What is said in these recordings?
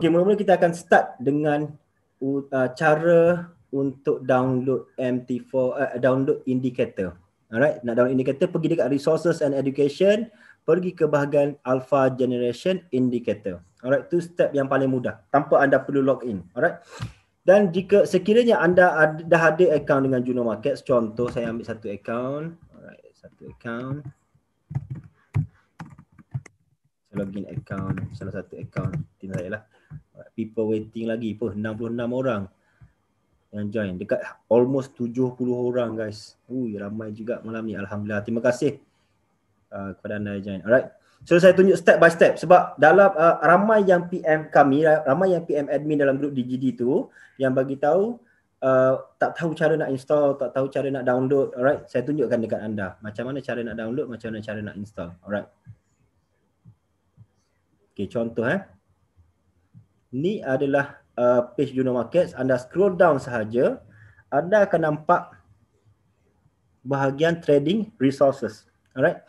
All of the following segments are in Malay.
Okey, mula-mula kita akan start dengan uh, cara untuk download MT4 uh, download indicator. Alright, nak download indicator pergi dekat resources and education, pergi ke bahagian alpha generation indicator. Alright, tu step yang paling mudah tanpa anda perlu log in. Alright. Dan jika sekiranya anda ada, dah ada account dengan Juno Markets, contoh saya ambil satu account. Alright, satu account. Login account, salah satu account, tinggal saya lah people waiting lagi pun 66 orang yang join dekat almost 70 orang guys. Ui ramai juga malam ni alhamdulillah. Terima kasih uh, kepada anda yang join. Alright. So saya tunjuk step by step sebab dalam uh, ramai yang PM kami, ramai yang PM admin dalam grup DGD tu yang bagi tahu uh, tak tahu cara nak install, tak tahu cara nak download. Alright, saya tunjukkan dekat anda macam mana cara nak download, macam mana cara nak install. Alright. Okay, contoh eh ni adalah uh, page Juno Markets. Anda scroll down sahaja, anda akan nampak bahagian trading resources. Alright.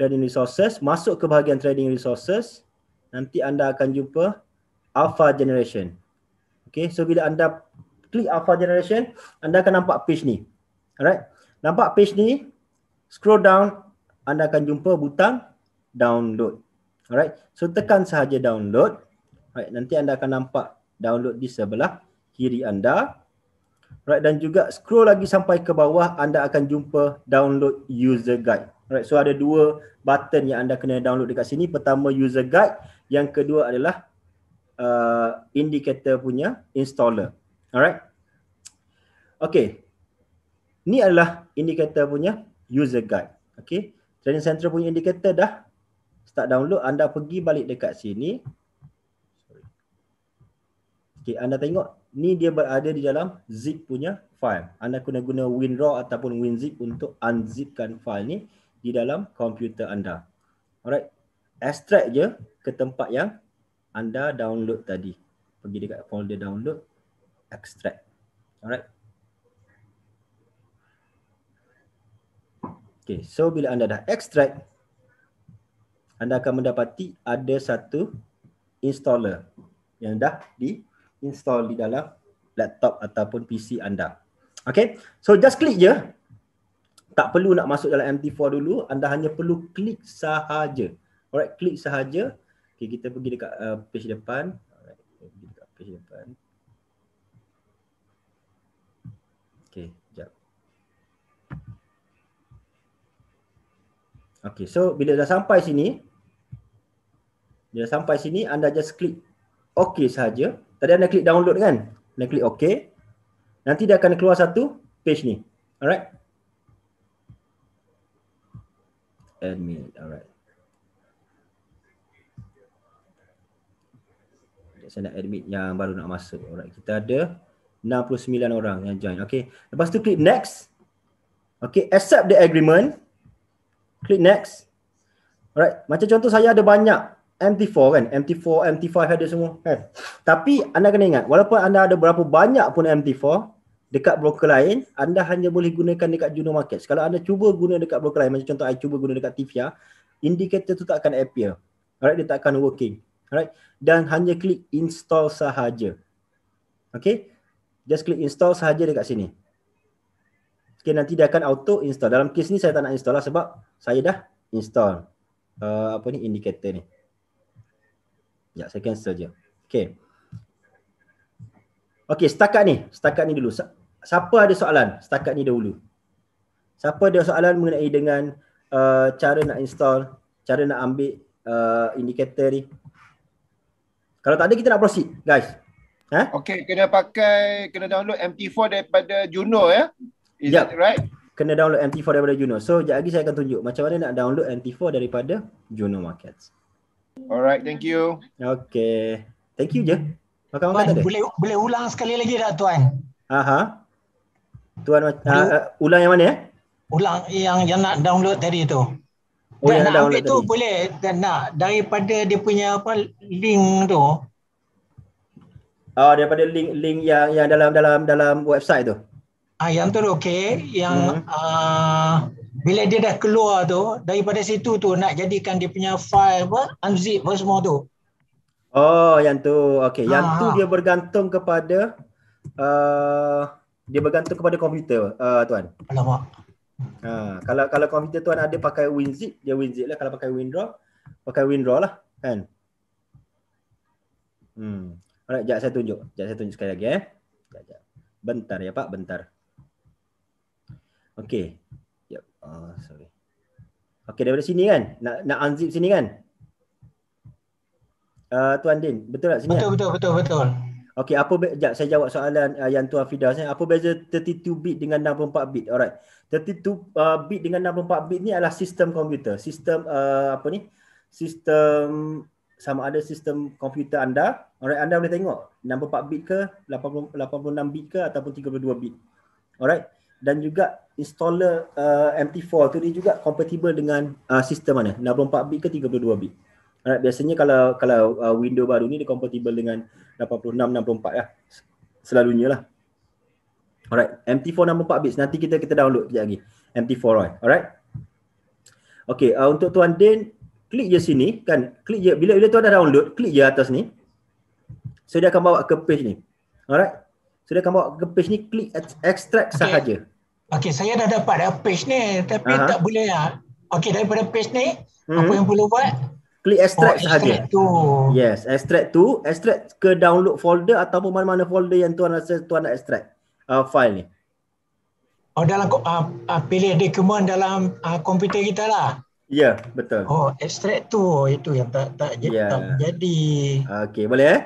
Trading resources, masuk ke bahagian trading resources, nanti anda akan jumpa alpha generation. Okay, so bila anda klik alpha generation, anda akan nampak page ni. Alright. Nampak page ni, scroll down, anda akan jumpa butang download. Alright. So tekan sahaja download. Right, nanti anda akan nampak download di sebelah kiri anda. Right, dan juga scroll lagi sampai ke bawah anda akan jumpa download user guide. Right, so ada dua button yang anda kena download dekat sini. Pertama user guide, yang kedua adalah uh, indicator punya installer. Alright. Okay. Ni adalah indicator punya user guide. Okay. Training Center punya indicator dah start download. Anda pergi balik dekat sini. Okay, anda tengok ni dia berada di dalam zip punya file. Anda kena guna Winrar ataupun WinZip untuk unzipkan file ni di dalam komputer anda. Alright. Extract je ke tempat yang anda download tadi. Pergi dekat folder download, extract. Alright. Okay, so bila anda dah extract, anda akan mendapati ada satu installer yang dah di install di dalam laptop ataupun PC anda. Okay, so just click je. Tak perlu nak masuk dalam MT4 dulu. Anda hanya perlu klik sahaja. Alright, klik sahaja. Okay, kita pergi dekat uh, page depan. Alright, kita pergi dekat page depan. Okay, jap. Okay, so bila dah sampai sini, bila sampai sini anda just klik OK sahaja. Tadi anda klik download kan? Anda klik OK. Nanti dia akan keluar satu page ni. Alright. Admin. Alright. Saya nak admit yang baru nak masuk. Alright. Kita ada 69 orang yang join. Okay. Lepas tu klik next. Okay. Accept the agreement. Klik next. Alright. Macam contoh saya ada banyak MT4 kan MT4 MT5 ada semua kan tapi anda kena ingat walaupun anda ada berapa banyak pun MT4 dekat broker lain anda hanya boleh gunakan dekat Juno Markets kalau anda cuba guna dekat broker lain macam contoh saya cuba guna dekat Tivia indikator tu tak akan appear alright dia tak akan working alright dan hanya klik install sahaja okay just klik install sahaja dekat sini Okay, nanti dia akan auto install. Dalam kes ni saya tak nak install lah sebab saya dah install uh, apa ni indikator ni. Sekejap, saya cancel je. Okay. Okay, setakat ni. Setakat ni dulu. Siapa ada soalan? Setakat ni dahulu. Siapa ada soalan mengenai dengan uh, cara nak install, cara nak ambil uh, indikator ni? Kalau tak ada, kita nak proceed, guys. Ha? Okay, kena pakai, kena download MT4 daripada Juno, ya? Is yep. that right? Kena download MT4 daripada Juno. So, sekejap lagi saya akan tunjuk macam mana nak download MT4 daripada Juno Markets. Alright, thank you. Okay. Thank you je. Makan makan tadi. Boleh boleh ulang sekali lagi dah tuan. Aha. Tuan uh, uh, ulang yang mana eh? Ulang yang yang nak download tadi tu. Oh, yang nak download ambil tu tadi. boleh dan nak daripada dia punya apa link tu. Oh, daripada link link yang yang dalam dalam dalam website tu. Ah, yang tu okey, yang hmm. uh, bila dia dah keluar tu daripada situ tu nak jadikan dia punya file apa unzip apa semua tu oh yang tu okay. yang ha. tu ah. dia bergantung kepada uh, dia bergantung kepada komputer uh, tuan alamak ha kalau kalau komputer tuan ada pakai winzip dia winzip lah kalau pakai windraw pakai windraw lah kan hmm alright jap saya tunjuk jap saya tunjuk sekali lagi eh bentar ya pak bentar Okay. Oh, sorry. Okey, daripada sini kan? Nak nak unzip sini kan? Uh, Tuan Din, betul tak sini? Betul, kan? betul, betul, betul. Okey, apa jap saya jawab soalan uh, yang Tuan Fidas ni. Apa beza 32 bit dengan 64 bit? Alright. 32 uh, bit dengan 64 bit ni adalah sistem komputer. Sistem uh, apa ni? Sistem sama ada sistem komputer anda. Alright, anda boleh tengok 64 bit ke 86 bit ke ataupun 32 bit. Alright. Dan juga installer uh, MT4 tu dia juga compatible dengan uh, sistem mana? 64 bit ke 32 bit? Alright, biasanya kalau kalau uh, window baru ni dia compatible dengan 86 64 lah. Selalunya lah. Alright, MT4 64 bit. Nanti kita kita download kejap lagi. MT4 right. Alright. Okay, uh, untuk tuan Din klik je sini kan. Klik je bila bila tuan dah download, klik je atas ni. So dia akan bawa ke page ni. Alright. So dia akan bawa ke page ni klik extract sahaja. Okay. Okey, saya dah dapat dah eh, page ni tapi uh tak boleh ya. Okey, daripada page ni uh-huh. apa mhm. yang perlu buat? Klik oh, extract oh, sahaja. Extract tu. Yes, extract tu, extract ke download folder ataupun mana-mana folder yang tuan rasa tuan nak extract uh, file ni. Oh, dalam uh, uh, pilih dokumen dalam uh, komputer kita lah. Ya, yeah, betul. Oh, extract tu itu yang tak tak, yeah. jadi. Okey, boleh eh?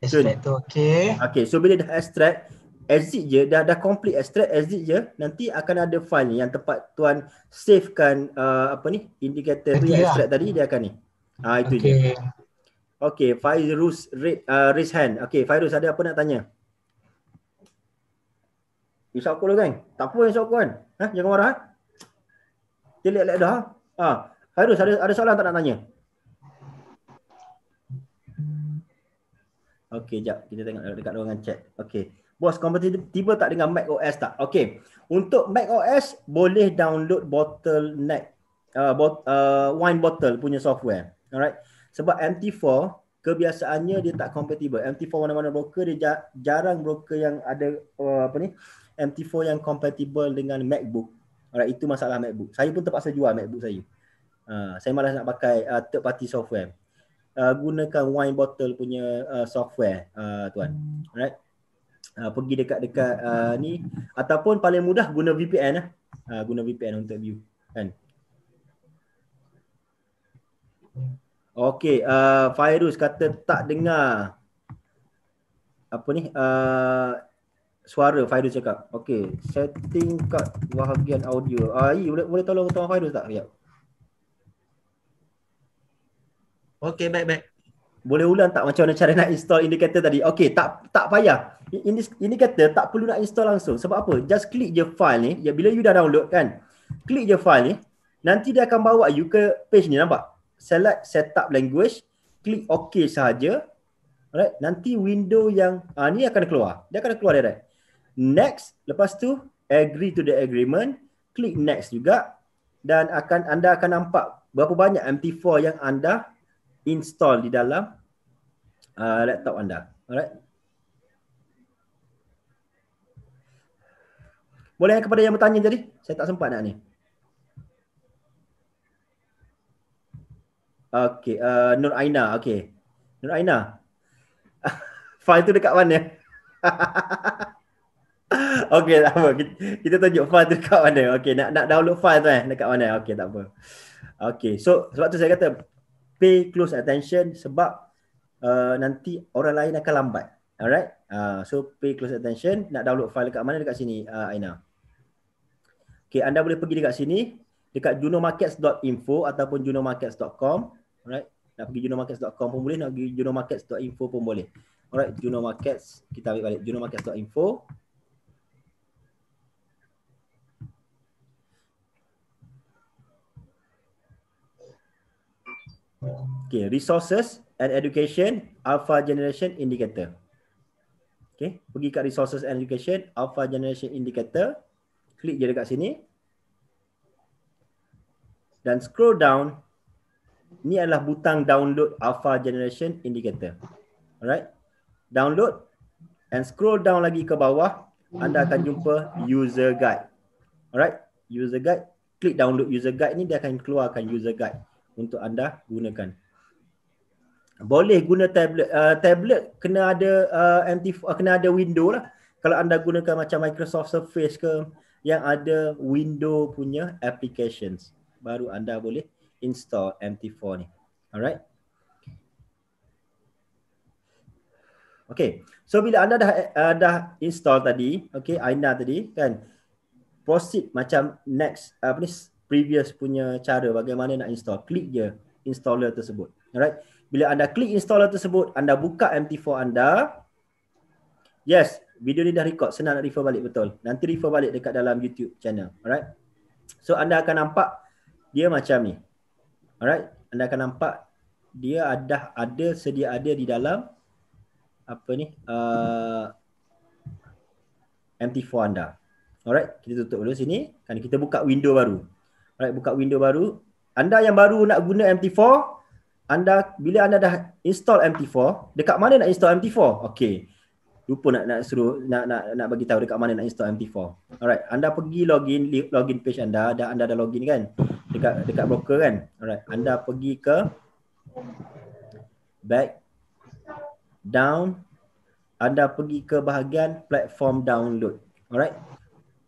Extract Soon. tu, okey. Okey, so bila dah extract, exit je dah dah complete extract exit je nanti akan ada file yang tempat tuan savekan uh, apa ni indicator tu yang lah. extract tadi dia akan ni. Ah uh, itu okay. je. Okay, Fairuz raise, uh, raise hand. Okay, Fairuz ada apa nak tanya? Risau aku dulu kan? Tak apa risau aku kan? Ha? Jangan marah. Ha? lihat-lihat dah. Ha? Ah, Fairuz, ada, ada soalan tak nak tanya? Okay, jap. Kita tengok dekat ruangan chat. Okay bos kompetitif tiba tak dengan Mac OS tak? Okay, Untuk Mac OS boleh download bottleneck uh, bot, uh, wine bottle punya software. Alright. Sebab MT4 kebiasaannya dia tak compatible. MT4 mana-mana broker dia jarang broker yang ada uh, apa ni? MT4 yang compatible dengan MacBook. Alright, itu masalah MacBook. Saya pun terpaksa jual MacBook saya. Uh, saya malas nak pakai uh, third party software. Uh, gunakan wine bottle punya uh, software uh, tuan. Alright uh, pergi dekat-dekat uh, ni ataupun paling mudah guna VPN lah. Uh, guna VPN untuk view kan. Okay, uh, virus kata tak dengar apa ni uh, suara virus cakap. Okay, setting kat bahagian audio. Ah, uh, boleh boleh tolong tuan virus tak? Ya. Okay, baik baik. Boleh ulang tak macam mana cara nak install indicator tadi? Okay, tak tak payah ini ini kata tak perlu nak install langsung sebab apa just click je file ni ya bila you dah download kan klik je file ni nanti dia akan bawa you ke page ni nampak select setup language klik ok sahaja alright nanti window yang ah ni akan keluar dia akan keluar direct next lepas tu agree to the agreement klik next juga dan akan anda akan nampak berapa banyak MT4 yang anda install di dalam uh, laptop anda alright Boleh eh kepada yang bertanya jadi Saya tak sempat nak ni. Okey, uh, Nur Aina, okey. Nur Aina. file tu dekat mana? okey, tak apa. Kita, kita tunjuk file tu dekat mana. Okey, nak nak download file tu eh dekat mana? Okey, tak apa. Okey, so sebab tu saya kata pay close attention sebab uh, nanti orang lain akan lambat. Alright. Uh, so pay close attention nak download file dekat mana dekat sini uh, Aina. Okay, anda boleh pergi dekat sini dekat junomarkets.info ataupun junomarkets.com alright nak pergi junomarkets.com pun boleh nak pergi junomarkets.info pun boleh alright junomarkets kita ambil balik junomarkets.info Okay, resources and education alpha generation indicator. Okay, pergi kat resources and education alpha generation indicator klik je dekat sini dan scroll down ni adalah butang download alpha generation indicator alright download and scroll down lagi ke bawah anda akan jumpa user guide alright user guide klik download user guide ni dia akan keluarkan user guide untuk anda gunakan boleh guna tablet uh, tablet kena ada uh, mt uh, kena ada window lah kalau anda gunakan macam Microsoft Surface ke yang ada window punya applications baru anda boleh install MT4 ni alright Okay, so bila anda dah uh, dah install tadi, okay, Aina tadi kan, proceed macam next apa ni previous punya cara bagaimana nak install, klik je installer tersebut. Alright, bila anda klik installer tersebut, anda buka MT4 anda. Yes, video ni dah record senang nak refer balik betul nanti refer balik dekat dalam YouTube channel alright so anda akan nampak dia macam ni alright anda akan nampak dia ada ada sedia ada di dalam apa ni uh, MT4 anda alright kita tutup dulu sini kan kita buka window baru alright buka window baru anda yang baru nak guna MT4 anda bila anda dah install MT4 dekat mana nak install MT4 okey lupa nak nak suruh nak nak nak bagi tahu dekat mana nak install MT4. Alright, anda pergi login login page anda, dah anda dah login kan? Dekat dekat broker kan? Alright, anda pergi ke back down anda pergi ke bahagian platform download. Alright.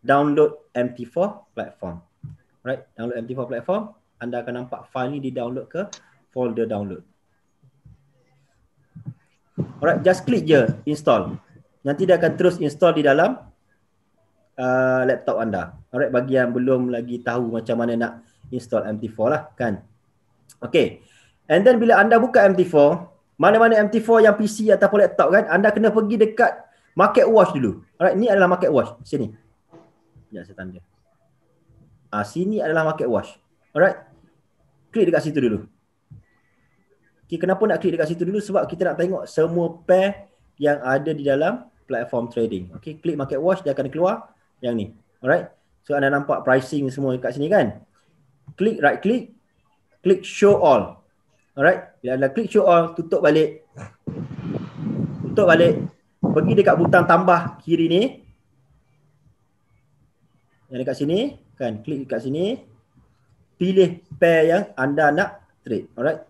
Download MT4 platform. Alright, download MT4 platform. Anda akan nampak file ni di-download ke folder download. Alright, just click je install nanti dia akan terus install di dalam uh, laptop anda. Alright bagi yang belum lagi tahu macam mana nak install MT4 lah kan. Okay. And then bila anda buka MT4, mana-mana MT4 yang PC ataupun laptop kan, anda kena pergi dekat market watch dulu. Alright, ni adalah market watch. Sini. Ya, saya tanda. Ah, sini adalah market watch. Alright. Klik dekat situ dulu. Okay, kenapa nak klik dekat situ dulu? Sebab kita nak tengok semua pair yang ada di dalam platform trading. Okay, klik market watch dia akan keluar yang ni. Alright. So anda nampak pricing semua dekat sini kan? Klik right click, klik show all. Alright. Bila anda klik show all, tutup balik. Tutup balik. Pergi dekat butang tambah kiri ni. Yang dekat sini kan, klik dekat sini. Pilih pair yang anda nak trade. Alright.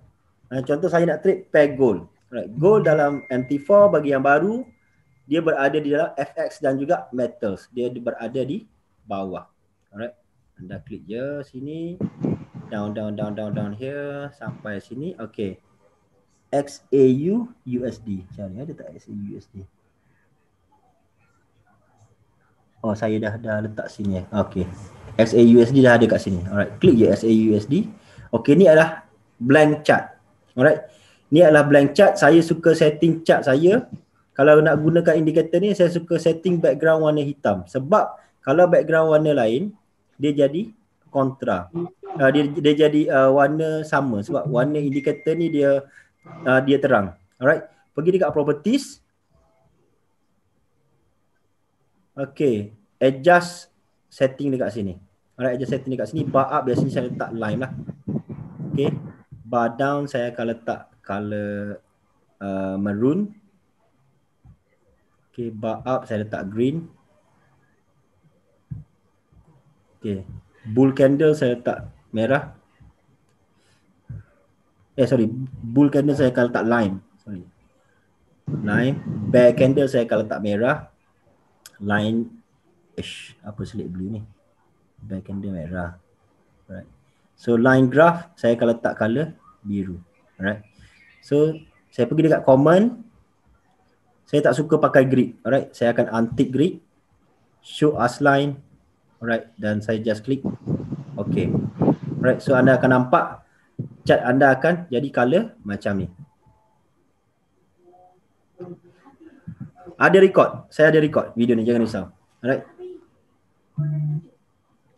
Contoh saya nak trade pair gold. Alright, gold dalam MT4 bagi yang baru dia berada di dalam FX dan juga metals. Dia berada di bawah. Alright. Anda klik je sini. Down, down, down, down, down here. Sampai sini. Okay. XAU USD. Macam mana ada eh? tak XAU USD? Oh, saya dah dah letak sini. Eh? Okay. XAU USD dah ada kat sini. Alright. Klik je XAU USD. Okay. Ni adalah blank chart. Alright. Ni adalah blank chart. Saya suka setting chart saya kalau nak gunakan indikator ni saya suka setting background warna hitam sebab kalau background warna lain dia jadi kontra uh, dia dia jadi uh, warna sama sebab warna indikator ni dia uh, dia terang alright pergi dekat properties okay adjust setting dekat sini alright adjust setting dekat sini bar up biasanya saya letak lime lah okay bar down saya akan letak color uh, maroon Okay, bar up saya letak green. Okay, bull candle saya letak merah. Eh, sorry. Bull candle saya akan letak lime. Sorry. Lime. Bear candle saya akan letak merah. Lime. Ish, apa selit blue ni? Bear candle merah. Alright. So, line graph saya akan letak color biru. Alright. So, saya pergi dekat comment saya tak suka pakai grid alright saya akan antik grid show as line alright dan saya just click okay alright so anda akan nampak chat anda akan jadi color macam ni ada record saya ada record video ni jangan risau alright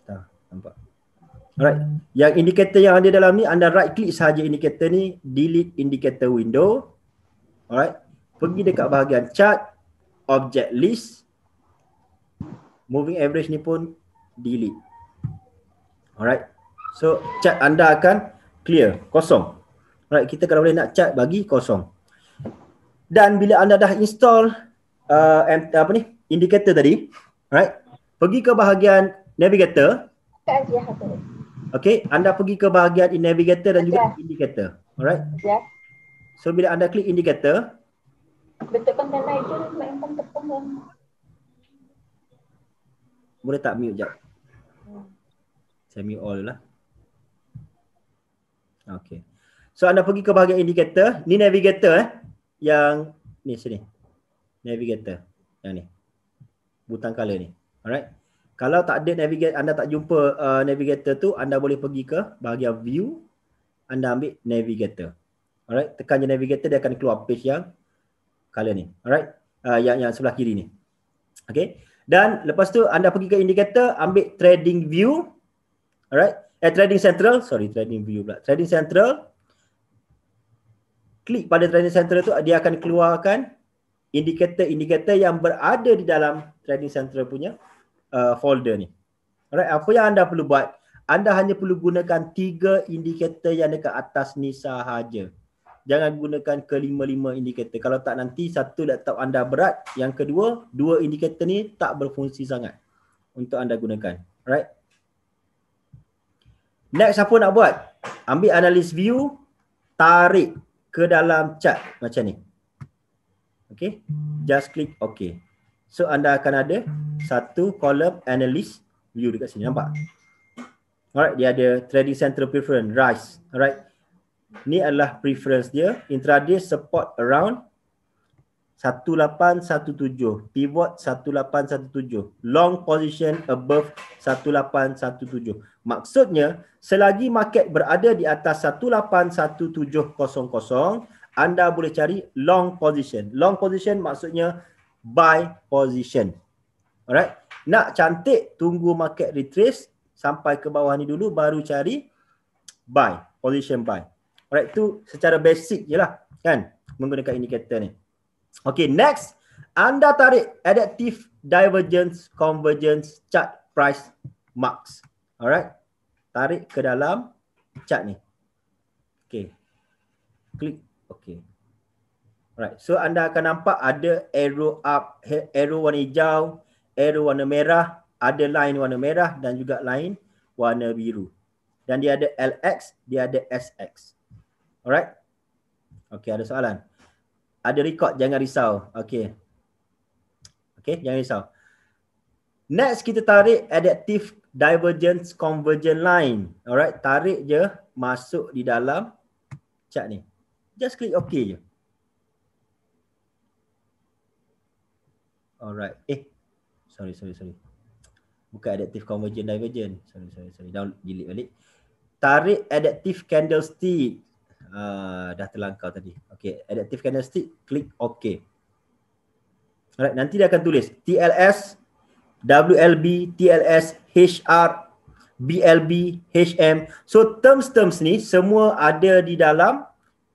dah nampak alright yang indicator yang ada dalam ni anda right click saja indicator ni delete indicator window alright pergi dekat bahagian chart object list moving average ni pun delete alright so chart anda akan clear kosong alright kita kalau boleh nak chart bagi kosong dan bila anda dah install uh, M, apa ni indicator tadi alright pergi ke bahagian navigator Okay, anda pergi ke bahagian in navigator dan juga ya. indicator. Alright? Yeah. So, bila anda klik indicator, Betul kan, lain tu Mak Impan tepung kan Boleh tak mute sekejap? Hmm. Saya mute all lah Okay So anda pergi ke bahagian indicator Ni navigator eh Yang ni sini Navigator Yang ni Butang color ni Alright kalau tak ada navigator, anda tak jumpa uh, navigator tu, anda boleh pergi ke bahagian view. Anda ambil navigator. Alright, tekan je navigator, dia akan keluar page yang color ni. Alright. Uh, yang yang sebelah kiri ni. Okay. Dan lepas tu anda pergi ke indicator, ambil trading view. Alright. Eh, trading central. Sorry, trading view pula. Trading central. Klik pada trading central tu, dia akan keluarkan indikator-indikator yang berada di dalam trading central punya uh, folder ni. Alright, apa yang anda perlu buat? Anda hanya perlu gunakan tiga indikator yang dekat atas ni sahaja jangan gunakan kelima-lima indikator. Kalau tak nanti satu laptop anda berat, yang kedua dua indikator ni tak berfungsi sangat untuk anda gunakan. Alright. Next siapa nak buat? Ambil analis view, tarik ke dalam chat macam ni. Okay? Just click okay. So anda akan ada satu kolom analis view dekat sini. Nampak? Alright, dia ada trading center preference, rise. Alright. Ni adalah preference dia. Intraday support around 1817. Pivot 1817. Long position above 1817. Maksudnya, selagi market berada di atas 1817.00, anda boleh cari long position. Long position maksudnya buy position. Alright. Nak cantik, tunggu market retrace sampai ke bawah ni dulu baru cari buy. Position buy. Alright tu secara basic je lah kan menggunakan indikator ni. Okay next anda tarik adaptive divergence convergence chart price marks. Alright tarik ke dalam chart ni. Okay klik okay. Alright so anda akan nampak ada arrow up arrow warna hijau arrow warna merah ada line warna merah dan juga line warna biru dan dia ada LX dia ada SX Alright. Okay, ada soalan. Ada record, jangan risau. Okay. Okay, jangan risau. Next, kita tarik adaptive divergence convergent line. Alright, tarik je masuk di dalam chart ni. Just click okay je. Alright. Eh, sorry, sorry, sorry. Bukan adaptive convergent divergence. Sorry, sorry, sorry. Down, delete balik. Tarik adaptive candlestick. Ah, dah terlangkau tadi. Okey, adaptive candlestick klik OK. Alright, nanti dia akan tulis TLS WLB TLS HR BLB HM. So terms-terms ni semua ada di dalam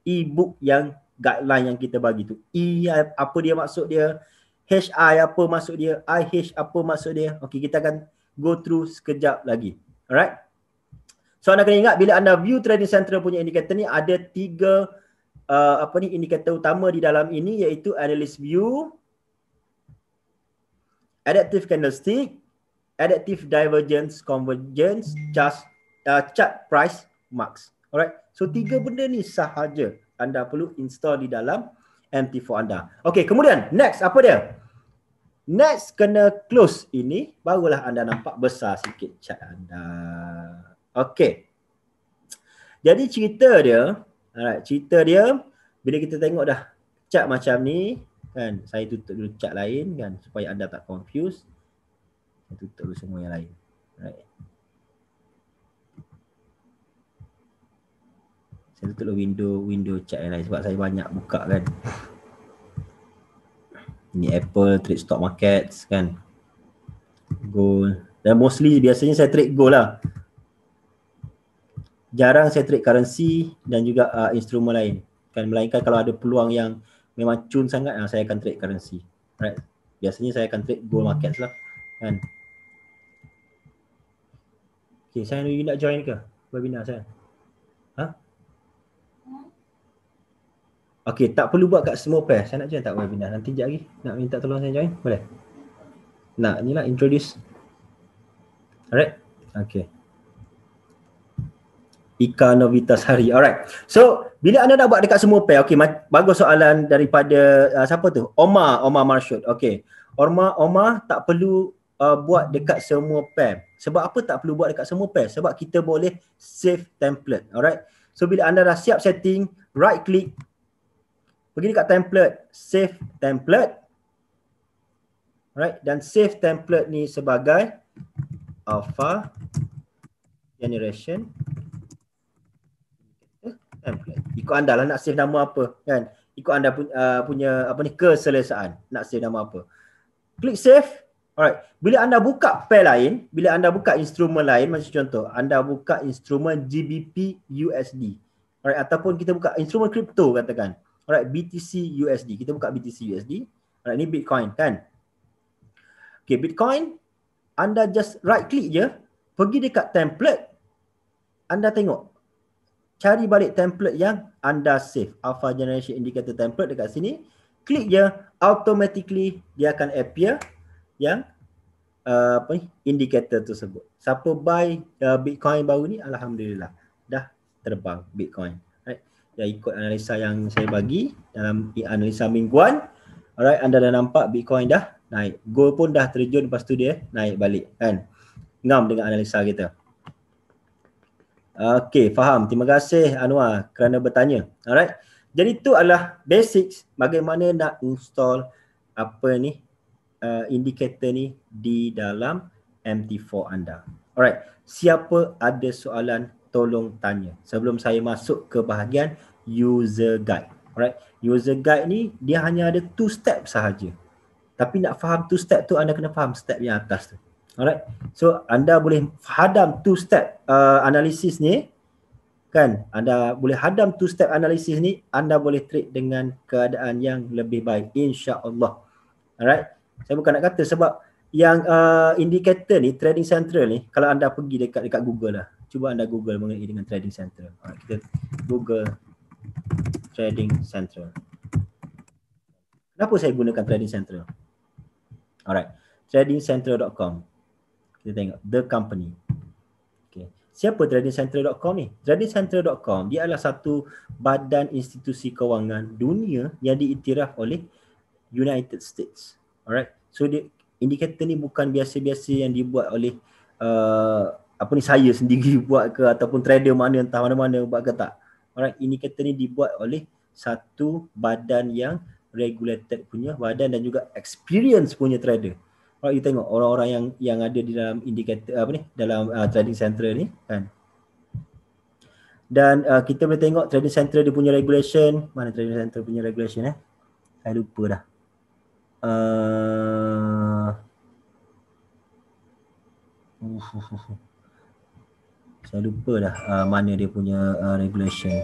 e-book yang guideline yang kita bagi tu. E apa dia maksud dia? HI apa maksud dia? IH apa maksud dia? Okey, kita akan go through sekejap lagi. Alright. So anda kena ingat bila anda view trading central punya indikator ni ada tiga uh, apa ni indikator utama di dalam ini iaitu analyst view, adaptive candlestick, adaptive divergence convergence, just uh, chart price marks. Alright. So tiga benda ni sahaja anda perlu install di dalam MT4 anda. Okay, kemudian next apa dia? Next kena close ini barulah anda nampak besar sikit chart anda. Okay. Jadi cerita dia, alright, cerita dia bila kita tengok dah cat macam ni kan, saya tutup dulu cat lain kan supaya anda tak confuse. Saya tutup dulu semua yang lain. Alright. Saya tutup dulu window window cat yang lain sebab saya banyak buka kan. Ini Apple Trade Stock Markets kan. Gold. Dan mostly biasanya saya trade gold lah jarang saya trade currency dan juga uh, instrumen lain kan melainkan kalau ada peluang yang memang cun sangat uh, saya akan trade currency right biasanya saya akan trade gold market lah kan okey saya you nak join ke webinar saya ha Okey, tak perlu buat kat semua pair. Saya nak join tak webinar. Nanti jap lagi. Nak minta tolong saya join? Boleh? Nak, lah introduce. Alright? Okay. Ika Novitas Hari. Alright. So, bila anda dah buat dekat semua pair, okay. bagus soalan daripada uh, siapa tu? Omar, Omar Marshall. Okay, Omar, Omar tak perlu uh, buat dekat semua pair. Sebab apa tak perlu buat dekat semua pair? Sebab kita boleh save template. Alright. So, bila anda dah siap setting, right click, pergi dekat template, save template. Alright. Dan save template ni sebagai alpha generation kan? ikut anda lah nak save nama apa kan ikut anda punya, uh, punya apa ni keselesaan nak save nama apa klik save alright bila anda buka file lain bila anda buka instrumen lain macam contoh anda buka instrumen GBP USD alright ataupun kita buka instrumen crypto katakan alright BTC USD kita buka BTC USD alright ni bitcoin kan okay bitcoin anda just right click je pergi dekat template anda tengok cari balik template yang anda save alpha generation indicator template dekat sini klik je automatically dia akan appear yang uh, apa ni indicator tersebut siapa buy uh, bitcoin baru ni alhamdulillah dah terbang bitcoin right ya ikut analisa yang saya bagi dalam analisa mingguan alright anda dah nampak bitcoin dah naik gold pun dah terjun lepas tu dia naik balik kan ngam dengan analisa kita Okey, faham. Terima kasih Anwar kerana bertanya. Alright. Jadi itu adalah basics bagaimana nak install apa ni uh, indicator ni di dalam MT4 anda. Alright. Siapa ada soalan tolong tanya sebelum saya masuk ke bahagian user guide. Alright. User guide ni dia hanya ada two step sahaja. Tapi nak faham two step tu anda kena faham step yang atas tu. Alright. So anda boleh hadam two step uh, analisis ni kan anda boleh hadam two step analisis ni anda boleh trade dengan keadaan yang lebih baik insya-Allah. Alright. Saya bukan nak kata sebab yang uh, indicator ni trading central ni kalau anda pergi dekat dekat Google lah. Cuba anda Google mengenai dengan trading central. Alright, ha, kita Google trading central. Kenapa saya gunakan trading central? Alright. tradingcentral.com. Kita tengok the company. Okay. Siapa tradingcentral.com ni? Tradingcentral.com dia adalah satu badan institusi kewangan dunia yang diiktiraf oleh United States. Alright. So dia indikator ni bukan biasa-biasa yang dibuat oleh uh, apa ni saya sendiri buat ke ataupun trader mana entah mana-mana buat ke tak. Alright, indikator ni dibuat oleh satu badan yang regulated punya badan dan juga experience punya trader kalau you tengok orang-orang yang yang ada di dalam indikator apa ni dalam uh, trading central ni kan dan uh, kita boleh tengok trading central dia punya regulation mana trading central punya regulation eh saya lupa dah uh, saya lupa dah uh, mana dia punya uh, regulation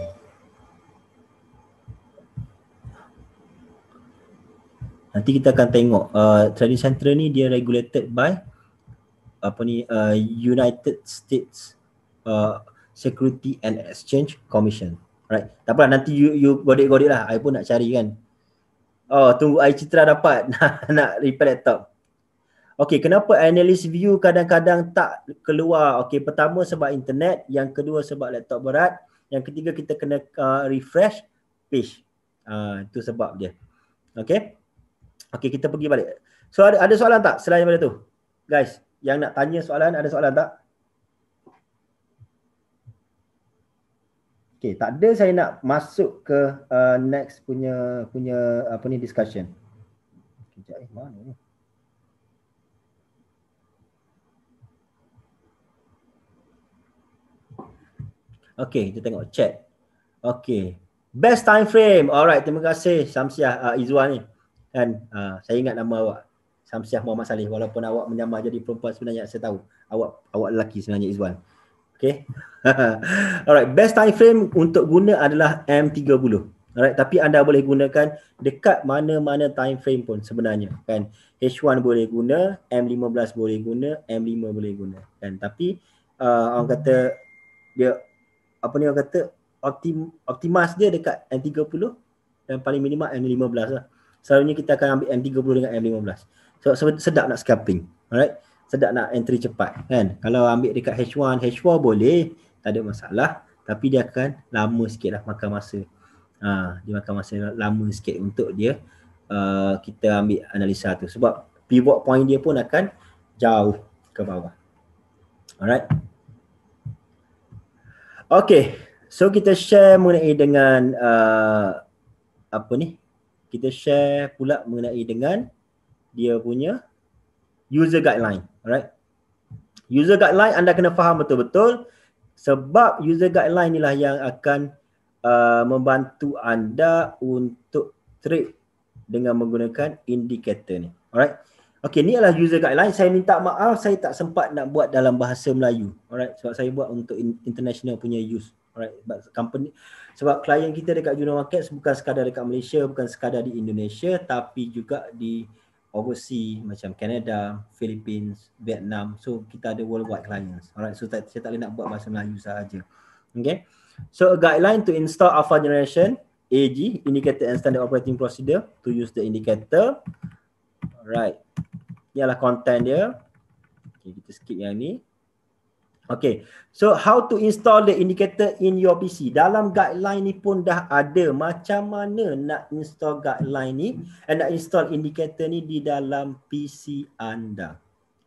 Nanti kita akan tengok uh, trading center ni dia regulated by apa ni uh, United States uh, Security and Exchange Commission. Right. Tak apa nanti you you godik-godik lah. I pun nak cari kan. Oh, tunggu I Citra dapat nak nak repair laptop. Okay, kenapa analyst view kadang-kadang tak keluar? Okay, pertama sebab internet, yang kedua sebab laptop berat, yang ketiga kita kena uh, refresh page. Uh, itu sebab dia. Okay. Okay, kita pergi balik. So ada ada soalan tak selain daripada tu? Guys, yang nak tanya soalan ada soalan tak? Okay, tak ada saya nak masuk ke uh, next punya punya apa ni discussion. Okay, eh mana ni? Okey, kita tengok chat. Okay, Best time frame. Alright, terima kasih Samsiah uh, Izwan ni kan ha, saya ingat nama awak Samsiah Muhammad Saleh walaupun awak menyamar jadi perempuan sebenarnya saya tahu awak awak lelaki sebenarnya Izwan okey alright best time frame untuk guna adalah M30 alright tapi anda boleh gunakan dekat mana-mana time frame pun sebenarnya kan H1 boleh guna M15 boleh guna M5 boleh guna kan tapi uh, orang kata dia apa ni orang kata optim optimas dia dekat M30 dan paling minimal M15 lah selalunya kita akan ambil M30 dengan M15 so sedap nak scalping alright sedap nak entry cepat kan kalau ambil dekat H1 H4 boleh tak ada masalah tapi dia akan lama sikit lah makan masa ha, dia makan masa lama sikit untuk dia uh, kita ambil analisa tu sebab pivot point dia pun akan jauh ke bawah alright Okay, so kita share mengenai dengan uh, apa ni kita share pula mengenai dengan dia punya user guideline alright user guideline anda kena faham betul-betul sebab user guideline inilah yang akan uh, membantu anda untuk trade dengan menggunakan indicator ni alright Okay, ni adalah user guideline. Saya minta maaf saya tak sempat nak buat dalam bahasa Melayu. Alright, sebab saya buat untuk international punya use. Alright, sebab company sebab klien kita dekat Juno Market bukan sekadar dekat Malaysia, bukan sekadar di Indonesia tapi juga di overseas macam Canada, Philippines, Vietnam. So kita ada worldwide clients. Alright, so tak, saya tak boleh nak buat bahasa Melayu saja. Okay. So a guideline to install alpha generation AG indicator and standard operating procedure to use the indicator. Alright. Ialah content dia. Okay, kita skip yang ni. Okay, so how to install the indicator in your PC? Dalam guideline ni pun dah ada macam mana nak install guideline ni and nak install indicator ni di dalam PC anda.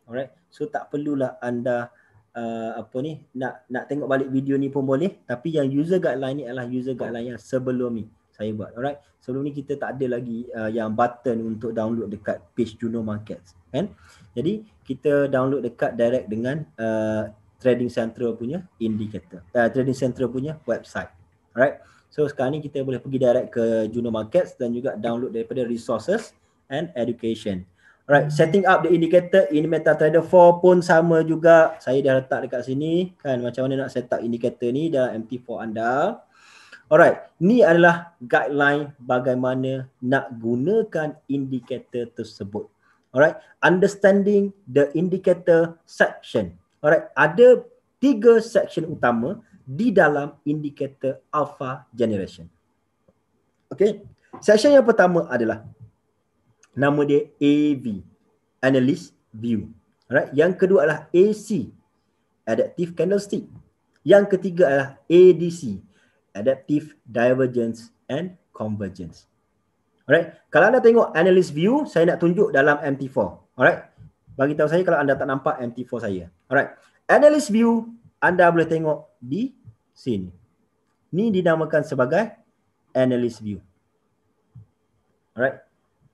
Alright, so tak perlulah anda uh, apa ni nak nak tengok balik video ni pun boleh. Tapi yang user guideline ni adalah user guideline yang sebelum ni saya buat. Alright, sebelum ni kita tak ada lagi uh, yang button untuk download dekat page Juno Markets. Kan? Jadi kita download dekat direct dengan uh, trading central punya indicator uh, trading central punya website alright so sekarang ni kita boleh pergi direct ke Juno Markets dan juga download daripada resources and education alright setting up the indicator in MetaTrader 4 pun sama juga saya dah letak dekat sini kan macam mana nak set up indicator ni dalam MT4 anda Alright, ni adalah guideline bagaimana nak gunakan indikator tersebut. Alright, understanding the indicator section. Alright, ada tiga section utama di dalam indikator alpha generation. Okay, section yang pertama adalah nama dia AV, Analyst View. Alright, yang kedua adalah AC, Adaptive Candlestick. Yang ketiga adalah ADC, Adaptive Divergence and Convergence. Alright, kalau anda tengok Analyst View, saya nak tunjuk dalam MT4. Alright, bagi tahu saya kalau anda tak nampak MT4 saya. Alright. Analyst view anda boleh tengok di sini. Ni dinamakan sebagai analyst view. Alright.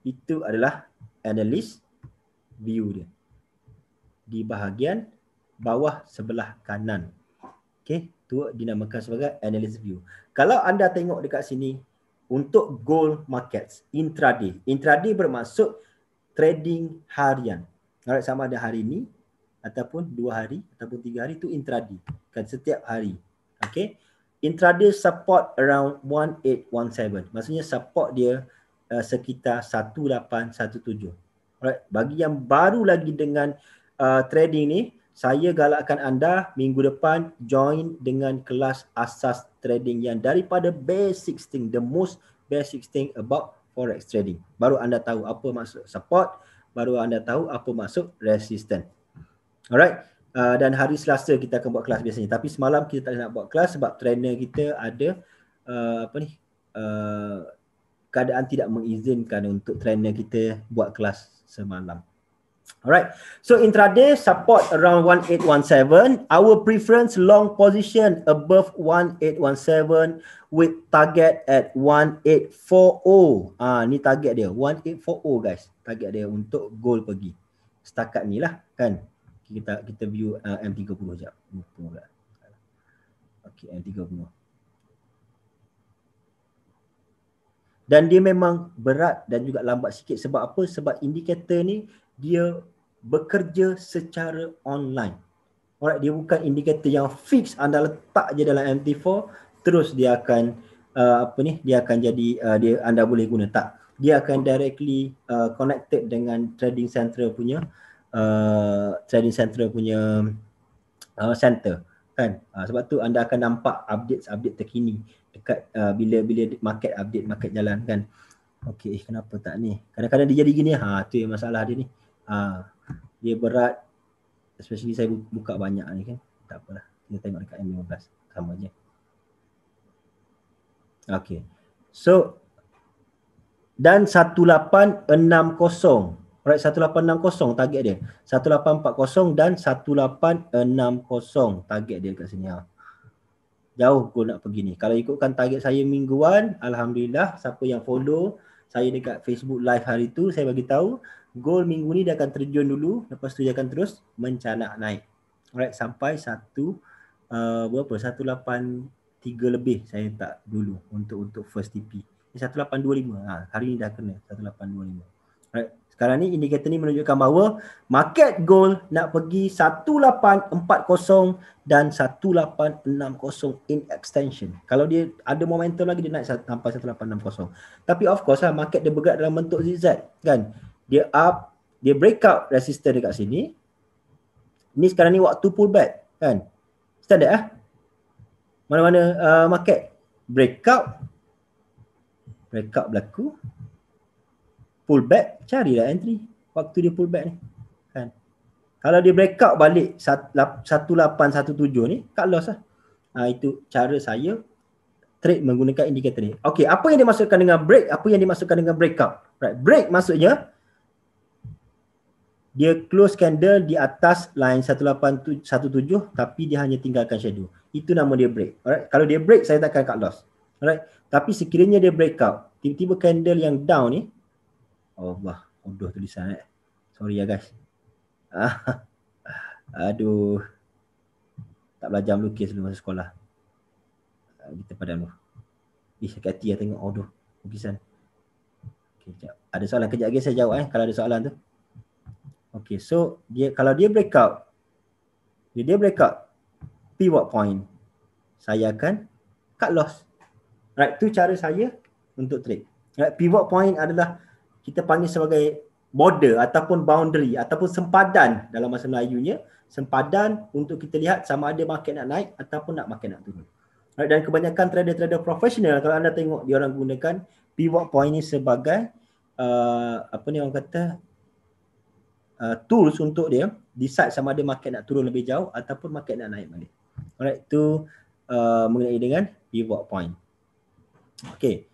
Itu adalah analyst view dia. Di bahagian bawah sebelah kanan. Okay. Itu dinamakan sebagai analyst view. Kalau anda tengok dekat sini untuk gold markets intraday. Intraday bermaksud trading harian. Alright, sama ada hari ini ataupun dua hari ataupun tiga hari tu intraday kan setiap hari okay intraday support around 1817 maksudnya support dia uh, sekitar 1817 alright bagi yang baru lagi dengan uh, trading ni saya galakkan anda minggu depan join dengan kelas asas trading yang daripada basic thing the most basic thing about forex trading baru anda tahu apa maksud support baru anda tahu apa maksud resistance Alright. Uh, dan hari Selasa kita akan buat kelas biasanya. Tapi semalam kita tak nak buat kelas sebab trainer kita ada uh, apa ni? Uh, keadaan tidak mengizinkan untuk trainer kita buat kelas semalam. Alright. So intraday support around 1817. Our preference long position above 1817 with target at 1840. Ah uh, ni target dia 1840 guys. Target dia untuk goal pergi. Setakat ni lah kan kita kita view uh, M30 jap. Lupa Okey M30. Dan dia memang berat dan juga lambat sikit sebab apa? Sebab indikator ni dia bekerja secara online. Alright, dia bukan indikator yang fix anda letak je dalam MT4 terus dia akan uh, apa ni? Dia akan jadi uh, dia anda boleh guna tak? Dia akan directly uh, connected dengan trading central punya uh, training center punya uh, center kan uh, sebab tu anda akan nampak update update terkini dekat uh, bila bila market update market jalan kan okey eh, kenapa tak ni kadang-kadang dia jadi gini ha tu yang masalah dia ni uh, dia berat especially saya buka banyak ni kan tak apalah kita tengok dekat M15 sama je okey so dan 1860 Alright, 1860 target dia. 1840 dan 1860 target dia kat sini. Ha. Jauh gua nak pergi ni. Kalau ikutkan target saya mingguan, Alhamdulillah, siapa yang follow saya dekat Facebook live hari tu, saya bagi tahu goal minggu ni dia akan terjun dulu, lepas tu dia akan terus mencanak naik. Alright, sampai 1, uh, berapa? 18 tiga lebih saya tak dulu untuk untuk first TP. Ini 1825. Ha, hari ni dah kena 1825. Alright. Sekarang ni indikator ni menunjukkan bahawa market goal nak pergi 1840 dan 1860 in extension. Kalau dia ada momentum lagi dia naik sampai 1860. Tapi of course lah market dia bergerak dalam bentuk zigzag kan. Dia up, dia break out resistor dekat sini. Ini sekarang ni waktu pullback kan. Standard lah. Mana-mana uh, market break out berlaku pull back, carilah entry waktu dia pull back ni. Kan? Kalau dia break out balik 1817 ni, cut loss lah. Ha, itu cara saya trade menggunakan indikator ni. Okay, apa yang dimaksudkan dengan break? Apa yang dimaksudkan dengan breakout? Right. Break maksudnya dia close candle di atas line 1817 tapi dia hanya tinggalkan shadow. Itu nama dia break. Alright. Kalau dia break saya takkan cut loss. Alright. Tapi sekiranya dia break out, tiba-tiba candle yang down ni Oh wah, bodoh tulisan eh. Sorry ya guys. Aduh. Tak belajar melukis dulu masa sekolah. Ah, kita pada dulu. Ih, sakit hati lah tengok. Aduh, lukisan. Okay, Ada soalan kejap lagi saya jawab eh kalau ada soalan tu. Okay, so dia kalau dia break out, dia, dia break out, pivot point, saya akan cut loss. Right, tu cara saya untuk trade. Right, pivot point adalah kita panggil sebagai border ataupun boundary ataupun sempadan dalam bahasa Melayunya sempadan untuk kita lihat sama ada market nak naik ataupun nak market nak turun. Right, dan kebanyakan trader-trader profesional kalau anda tengok dia orang gunakan pivot point ni sebagai uh, apa ni orang kata uh, tools untuk dia decide sama ada market nak turun lebih jauh ataupun market nak naik balik. Alright tu uh, mengenai dengan pivot point. Okay.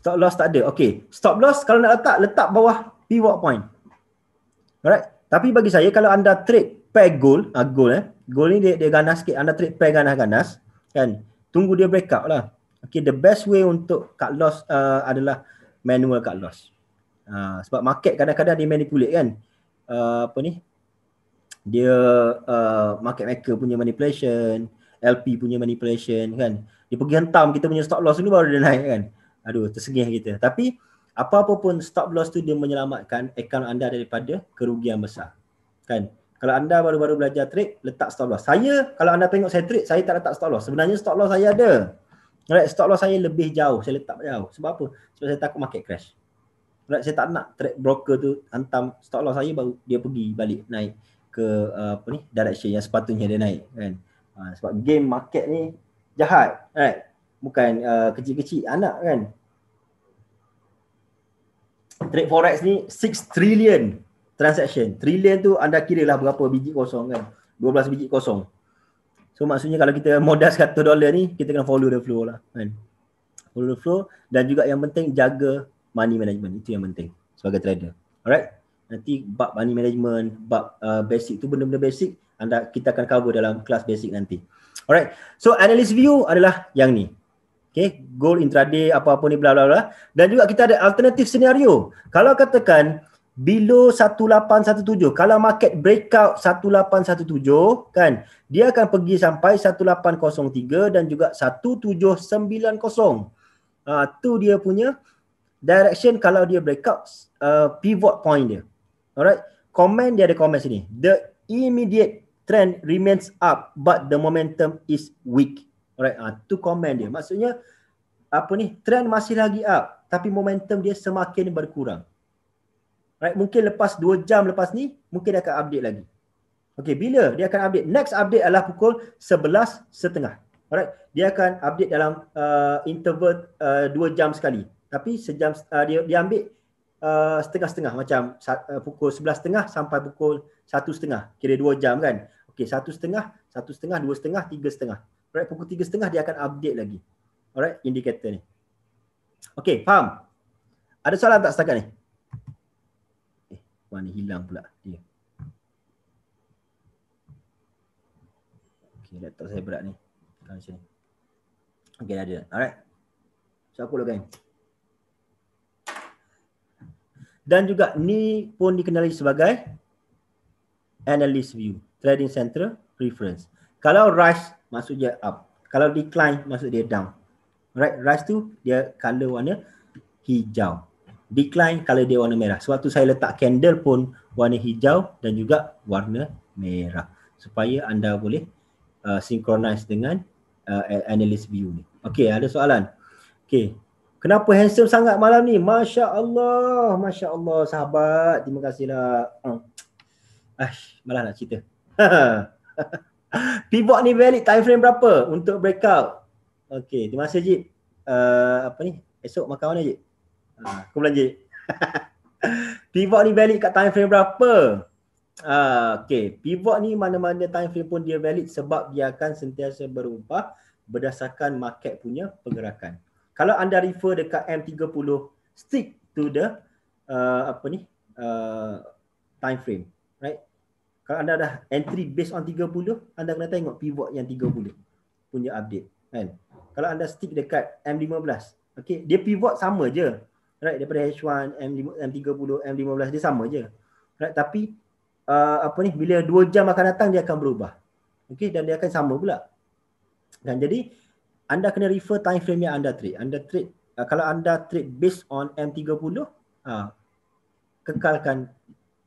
Stop loss tak ada. Okay. Stop loss kalau nak letak, letak bawah pivot point. Alright. Tapi bagi saya kalau anda trade pair gold, ah uh, goal eh. Goal ni dia, dia ganas sikit. Anda trade pair ganas-ganas. Kan. Tunggu dia break up lah. Okay. The best way untuk cut loss uh, adalah manual cut loss. Uh, sebab market kadang-kadang dia manipulate kan. Uh, apa ni? Dia uh, market maker punya manipulation. LP punya manipulation kan. Dia pergi hentam kita punya stop loss dulu baru dia naik kan aduh tersengih kita tapi apa-apa pun stop loss tu dia menyelamatkan akaun anda daripada kerugian besar kan kalau anda baru-baru belajar trade letak stop loss saya kalau anda tengok saya trade saya tak letak stop loss sebenarnya stop loss saya ada Alright, stop loss saya lebih jauh. Saya letak jauh. Sebab apa? Sebab saya takut market crash. Alright, saya tak nak trade broker tu hantam stop loss saya baru dia pergi balik naik ke uh, apa ni direction yang sepatutnya dia naik kan. Uh, sebab game market ni jahat. Alright bukan uh, kecil-kecil anak kan trade forex ni 6 trillion transaction trillion tu anda kira lah berapa biji kosong kan 12 biji kosong so maksudnya kalau kita modal 100 dollar ni kita kena follow the flow lah kan follow the flow dan juga yang penting jaga money management itu yang penting sebagai trader alright nanti bab money management bab uh, basic tu benda-benda basic anda kita akan cover dalam kelas basic nanti alright so analyst view adalah yang ni okay, goal intraday apa-apa ni bla bla bla dan juga kita ada alternatif senario kalau katakan below 1817 kalau market breakout 1817 kan dia akan pergi sampai 1803 dan juga 1790 ha, ah, tu dia punya direction kalau dia breakout uh, pivot point dia alright comment dia ada comment sini the immediate trend remains up but the momentum is weak Alright, uh, tu komen dia. Maksudnya apa ni? Trend masih lagi up tapi momentum dia semakin berkurang. Alright, mungkin lepas 2 jam lepas ni mungkin dia akan update lagi. Okay, bila dia akan update? Next update adalah pukul 11.30. Alright, dia akan update dalam uh, interval uh, 2 jam sekali. Tapi sejam uh, dia dia ambil uh, setengah-setengah macam uh, pukul 11.30 sampai pukul 1.30. Kira 2 jam kan? Okay, 1.30, 1.30, 2.30, 3.30. Alright, pukul setengah dia akan update lagi. Alright, indikator ni. Okay, faham? Ada soalan tak setakat ni? Eh, mana hilang pula dia. Okay, tak saya berat ni. Okay, dah ada. Alright. So, aku logain. Dan juga ni pun dikenali sebagai analyst view, trading center preference. Kalau rise maksud dia up. Kalau decline maksud dia down. Right? Rise tu dia color warna hijau. Decline kalau dia warna merah. Sebab tu saya letak candle pun warna hijau dan juga warna merah. Supaya anda boleh uh, synchronize dengan uh, analyst view ni. Okay ada soalan? Okay. Kenapa handsome sangat malam ni? Masya Allah. Masya Allah sahabat. Terima kasihlah. Uh. Hmm. Ah, malah nak cerita. pivot ni valid time frame berapa untuk breakout? Okey, terima kasih Jip. Uh, apa ni? Esok makan mana Jip? Ha, ah, aku belanja. pivot ni valid kat time frame berapa? Uh, ah, okay, pivot ni mana-mana time frame pun dia valid sebab dia akan sentiasa berubah berdasarkan market punya pergerakan. Kalau anda refer dekat M30 stick to the uh, apa ni? Uh, time frame, right? kalau anda dah entry based on 30 anda kena tengok pivot yang 30 punya update kan kalau anda stick dekat M15 okay, dia pivot sama je right daripada H1 m 30 M15 dia sama je right tapi uh, apa ni bila 2 jam akan datang dia akan berubah okay, dan dia akan sama pula dan jadi anda kena refer time frame yang anda trade anda trade uh, kalau anda trade based on M30 uh, kekalkan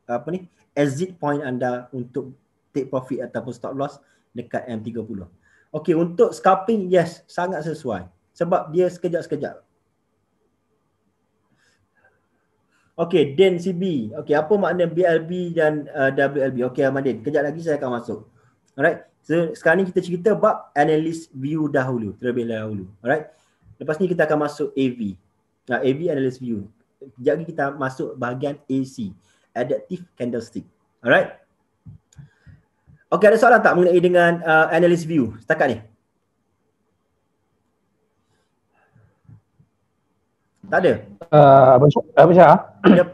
apa ni exit point anda untuk take profit ataupun stop loss dekat M30. Okey, untuk scalping yes, sangat sesuai sebab dia sekejap-sekejap. Okey, Dan CB. Okey, apa makna BLB dan uh, WLB? Okey, Ahmadin, kejap lagi saya akan masuk. Alright. So, sekarang ni kita cerita bab analyst view dahulu, terlebih dahulu. Alright. Lepas ni kita akan masuk AV. Nah, AV analyst view. Kejap lagi kita masuk bahagian AC adaptive candlestick. Alright. Okay, ada soalan tak mengenai dengan uh, analyst view setakat ni? Tak ada? Uh, apa Syah? Yep. Ah?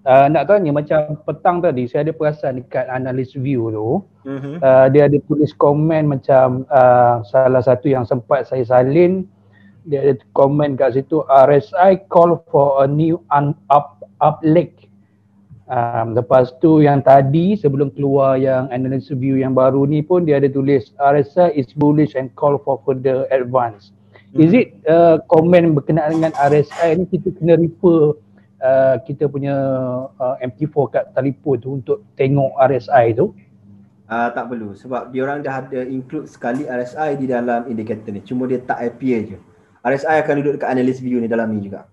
Uh, nak tanya macam petang tadi saya ada perasan dekat analyst view tu mm-hmm. uh, dia ada tulis komen macam uh, salah satu yang sempat saya salin dia ada komen kat situ RSI call for a new un- up up leg Um, lepas tu yang tadi sebelum keluar yang analysis review yang baru ni pun dia ada tulis RSI is bullish and call for further advance. Hmm. Is it komen uh, berkenaan dengan RSI ni kita kena refer uh, kita punya uh, MT4 kat telefon tu untuk tengok RSI tu? Uh, tak perlu sebab dia orang dah ada include sekali RSI di dalam indicator ni. Cuma dia tak appear je. RSI akan duduk dekat analysis review ni dalam ni juga.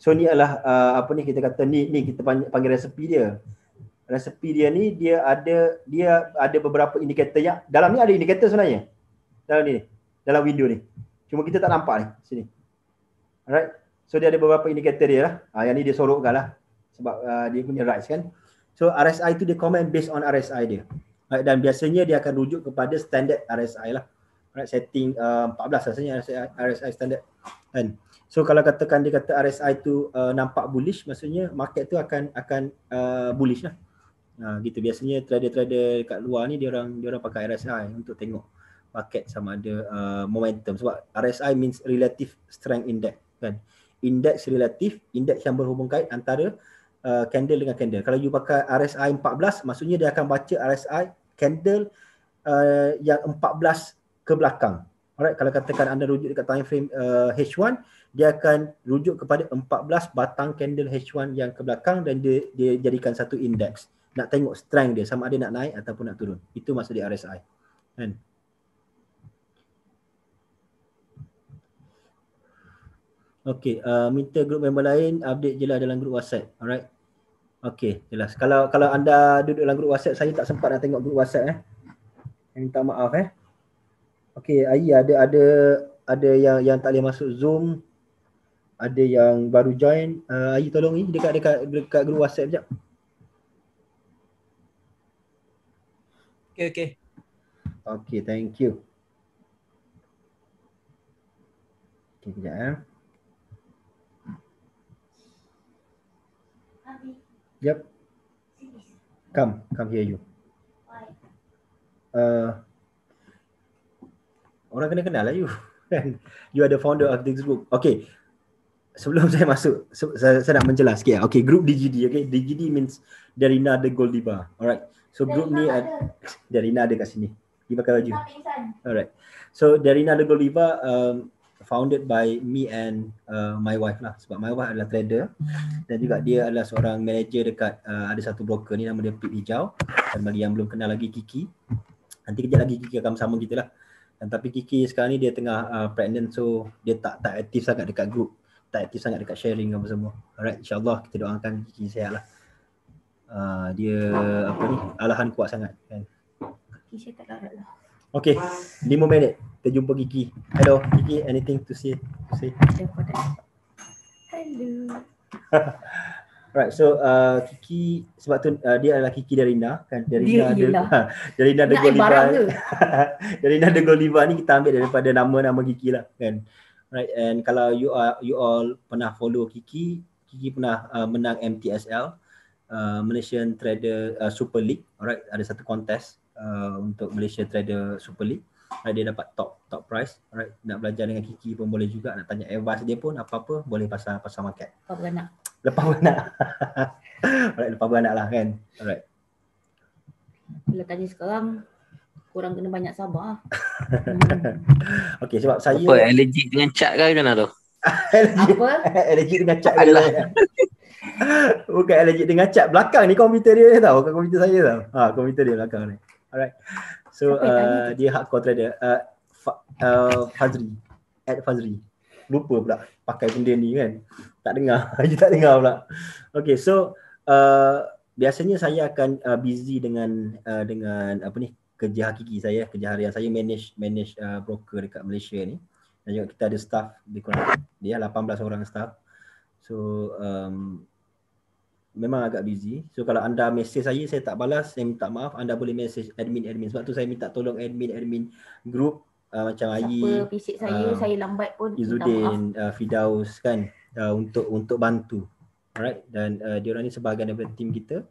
So ni adalah uh, apa ni kita kata ni ni kita panggil, panggil resepi dia. Resepi dia ni dia ada dia ada beberapa indikator yang dalam ni ada indikator sebenarnya. Dalam ni dalam window ni. Cuma kita tak nampak ni sini. Alright. So dia ada beberapa indikator dia lah. Ha, yang ni dia sorokkan lah. Sebab uh, dia punya rights kan. So RSI tu dia comment based on RSI dia. Alright. Dan biasanya dia akan rujuk kepada standard RSI lah. Alright. Setting uh, 14 rasanya lah RSI, RSI standard. And, So kalau katakan dia kata RSI tu uh, nampak bullish maksudnya market tu akan akan uh, bullish lah. Ha, gitu biasanya trader-trader dekat luar ni dia orang dia orang pakai RSI untuk tengok market sama ada uh, momentum sebab RSI means relative strength index kan. Index relatif, index yang berhubung kait antara uh, candle dengan candle. Kalau you pakai RSI 14 maksudnya dia akan baca RSI candle uh, yang 14 ke belakang. Alright kalau katakan anda rujuk dekat time frame uh, H1 dia akan rujuk kepada 14 batang candle H1 yang ke belakang dan dia, dia jadikan satu indeks nak tengok strength dia sama ada nak naik ataupun nak turun itu maksud dia RSI kan Okay, uh, minta grup member lain update je lah dalam grup WhatsApp. Alright. Okay, jelas. Kalau kalau anda duduk dalam grup WhatsApp, saya tak sempat nak tengok grup WhatsApp eh. Saya minta maaf eh. Okay, Ayi ada ada ada yang yang tak boleh masuk Zoom ada yang baru join uh, ayu tolong ni dekat dekat dekat grup WhatsApp jap okey okey okey thank you okey kejap eh yep come come here you uh orang kena kenal lah you you are the founder of this group okey sebelum saya masuk saya, saya nak menjelaskan sikit. Okay. Lah. okay, group DGD, okay. DGD means Darina the Goldiba. Alright. So group ni ada. Darina ada kat sini. Dia pakai baju. Alright. So Darina the Goldiba um, founded by me and uh, my wife lah sebab my wife adalah trader dan juga dia adalah seorang manager dekat uh, ada satu broker ni nama dia Pip Hijau dan bagi yang belum kenal lagi Kiki nanti kejap lagi Kiki akan bersama kita lah dan tapi Kiki sekarang ni dia tengah uh, pregnant so dia tak tak aktif sangat dekat group tak aktif sangat dekat sharing apa semua. Alright, insyaAllah kita doakan Kiki sehat lah. Uh, dia apa ni, alahan kuat sangat kan. saya tak larat lah. Okay, lima minit. Kita jumpa Kiki. Hello, Kiki anything to say? To say? Hello. Alright, so uh, Kiki sebab tu uh, dia adalah Kiki dari Darina kan? Dari Dari Darina ada ialah. Dari Degoliva. ada Degoliva ni kita ambil daripada nama-nama Kiki lah kan? right and kalau you all you all pernah follow Kiki Kiki pernah uh, menang MTSL uh, Malaysian Trader uh, Super League alright ada satu kontes uh, untuk Malaysia Trader Super League right? dia dapat top top price. Right, nak belajar dengan Kiki pun boleh juga nak tanya advice dia pun apa-apa boleh pasal pasal market lepas mana? lepas mana? alright lepas mana lah kan Right. kalau tanya sekarang Korang kena banyak sabar hmm. Okay sebab saya Apa allergic dengan cat ke macam mana tu? Apa? allergic dengan cat ke Adalah Bukan allergic dengan cat Belakang ni komputer dia tau Bukan komputer saya tau ha, Komputer dia belakang ni Alright So uh, dia hardcore trader uh, fa- uh, Fazri At Fazri Lupa pula pakai benda ni kan Tak dengar Saya tak dengar pula Okay so uh, Biasanya saya akan uh, busy dengan uh, dengan apa ni kerja hakiki saya kerja harian saya manage manage uh, broker dekat Malaysia ni dan juga kita ada staff di kurang dia 18 lah orang staff so um, memang agak busy so kalau anda message saya saya tak balas saya minta maaf anda boleh message admin admin sebab tu saya minta tolong admin admin group uh, macam Siapa Ayi Siapa bisik saya uh, saya lambat pun Izudin uh, Fidaus kan uh, untuk untuk bantu alright dan uh, dia orang ni sebahagian daripada team kita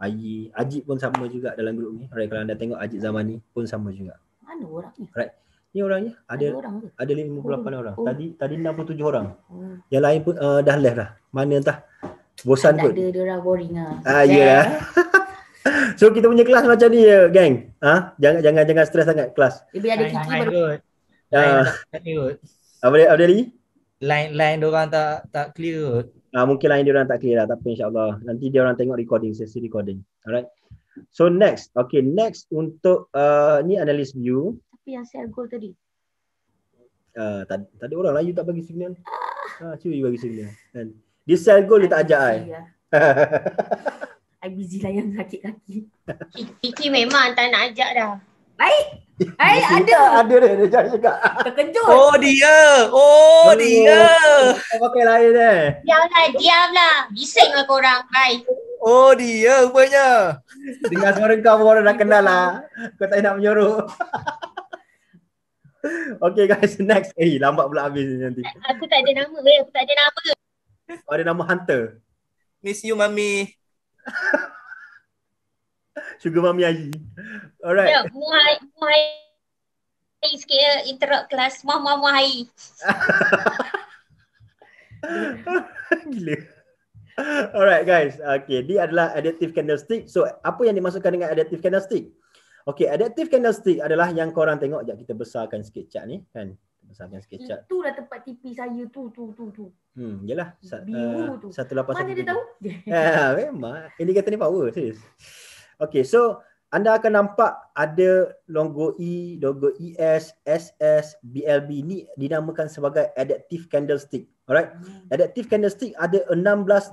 Aji, Aji pun sama juga dalam grup ni. Right, kalau anda tengok Aji zaman ni pun sama juga. Mana orangnya? Right. Ni orangnya ada ada, orang ke? ada 58 oh. orang. Tadi tadi 67 orang. Oh. Yang lain pun uh, dah left dah. Mana entah. Bosan pun. Ada dia orang boring ah. Ah ya. Yeah. so kita punya kelas macam ni ya, gang. Ha? Ah, jangan jangan jangan stres sangat kelas. Lebih ada kiki baru. Ya. Apa dia? Apa dia? Line line dia orang tak tak clear. Uh, mungkin lain dia orang tak clear lah tapi insyaAllah nanti dia orang tengok recording, sesi recording. Alright. So next, okay next untuk uh, ni analyst view. Tapi yang share goal tadi. Uh, tak, tak orang lah, you tak bagi signal. Ha, uh, cuba you bagi signal. Kan? Dia sell goal, I dia tak ajak I. Eh? Lah. I busy lah yang sakit kaki. Kiki memang tak nak ajak dah. Baik. Hai, ada. Ada dia, dia jangan cakap. Terkejut. Oh, dia. Oh, oh dia. Okey lain eh. Diamlah, diamlah. Bising lah korang. Hai. Oh, dia rupanya. Dengar suara kau pun orang dah kenal lah. Kau tak nak menyuruh. okay guys, next. Eh, lambat pula habis nanti. Aku tak ada nama. Eh. Aku tak ada nama. Oh, ada nama Hunter. Miss you, mami. Sugar Mami Ali. Alright. Ya, Muai, Muhai Muhai sikit ya, interrupt kelas Muhai Muhai Muhai. Gila. Alright guys, okay. dia adalah adaptive candlestick. So, apa yang dimasukkan dengan adaptive candlestick? Okay, adaptive candlestick adalah yang korang tengok. Sekejap kita besarkan sikit cat ni kan. Besarkan sikit cat. Itu lah tempat tipi saya tu, tu, tu, tu. Hmm, yelah. Sa- Biru uh, tu. Mana dia tahu? Ya, yeah, memang. Ini kata ni power, serius. Okay, so anda akan nampak ada logo E, logo ES, SS, BLB ni dinamakan sebagai adaptive candlestick. Alright. Hmm. Adaptive candlestick ada 16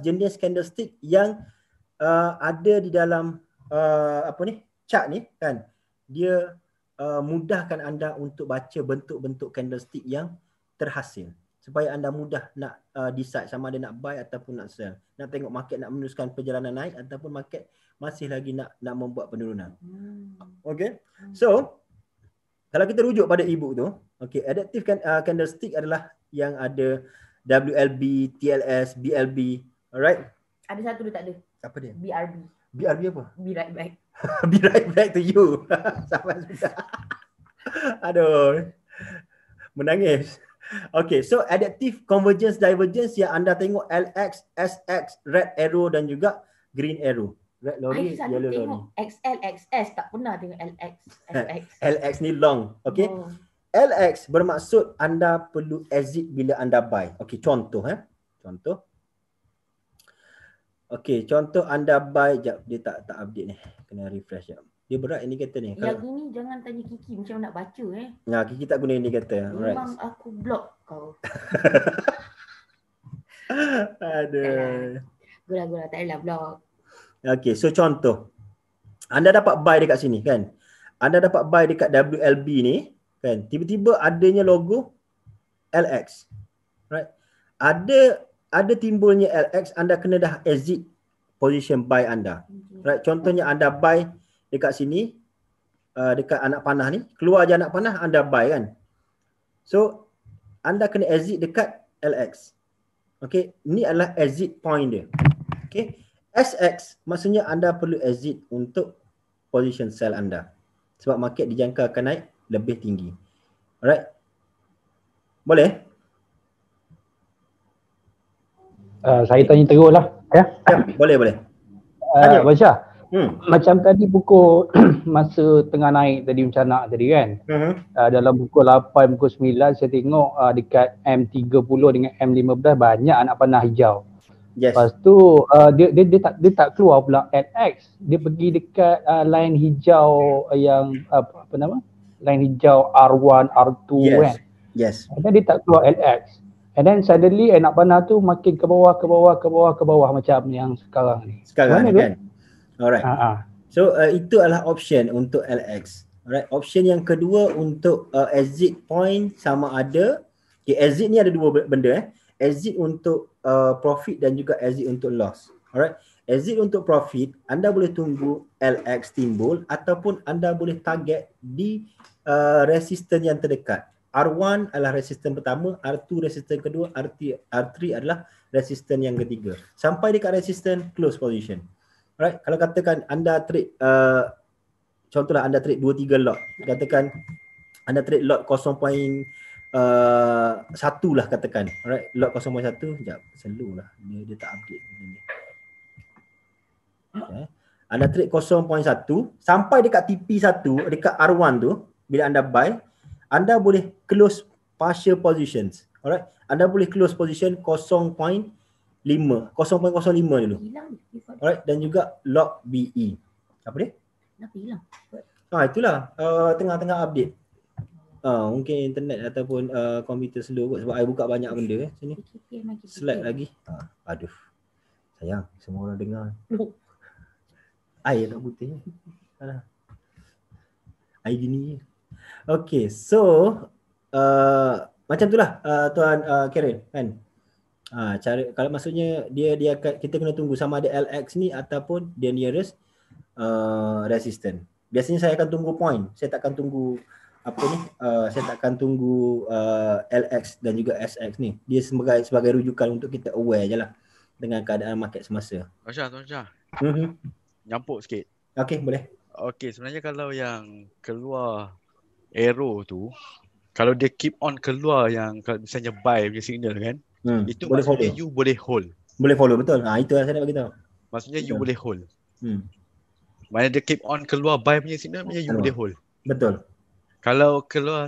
jenis candlestick yang uh, ada di dalam uh, apa ni? Chart ni kan. Dia uh, mudahkan anda untuk baca bentuk-bentuk candlestick yang terhasil supaya anda mudah nak uh, decide sama ada nak buy ataupun nak sell. Nak tengok market nak meneruskan perjalanan naik ataupun market masih lagi nak nak membuat penurunan. Hmm. Okay. Hmm. So, kalau kita rujuk pada ebook tu, okay, adaptive can, uh, candlestick adalah yang ada WLB, TLS, BLB, alright? Ada satu dia tak ada. Apa dia? BRB. BRB apa? Be right back. Be right back to you. Sampai sudah. Aduh. Menangis. Okay, so adaptive convergence divergence yang anda tengok LX, SX, red arrow dan juga green arrow. Red lori, yellow lori. XL, XS. Tak pernah tengok LX. LX ni long. Okay. Oh. LX bermaksud anda perlu exit bila anda buy. Okay, contoh. Eh. Contoh. Okay, contoh anda buy. Jap, dia tak tak update ni. Kena refresh jap. Dia berat ini indikator ni. Yang Kalau... ini jangan tanya Kiki macam nak baca eh. nah, Kiki tak guna ini indikator. Memang right. aku block kau. Aduh. Lah. Gula-gula tak adalah block. Okay, so contoh Anda dapat buy dekat sini kan Anda dapat buy dekat WLB ni kan? Tiba-tiba adanya logo LX right? Ada ada timbulnya LX Anda kena dah exit position buy anda right? Contohnya anda buy dekat sini uh, Dekat anak panah ni Keluar je anak panah anda buy kan So anda kena exit dekat LX Okay, ni adalah exit point dia Okay, SX maksudnya anda perlu exit untuk position sell anda sebab market dijangka akan naik lebih tinggi. Alright? Boleh? Uh, saya tanya terus lah. Ya? ya boleh, boleh. Uh, ah, baca hmm. macam tadi buku masa tengah naik tadi macam nak tadi kan uh-huh. uh, dalam buku 8, buku 9 saya tengok uh, dekat M30 dengan M15 banyak anak panah hijau Yes. Lepas tu uh, dia, dia dia tak dia tak keluar pula at X. Dia pergi dekat uh, line hijau yang apa, uh, apa nama? Line hijau R1 R2 yes. kan. Yes. And then dia tak keluar at X. And then suddenly anak eh, panah tu makin ke bawah ke bawah ke bawah ke bawah macam yang sekarang ni. Sekarang ni kan. Alright. Ha, ha So uh, itu adalah option untuk LX. Alright, option yang kedua untuk uh, exit point sama ada okay, exit ni ada dua benda eh. Exit untuk Uh, profit dan juga exit untuk loss. Alright. Exit untuk profit, anda boleh tunggu LX timbul ataupun anda boleh target di uh, resisten yang terdekat. R1 adalah resisten pertama, R2 resisten kedua, R3, R3 adalah resisten yang ketiga. Sampai dekat resisten, close position. Alright, kalau katakan anda trade, uh, contohlah anda trade 2-3 lot. Katakan anda trade lot Uh, satu lah katakan. Alright, log 0.1. Sekejap, selalu lah. Dia, dia tak update Okay. Ya. Anda trade 0.1 sampai dekat TP1, dekat R1 tu, bila anda buy, anda boleh close partial positions. Alright, anda boleh close position 0.5. 0.05 dulu. Hilang. Alright, dan juga log BE. Apa dia? Dah hilang. Ha, itulah. Uh, tengah-tengah update. Ah, mungkin internet ataupun uh, komputer slow kot sebab saya buka banyak benda eh sini. Slide lagi. Ah, aduh. Sayang, semua orang dengar. Air nak putih. Alah. Air gini Okay, so uh, macam itulah uh, Tuan uh, Karen kan. Ah, cara kalau maksudnya dia dia kita kena tunggu sama ada LX ni ataupun dia nearest uh, resistant. Biasanya saya akan tunggu point. Saya takkan tunggu apa ni uh, saya takkan tunggu uh, eh, LX dan juga SX ni dia sebagai sebagai rujukan untuk kita aware jelah dengan keadaan market semasa. Masya Tuan Syah. Mhm. Nyampuk sikit. Okey, boleh. Okey, sebenarnya kalau yang keluar arrow tu kalau dia keep on keluar yang misalnya buy punya signal kan, hmm. itu boleh maksudnya follow. you boleh hold. Boleh follow betul. Ha, itu yang saya nak bagi tahu. Maksudnya betul. you boleh hold. Hmm. Mana dia keep on keluar buy punya signal, maksudnya you boleh hold. Betul kalau keluar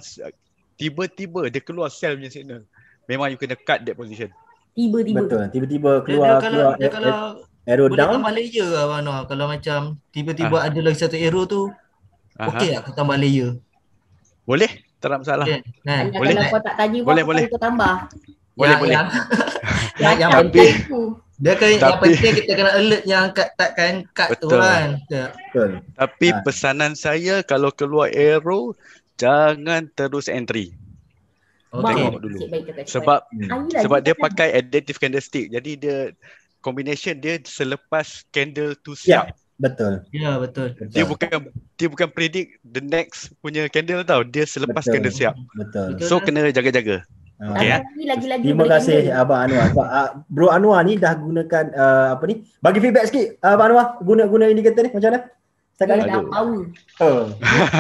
tiba-tiba dia keluar sel punya signal memang you kena cut that position tiba-tiba betul tiba-tiba keluar dia, dia kalau, keluar dia kalau arrow boleh down tambah layer lah Abang Noah kalau macam tiba-tiba Aha. ada lagi satu arrow tu okey lah aku tambah layer boleh tak ada masalah okay. nah. boleh kalau kau tak tanya pun boleh, boleh. kau tambah boleh ya, boleh yang, yang, penting tu dia kan yang penting kita kena alert yang kat takkan kat tu kan. Betul. Tapi ha. pesanan saya kalau keluar arrow jangan terus entry. Okay. Tengok dulu. Sebab hmm. Ayla, sebab dia kan. pakai adaptive candlestick. Jadi dia combination dia selepas candle tu ya, siap. Yeah. Betul. Ya, yeah, betul. Dia betul. bukan dia bukan predict the next punya candle tau. Dia selepas betul. candle siap. Betul. So kena jaga-jaga. Ah. Okay, ya. lagi-lagi Terima kasih ini. Abang Anwar Abang, uh, Bro Anwar ni dah gunakan uh, Apa ni Bagi feedback sikit uh, Abang Anwar Guna-guna indikator ni Macam mana sekarang dah power. Oh.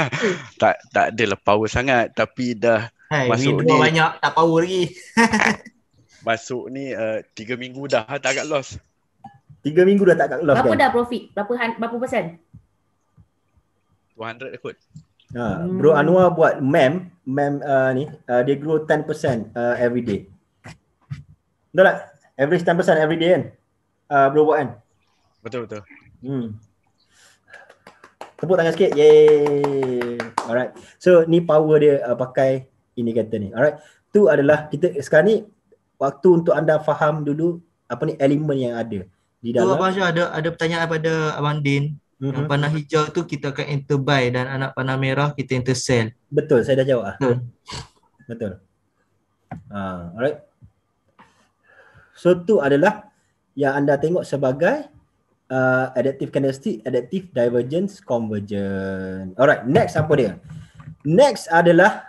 tak tak adalah power sangat tapi dah Hai, masuk ni. banyak tak power lagi. masuk ni uh, tiga minggu dah ha, tak agak loss. Tiga minggu dah tak agak loss Berapa kan? dah profit? Berapa han, berapa persen? 200 kot. Ha, hmm. Bro Anwar buat mem, mem uh, ni, uh, dia grow 10% uh, every day. Betul tak? Average 10% every day kan? Uh, bro buat kan? Betul betul. Hmm. Tepuk tangan sikit. Yay. Alright. So ni power dia uh, pakai indicator ni. Alright. Tu adalah kita sekarang ni waktu untuk anda faham dulu apa ni elemen yang ada di dalam. Tu apa Syah ada ada pertanyaan pada Abang Din. Mm-hmm. panah hijau tu kita akan enter buy dan anak panah merah kita enter sell. Betul, saya dah jawab lah. ah. Hmm. Betul. Ha, alright. So tu adalah yang anda tengok sebagai uh, adaptive candlestick, adaptive divergence, convergence. Alright, next apa dia? Next adalah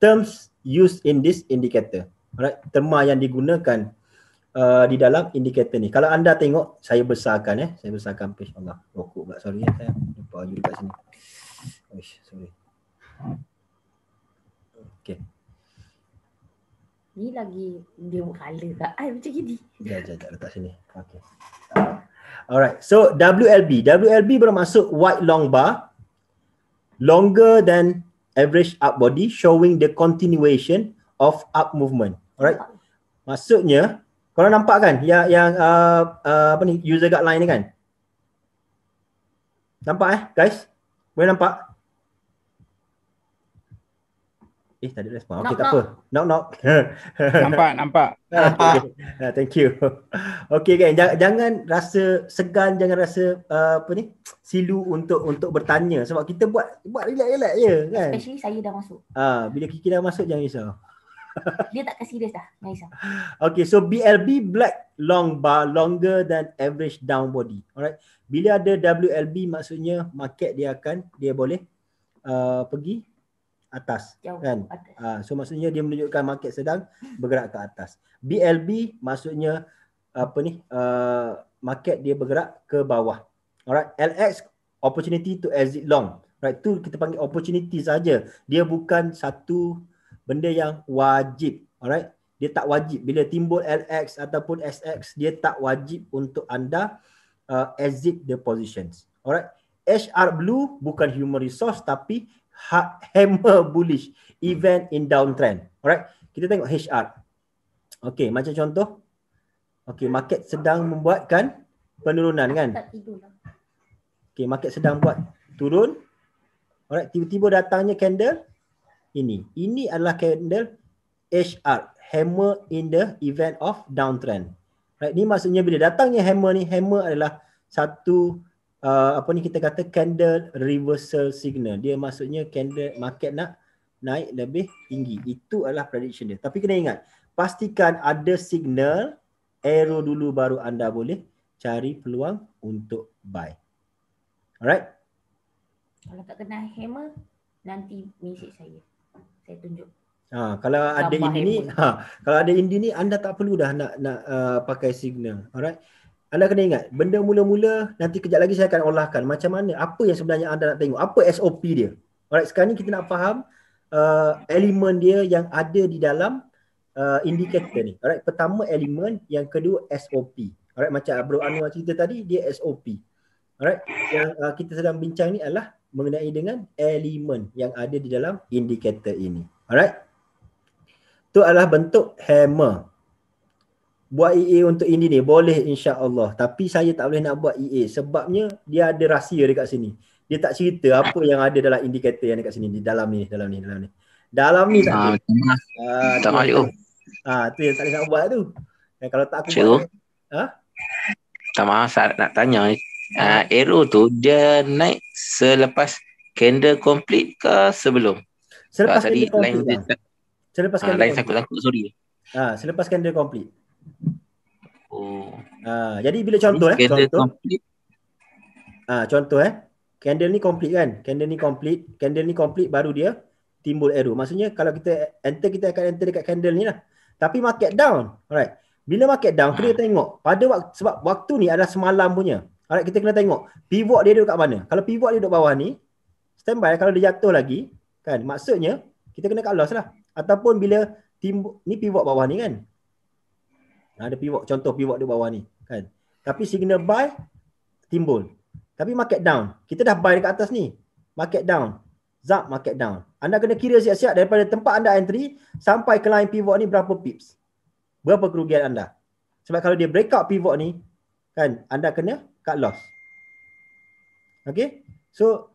terms used in this indicator. Alright, terma yang digunakan uh, di dalam indicator ni. Kalau anda tengok, saya besarkan eh. Saya besarkan page Allah. Rokok pula, sorry. Eh. Saya lupa juga kat sini. Oish, sorry. Okay. Ni lagi dia berkala tak? Ai ah, macam gini. Jap, jap, Letak sini. Okay. Alright, so WLB. WLB bermaksud wide long bar, longer than average up body, showing the continuation of up movement. Alright, maksudnya, korang nampak kan yang, yang uh, uh, apa ni, user guideline ni kan? Nampak eh, guys? Boleh nampak? Eh tak ada respon. Okey tak apa. Knock knock. nampak nampak. nampak. Ah, thank you. Ah, Okey kan jangan, rasa segan jangan rasa ah, apa ni silu untuk untuk bertanya sebab kita buat buat relax-relax je kan. Especially saya dah masuk. Ah bila Kiki dah masuk jangan risau. Dia tak kasi dia dah. Jangan risau. Okey so BLB black long bar longer than average down body. Alright. Bila ada WLB maksudnya market dia akan dia boleh uh, pergi atas Jauh kan atas. Uh, so maksudnya dia menunjukkan market sedang bergerak ke atas BLB maksudnya apa ni uh, market dia bergerak ke bawah alright LX opportunity to exit long right tu kita panggil opportunity saja dia bukan satu benda yang wajib alright dia tak wajib bila timbul LX ataupun SX dia tak wajib untuk anda uh, exit the positions alright HR blue bukan human resource tapi hammer bullish event in downtrend. Alright, kita tengok HR. Okay, macam contoh. Okay, market sedang membuatkan penurunan kan? Lah. Okay, market sedang buat turun. Alright, tiba-tiba datangnya candle ini. Ini adalah candle HR, hammer in the event of downtrend. Right, ni maksudnya bila datangnya hammer ni, hammer adalah satu uh, apa ni kita kata candle reversal signal. Dia maksudnya candle market nak naik lebih tinggi. Itu adalah prediction dia. Tapi kena ingat, pastikan ada signal arrow dulu baru anda boleh cari peluang untuk buy. Alright? Kalau tak kena hammer, nanti mesej saya. Saya tunjuk. Ha, kalau ada ini ni, ha, kalau ada ini ni anda tak perlu dah nak nak uh, pakai signal. Alright? anda kena ingat benda mula-mula nanti kejap lagi saya akan olahkan macam mana apa yang sebenarnya anda nak tengok apa SOP dia alright sekarang ni kita nak faham uh, elemen dia yang ada di dalam uh, indikator ni alright pertama elemen yang kedua SOP alright macam bro Anwar cerita tadi dia SOP alright yang uh, kita sedang bincang ni adalah mengenai dengan elemen yang ada di dalam indikator ini alright tu adalah bentuk hammer buat EA untuk ini ni boleh insyaallah tapi saya tak boleh nak buat EA sebabnya dia ada rahsia dekat sini dia tak cerita apa yang ada dalam indikator yang dekat sini di dalam ni dalam ni dalam ni dalam ni tak ada ah, ah, tak ada ah tu yang tak boleh nak buat tu dan kalau tak aku Cikgu. buat ha tak maaf saya nak tanya uh, ah, arrow tu dia naik selepas candle complete ke sebelum selepas candle complete lah. selepas candle ha, lain takut-takut sorry ah ha, selepas candle complete Oh. Ah, jadi bila contoh eh, contoh. Complete. Ah, contoh eh. Candle ni complete kan? Candle ni complete, candle ni complete baru dia timbul error. Maksudnya kalau kita enter kita akan enter dekat candle ni lah. Tapi market down. Alright. Bila market down ah. kita tengok pada waktu, sebab waktu ni adalah semalam punya. Alright, kita kena tengok pivot dia duduk kat mana. Kalau pivot dia duduk bawah ni, standby kalau dia jatuh lagi, kan? Maksudnya kita kena cut loss lah. Ataupun bila timbul ni pivot bawah ni kan ada pivot contoh pivot di bawah ni kan tapi signal buy timbul tapi market down kita dah buy dekat atas ni market down zap market down anda kena kira siap-siap daripada tempat anda entry sampai ke line pivot ni berapa pips berapa kerugian anda sebab kalau dia break out pivot ni kan anda kena cut loss Okay, so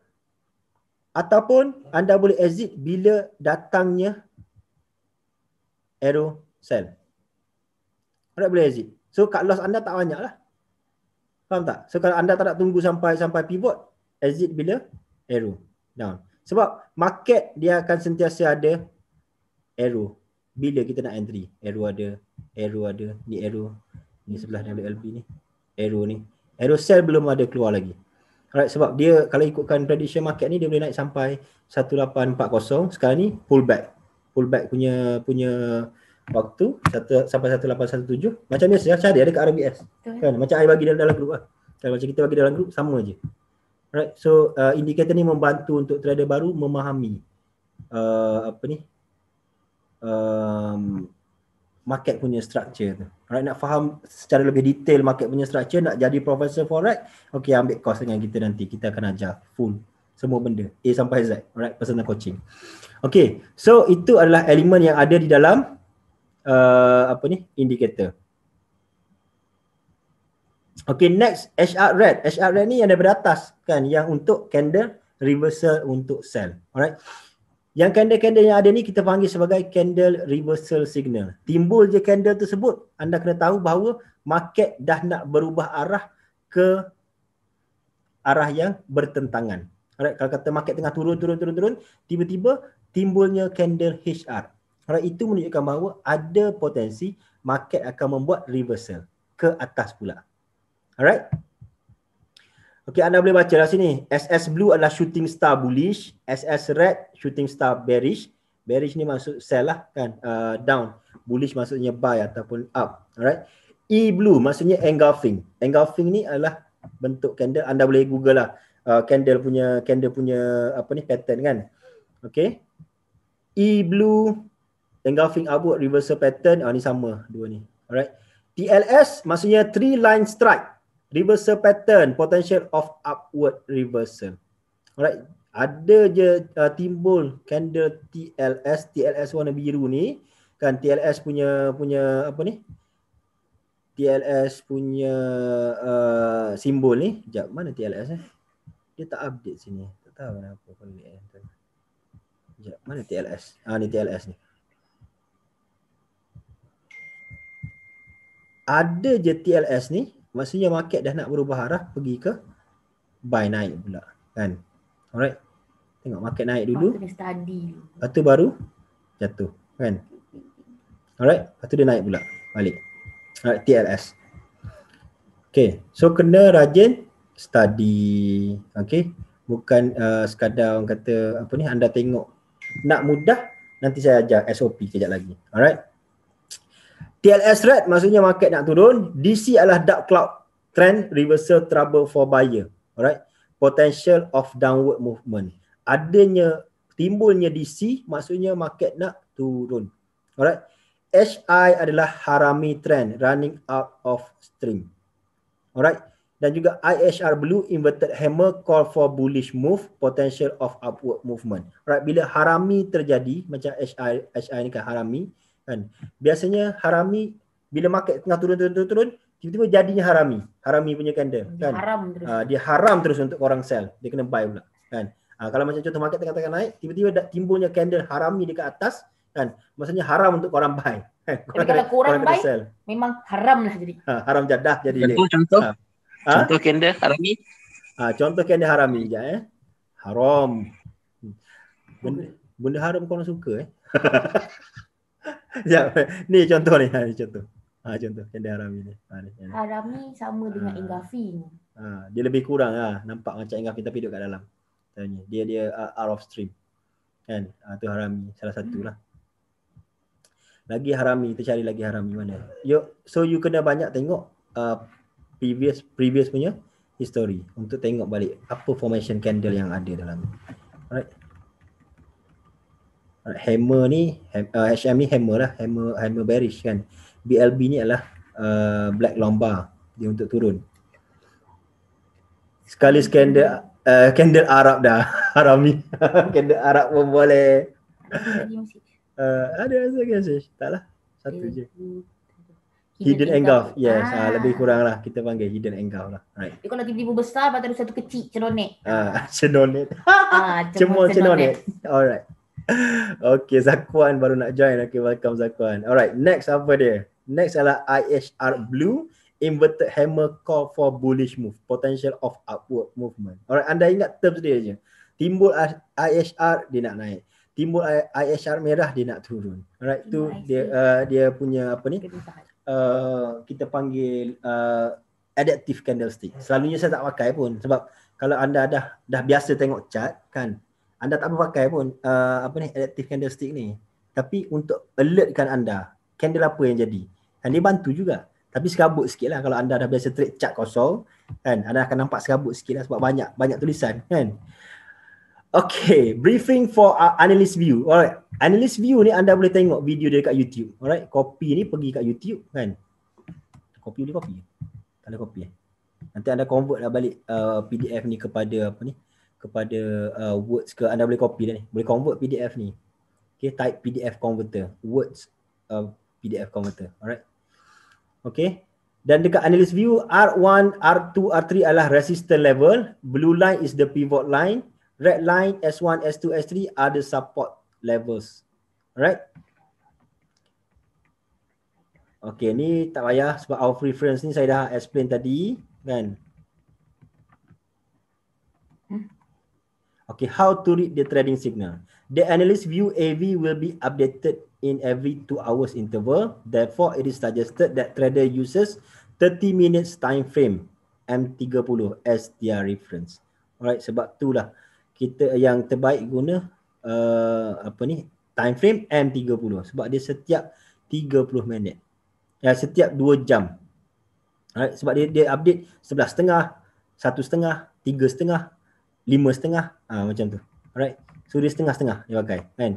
ataupun anda boleh exit bila datangnya arrow sell tak boleh exit. So cut loss anda tak banyak lah. Faham tak? So kalau anda tak nak tunggu sampai sampai pivot, exit bila arrow down. Sebab market dia akan sentiasa ada arrow bila kita nak entry. Arrow ada, arrow ada, ni arrow, ni sebelah WLB ni, arrow ni. Arrow sell belum ada keluar lagi. Alright, sebab dia kalau ikutkan prediction market ni dia boleh naik sampai 1840 sekarang ni pullback. Pullback punya punya waktu satu sampai 1817 macam ni saya cari ada kat RBS Betul. kan macam I bagi dalam, dalam grup lah kan macam kita bagi dalam grup sama aje right so uh, indikator ni membantu untuk trader baru memahami uh, apa ni um, market punya structure tu right nak faham secara lebih detail market punya structure nak jadi professor forex okey ambil course dengan kita nanti kita akan ajar full semua benda A sampai Z right personal coaching okey so itu adalah elemen yang ada di dalam uh, apa ni indicator. Okay next HR red. HR red ni yang daripada atas kan yang untuk candle reversal untuk sell. Alright. Yang candle-candle yang ada ni kita panggil sebagai candle reversal signal. Timbul je candle tersebut, anda kena tahu bahawa market dah nak berubah arah ke arah yang bertentangan. Alright, kalau kata market tengah turun turun turun turun, tiba-tiba timbulnya candle HR. Kalau itu menunjukkan bahawa ada potensi market akan membuat reversal ke atas pula. Alright. Okay, anda boleh baca lah sini. SS Blue adalah shooting star bullish. SS Red shooting star bearish. Bearish ni maksud sell lah kan. Uh, down. Bullish maksudnya buy ataupun up. Alright. E Blue maksudnya engulfing. Engulfing ni adalah bentuk candle. Anda boleh google lah. Uh, candle punya candle punya apa ni pattern kan. Okay. E Blue engulfing upward reversal pattern ah ni sama dua ni alright TLS maksudnya three line strike reversal pattern potential of upward reversal alright ada je uh, timbul candle TLS TLS warna biru ni kan TLS punya punya apa ni TLS punya uh, simbol ni jap mana TLS eh dia tak update sini tak tahu kenapa pun ni eh. jap mana TLS ah ni TLS ni ada je TLS ni maksudnya market dah nak berubah arah pergi ke buy naik pula kan alright tengok market naik dulu study. lepas tu baru jatuh kan alright lepas tu dia naik pula balik alright TLS okay so kena rajin study okay bukan uh, sekadar orang kata apa ni anda tengok nak mudah nanti saya ajar SOP kejap lagi alright TLS red maksudnya market nak turun, DC adalah dark cloud trend reversal trouble for buyer. Alright. Potential of downward movement. Adanya timbulnya DC maksudnya market nak turun. Alright. HI adalah harami trend running out of string. Alright. Dan juga IHR blue inverted hammer call for bullish move potential of upward movement. Alright, bila harami terjadi macam HI HI ni kan harami kan biasanya harami bila market tengah turun turun turun, turun tiba-tiba jadinya harami harami punya candle kan haram terus. Uh, dia haram terus untuk orang sell dia kena buy pula kan uh, kalau macam contoh market tengah tengah naik tiba-tiba dah timbulnya candle harami dekat atas kan maksudnya haram untuk orang buy kan? korang Jadi kalau kurang buy sell. memang haram lah jadi uh, haram jadah jadi contoh contoh uh. contoh uh. candle harami uh, contoh candle harami je eh haram benda, benda haram kau orang suka eh Ya, Ni contoh ni. Ha, ni contoh. Ha, contoh. Kedai haram ni. Ha, ni, ni. Haram ni sama dengan ha. Engafing. Ha, dia lebih kurang lah. Ha. Nampak macam Engafing tapi dia kat dalam. Dia dia uh, out of stream. Kan? Ha, tu haram ni. Salah satulah. Lagi haram ni. Kita cari lagi haram mana. Yo, so you kena banyak tengok uh, previous previous punya history untuk tengok balik apa formation candle yang ada dalam. Alright uh, hammer ni uh, HM ni hammer lah hammer hammer bearish kan BLB ni adalah uh, black lombar dia untuk turun sekali scandal uh, candle Arab dah haram ni candle Arab pun boleh uh, ada rasa ke kan, sih taklah satu je Hidden and gulf. Yes. Ah. Uh, lebih kurang lah. Kita panggil hidden and gulf lah. Right. kalau tiba-tiba besar, baru satu kecil. Cenonet. Uh, cenonet. ah, cenonet. Ah, Cemur cenonet. Alright. okay, Zakuan baru nak join. Okay, welcome Zakuan. Alright, next apa dia? Next adalah IHR Blue Inverted Hammer Call for Bullish Move Potential of Upward Movement. Alright, anda ingat terms dia je. Timbul IHR, dia nak naik. Timbul IHR merah, dia nak turun. Alright, tu dia uh, dia punya apa ni? Uh, kita panggil uh, adaptive candlestick. Selalunya saya tak pakai pun sebab kalau anda dah dah biasa tengok chart kan anda tak pakai pun uh, apa ni adaptive candlestick ni tapi untuk alertkan anda candle apa yang jadi dan dia bantu juga tapi serabut sikit lah kalau anda dah biasa trade cat kosong kan anda akan nampak serabut sikit lah sebab banyak banyak tulisan kan Okay, briefing for uh, analyst view. Alright, analyst view ni anda boleh tengok video dia dekat YouTube. Alright, copy ni pergi kat YouTube kan. Copy ni copy. Tak ada copy eh. Nanti anda convert lah balik uh, PDF ni kepada apa ni, kepada uh, words ke anda boleh copy dia ni boleh convert PDF ni okay type PDF converter words uh, PDF converter alright okay dan dekat Analysis view R1 R2 R3 adalah resistance level blue line is the pivot line red line S1 S2 S3 are the support levels alright Okay, ni tak payah sebab our preference ni saya dah explain tadi kan. Okay, how to read the trading signal? The analyst view AV will be updated in every two hours interval. Therefore, it is suggested that trader uses 30 minutes time frame M30 as their reference. Alright, sebab tu lah kita yang terbaik guna uh, apa ni time frame M30 sebab dia setiap 30 minit. Ya, setiap 2 jam. Alright, sebab dia dia update 11.30, 1.30, 3.30, lima setengah ha, macam tu. Alright. So dia setengah-setengah dia pakai kan.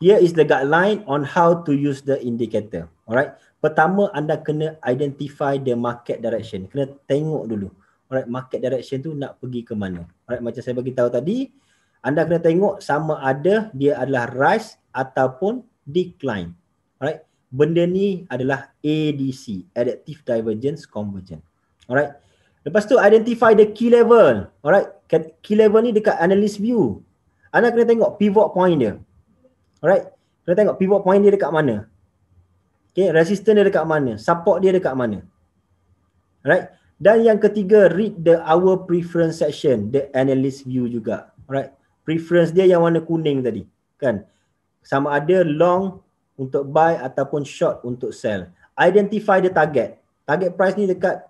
Here is the guideline on how to use the indicator. Alright. Pertama anda kena identify the market direction. Kena tengok dulu. Alright market direction tu nak pergi ke mana. Alright macam saya bagi tahu tadi anda kena tengok sama ada dia adalah rise ataupun decline. Alright. Benda ni adalah ADC, adaptive divergence convergence. Alright. Lepas tu identify the key level. Alright. Kan- key level ni dekat analyst view. Anda kena tengok pivot point dia. Alright. Kena tengok pivot point dia dekat mana. Okay. Resistance dia dekat mana. Support dia dekat mana. Alright. Dan yang ketiga, read the our preference section. The analyst view juga. Alright. Preference dia yang warna kuning tadi. Kan. Sama ada long untuk buy ataupun short untuk sell. Identify the target. Target price ni dekat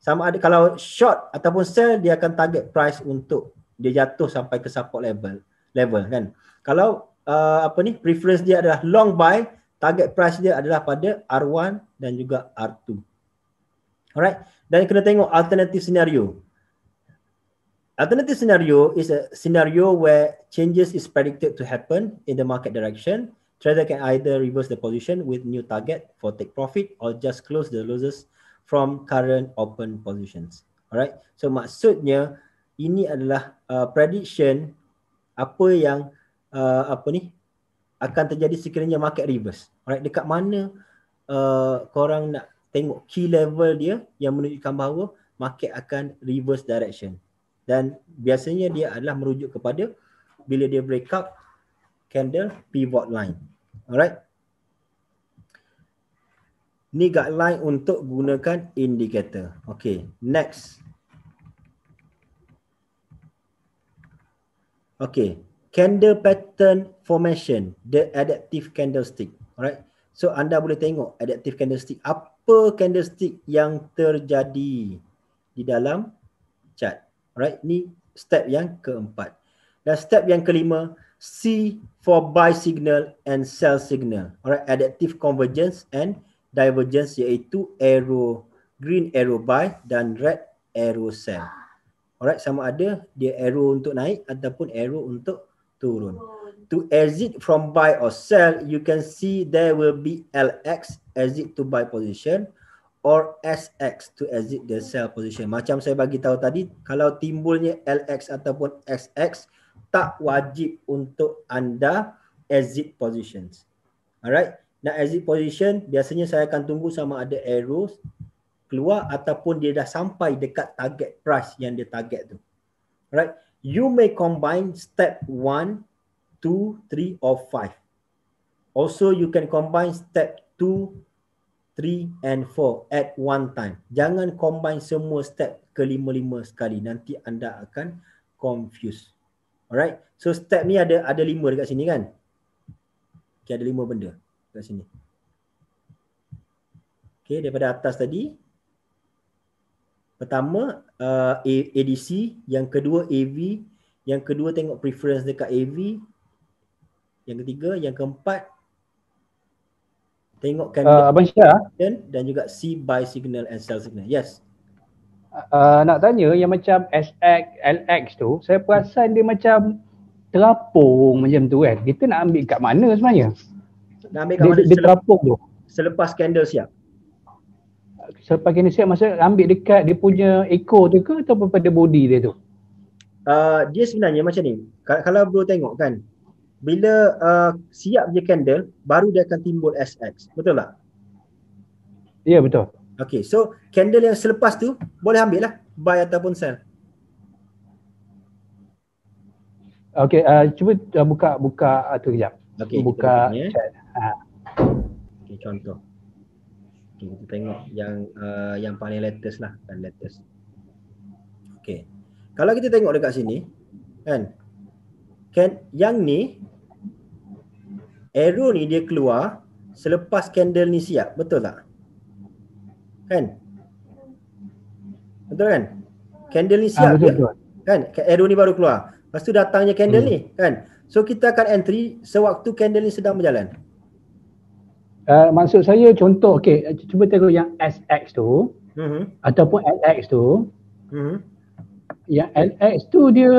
sama ada kalau short ataupun sell dia akan target price untuk dia jatuh sampai ke support level level kan kalau uh, apa ni preference dia adalah long buy target price dia adalah pada R1 dan juga R2 alright dan kena tengok alternative scenario alternative scenario is a scenario where changes is predicted to happen in the market direction trader can either reverse the position with new target for take profit or just close the losers from current open positions. Alright, so maksudnya ini adalah uh, prediction apa yang uh, apa ni akan terjadi sekiranya market reverse. Alright, dekat mana uh, korang nak tengok key level dia yang menunjukkan bahawa market akan reverse direction. Dan biasanya dia adalah merujuk kepada bila dia break up candle pivot line. Alright ni guideline untuk gunakan indicator. Okay, next. Okay, candle pattern formation, the adaptive candlestick. Alright, so anda boleh tengok adaptive candlestick. Apa candlestick yang terjadi di dalam chart. Alright, ni step yang keempat. Dan step yang kelima, C for buy signal and sell signal. Alright, adaptive convergence and divergence iaitu arrow green arrow buy dan red arrow sell. Alright sama ada dia arrow untuk naik ataupun arrow untuk turun. To exit from buy or sell, you can see there will be LX exit to buy position or SX to exit the sell position. Macam saya bagi tahu tadi, kalau timbulnya LX ataupun SX tak wajib untuk anda exit positions. Alright, nak exit position biasanya saya akan tunggu sama ada arrows keluar ataupun dia dah sampai dekat target price yang dia target tu Alright, you may combine step 1 2 3 or 5 also you can combine step 2 3 and 4 at one time jangan combine semua step kelima-lima sekali nanti anda akan confuse alright so step ni ada ada lima dekat sini kan okay, ada lima benda dari sini. Okey, daripada atas tadi. Pertama, uh, ADC. Yang kedua, AV. Yang kedua, tengok preference dekat AV. Yang ketiga, yang keempat. Tengok kan uh, Abang ah? Dan juga C by signal and cell signal. Yes. Uh, nak tanya yang macam SX, LX tu, saya perasan dia macam terapung macam tu kan. Kita nak ambil kat mana sebenarnya? Nak ambil kat dia, mana? Dia tu. Selepas candle siap. Selepas skandal siap masa ambil dekat dia punya ekor tu ke atau pada body dia tu? Uh, dia sebenarnya macam ni. Kalau bro tengok kan. Bila uh, siap dia candle, baru dia akan timbul SX. Betul tak? Ya, yeah, betul. Okay, so candle yang selepas tu boleh ambil lah. Buy ataupun sell. Okay, uh, ah, cuba uh, buka buka uh, tu kejap. Okay, buka kita eh. chat. Ha. Okay, contoh. Okay, kita tengok yang uh, yang paling latest lah. Kan latest. Okay. Kalau kita tengok dekat sini, kan? Kan yang ni, arrow ni dia keluar selepas candle ni siap. Betul tak? Kan? Betul kan? Candle ni ah, siap ah, betul, Betul. Kan? Arrow ni baru keluar. Lepas tu datangnya candle hmm. ni, kan? So kita akan entry sewaktu candle ni sedang berjalan. Uh, maksud saya contoh okey cuba tengok yang SX tu mm-hmm. ataupun LX tu. Mm-hmm. Yang LX tu dia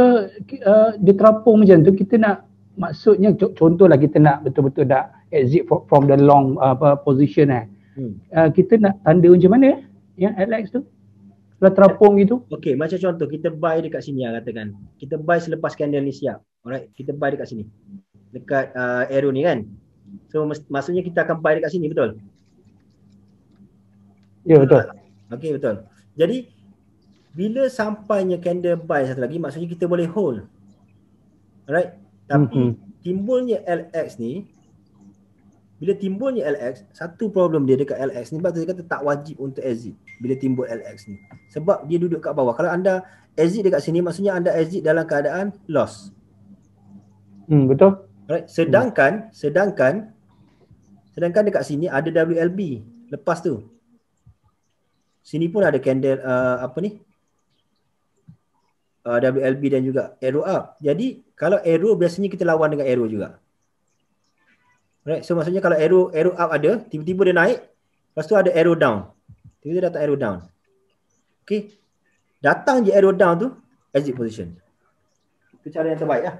uh, dia terapung macam tu kita nak maksudnya contohlah kita nak betul-betul nak exit from the long uh, position eh. Hmm. Uh, kita nak tanda macam mana eh, yang LX tu? Lah terapung gitu. Okey, macam contoh kita buy dekat sini lah katakan. Kita buy selepas candle ni siap. Alright, kita buy dekat sini. Dekat uh, arrow ni kan. So mas- maksudnya kita akan buy dekat sini betul? Ya yeah, betul. Okey, betul. Jadi bila sampainya candle buy satu lagi maksudnya kita boleh hold. Alright. Tapi mm-hmm. timbulnya LX ni bila timbulnya LX, satu problem dia dekat LX ni sebab saya kata tak wajib untuk exit bila timbul LX ni. Sebab dia duduk kat bawah. Kalau anda exit dekat sini maksudnya anda exit dalam keadaan loss. Hmm, betul. Alright. Sedangkan hmm. sedangkan sedangkan dekat sini ada WLB. Lepas tu sini pun ada candle uh, apa ni? Uh, WLB dan juga arrow up. Jadi kalau arrow biasanya kita lawan dengan arrow juga. Alright, so maksudnya kalau arrow arrow up ada, tiba-tiba dia naik, lepas tu ada arrow down. Tiba-tiba datang arrow down. Okey, Datang je arrow down tu, exit position. Itu cara yang terbaik lah.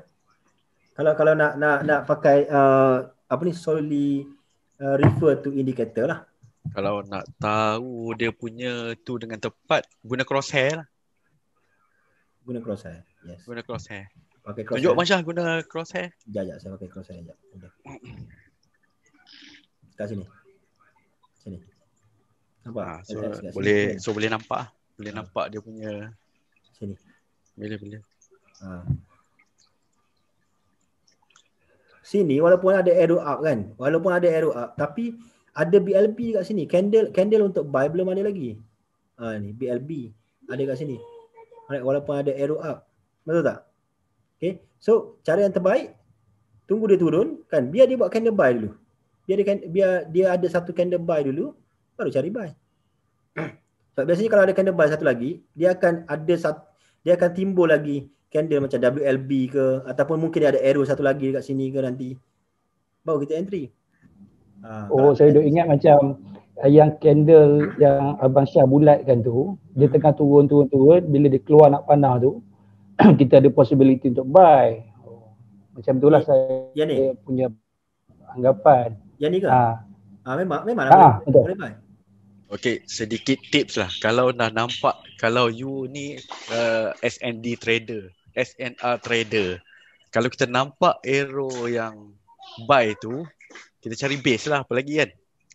Kalau kalau nak nak nak pakai uh, apa ni solely uh, refer to indicator lah. Kalau nak tahu dia punya tu dengan tepat guna crosshair lah. Guna crosshair. Yes. Guna crosshair. Pakai crosshair. Tunjuk Masya guna crosshair. Jajak saya pakai crosshair jap. Okay. Kat sini. Sini. Nampak? Ha, so, sini. boleh sini. so boleh nampak. Boleh ha. nampak dia punya sini. Boleh boleh. Ha. Sini walaupun ada arrow up kan. Walaupun ada arrow up tapi ada BLB kat sini. Candle candle untuk buy belum ada lagi. Ha ni BLB ada kat sini. Walaupun ada arrow up. Betul tak? Okay. So cara yang terbaik tunggu dia turun kan biar dia buat candle buy dulu dia, biar dia ada satu candle buy dulu baru cari buy sebab biasanya kalau ada candle buy satu lagi dia akan ada satu dia akan timbul lagi candle macam WLB ke ataupun mungkin dia ada arrow satu lagi dekat sini ke nanti baru kita entry ah, oh saya dah ingat macam eh, yang candle yang Abang Syah bulatkan tu dia hmm. tengah turun turun turun bila dia keluar nak panah tu kita ada possibility untuk buy oh, macam itulah saya ya, punya anggapan yang ni ke? Ha. Ha, memang memang ha, lah. Betul. Boleh buat. Okay, sedikit tips lah. Kalau dah nampak, kalau you ni uh, SND trader, SNR trader, kalau kita nampak arrow yang buy tu, kita cari base lah apalagi kan.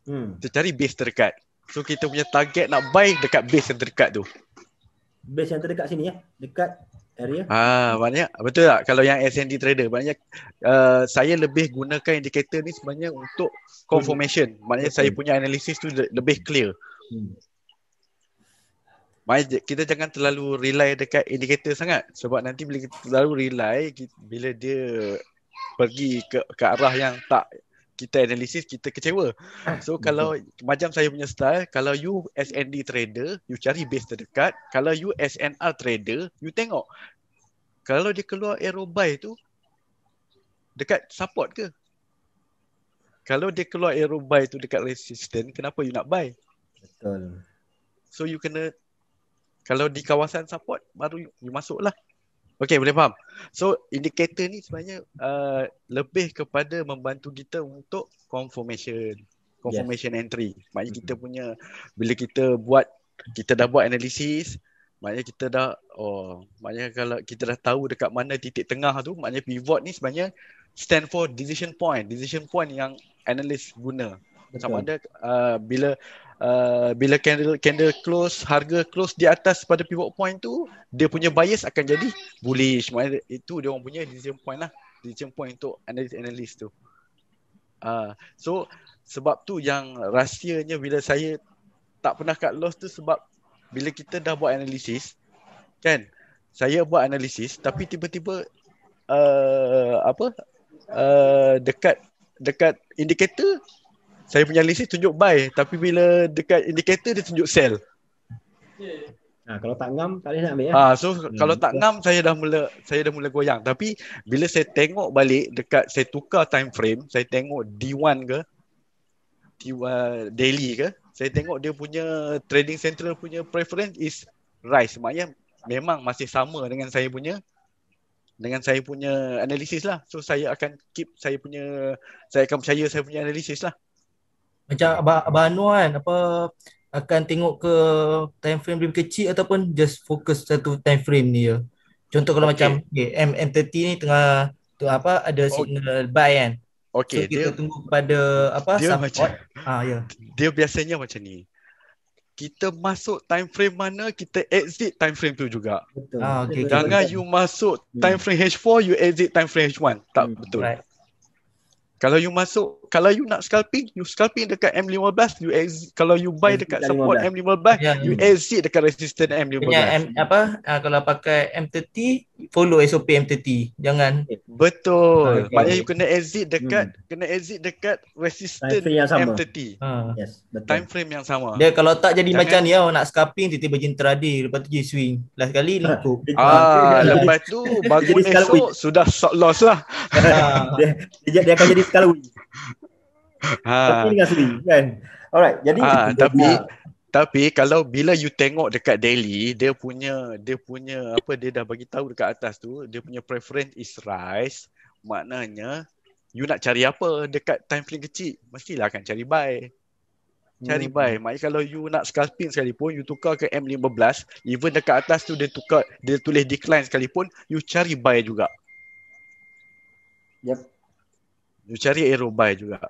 Hmm. Kita cari base terdekat. So kita punya target nak buy dekat base yang terdekat tu. Base yang terdekat sini ya? Dekat area. Ya? Ah, banyak betul tak kalau yang SND trader maknanya uh, saya lebih gunakan indikator ni sebenarnya untuk confirmation. Hmm. Maknanya hmm. saya punya analisis tu lebih clear. Hmm. Maknanya kita jangan terlalu rely dekat indikator sangat sebab nanti bila kita terlalu rely kita, bila dia pergi ke ke arah yang tak kita analisis kita kecewa. Ah, so kalau Betul. macam saya punya style, kalau you SND trader, you cari base terdekat, kalau you SNR trader, you tengok kalau dia keluar arrow buy tu dekat support ke? Kalau dia keluar arrow buy tu dekat resistance, kenapa you nak buy? Betul. So you kena kalau di kawasan support baru you, you masuklah. Okay boleh faham. So indicator ni sebenarnya uh, lebih kepada membantu kita untuk confirmation. Confirmation yes. entry. Maknanya kita punya bila kita buat kita dah buat analisis maknanya kita dah oh maknanya kalau kita dah tahu dekat mana titik tengah tu maknanya pivot ni sebenarnya stand for decision point. Decision point yang analis guna. Sama ada uh, bila uh, bila candle candle close harga close di atas pada pivot point tu dia punya bias akan jadi bullish maknanya itu dia orang punya decision point lah decision point untuk analis analyst tu uh, so sebab tu yang rahsianya bila saya tak pernah cut loss tu sebab bila kita dah buat analisis kan saya buat analisis tapi tiba-tiba uh, apa uh, dekat dekat indikator saya punya analisis tunjuk buy tapi bila dekat indikator dia tunjuk sell. Ha, kalau tak ngam tak boleh nak ambil ya? Ha, so hmm. kalau tak ngam saya dah mula saya dah mula goyang tapi bila saya tengok balik dekat saya tukar time frame saya tengok D1 ke D1 uh, daily ke saya tengok dia punya trading central punya preference is rise maknanya memang masih sama dengan saya punya dengan saya punya analisis lah. So saya akan keep saya punya saya akan percaya saya punya analisis lah macam abah abah Anwar kan apa akan tengok ke time frame lebih kecil ataupun just fokus satu time frame ni ya. Contoh kalau okay. macam okay, M M30 ni tengah tu apa ada signal okay. buy kan. Okey, so, kita dia, tunggu kepada apa dia support. Macam, ha ya. Yeah. Dia biasanya macam ni. Kita masuk time frame mana kita exit time frame tu juga. Betul. Ah, okay, Jangan betul. you masuk hmm. time frame H4 you exit time frame H1. Tak hmm, betul. Right. Kalau you masuk kalau you nak scalping, you scalping dekat M15, you exit, kalau you buy dekat M15. support M15, yeah. you ya. exit dekat resistant M15. Yeah, M, apa? Uh, kalau pakai M30, follow SOP M30. Jangan. Betul. Ah, okay. Maknanya you kena exit dekat hmm. kena exit dekat resistant time frame yang sama. M30. Ha. Yes, betul. Time frame yang sama. Dia kalau tak jadi Jangan. macam ni, oh, nak scalping, tiba-tiba jin teradi. Lepas tu je swing. Last kali, ah. lingkup. Ah, lepas tu, bagus. esok, sudah short loss lah. dia, dia, dia akan jadi scalping ha. tapi dengan sendiri kan alright jadi ha, tapi dia, tapi kalau bila you tengok dekat Delhi dia punya dia punya apa dia dah bagi tahu dekat atas tu dia punya preference is rice maknanya you nak cari apa dekat time frame kecil mestilah akan cari buy cari hmm. buy maknanya kalau you nak scalping sekalipun you tukar ke M15 even dekat atas tu dia tukar dia tulis decline sekalipun you cari buy juga yep you cari arrow buy juga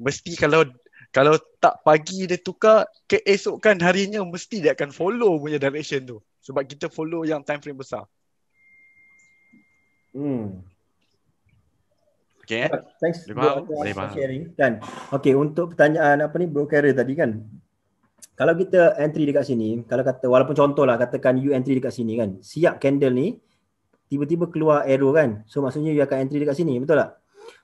mesti kalau kalau tak pagi dia tukar keesokan harinya mesti dia akan follow punya direction tu sebab kita follow yang time frame besar hmm okey eh? thanks boleh bro, sharing kan okey untuk pertanyaan apa ni bro carrier tadi kan kalau kita entry dekat sini kalau kata walaupun contohlah katakan you entry dekat sini kan siap candle ni tiba-tiba keluar arrow kan so maksudnya you akan entry dekat sini betul tak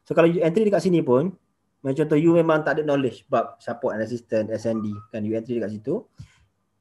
so kalau you entry dekat sini pun macam contoh you memang tak ada knowledge bab support and assistant SND kan you entry dekat situ.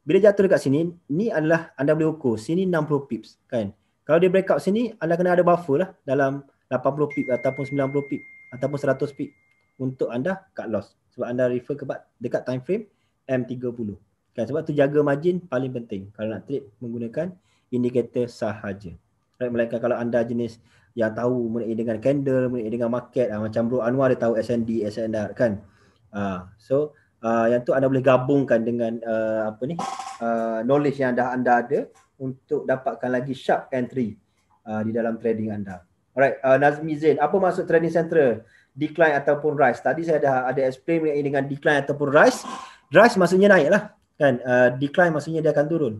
Bila jatuh dekat sini, ni adalah anda boleh ukur. Sini 60 pips kan. Kalau dia breakout sini, anda kena ada buffer lah dalam 80 pip ataupun 90 pip ataupun 100 pips untuk anda cut loss. Sebab anda refer ke dekat time frame M30. Kan? Sebab tu jaga margin paling penting kalau nak trade menggunakan indikator sahaja. Right? Melainkan kalau anda jenis yang tahu mengenai dengan candle, mengenai dengan market uh, ah, macam Bro Anwar dia tahu S&D, S&D kan. Uh, so uh, yang tu anda boleh gabungkan dengan uh, apa ni uh, knowledge yang dah anda ada untuk dapatkan lagi sharp entry uh, di dalam trading anda. Alright, uh, Nazmi Zain, apa maksud trading central? Decline ataupun rise? Tadi saya dah ada explain mengenai dengan decline ataupun rise. Rise maksudnya naik lah. Kan? Uh, decline maksudnya dia akan turun.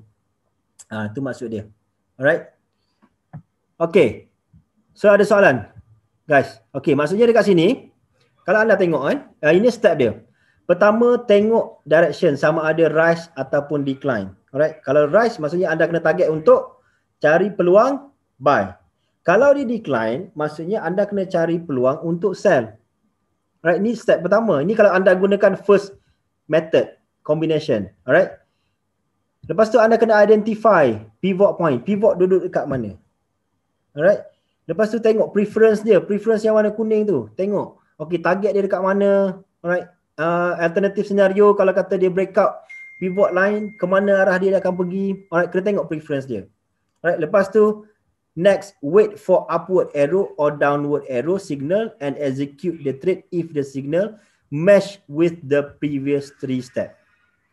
Itu uh, maksud dia. Alright. Okay, So ada soalan Guys, okay maksudnya dekat sini Kalau anda tengok kan, eh, ini step dia Pertama tengok direction sama ada rise ataupun decline Alright, kalau rise maksudnya anda kena target untuk Cari peluang buy Kalau dia decline, maksudnya anda kena cari peluang untuk sell Alright, ni step pertama, ni kalau anda gunakan first method Combination, alright Lepas tu anda kena identify pivot point, pivot duduk dekat mana Alright Lepas tu tengok preference dia, preference yang warna kuning tu. Tengok. okay, target dia dekat mana? Alright. Uh, alternative scenario kalau kata dia break breakout pivot line ke mana arah dia akan pergi. Alright, kena tengok preference dia. Alright, lepas tu next wait for upward arrow or downward arrow signal and execute the trade if the signal match with the previous three step.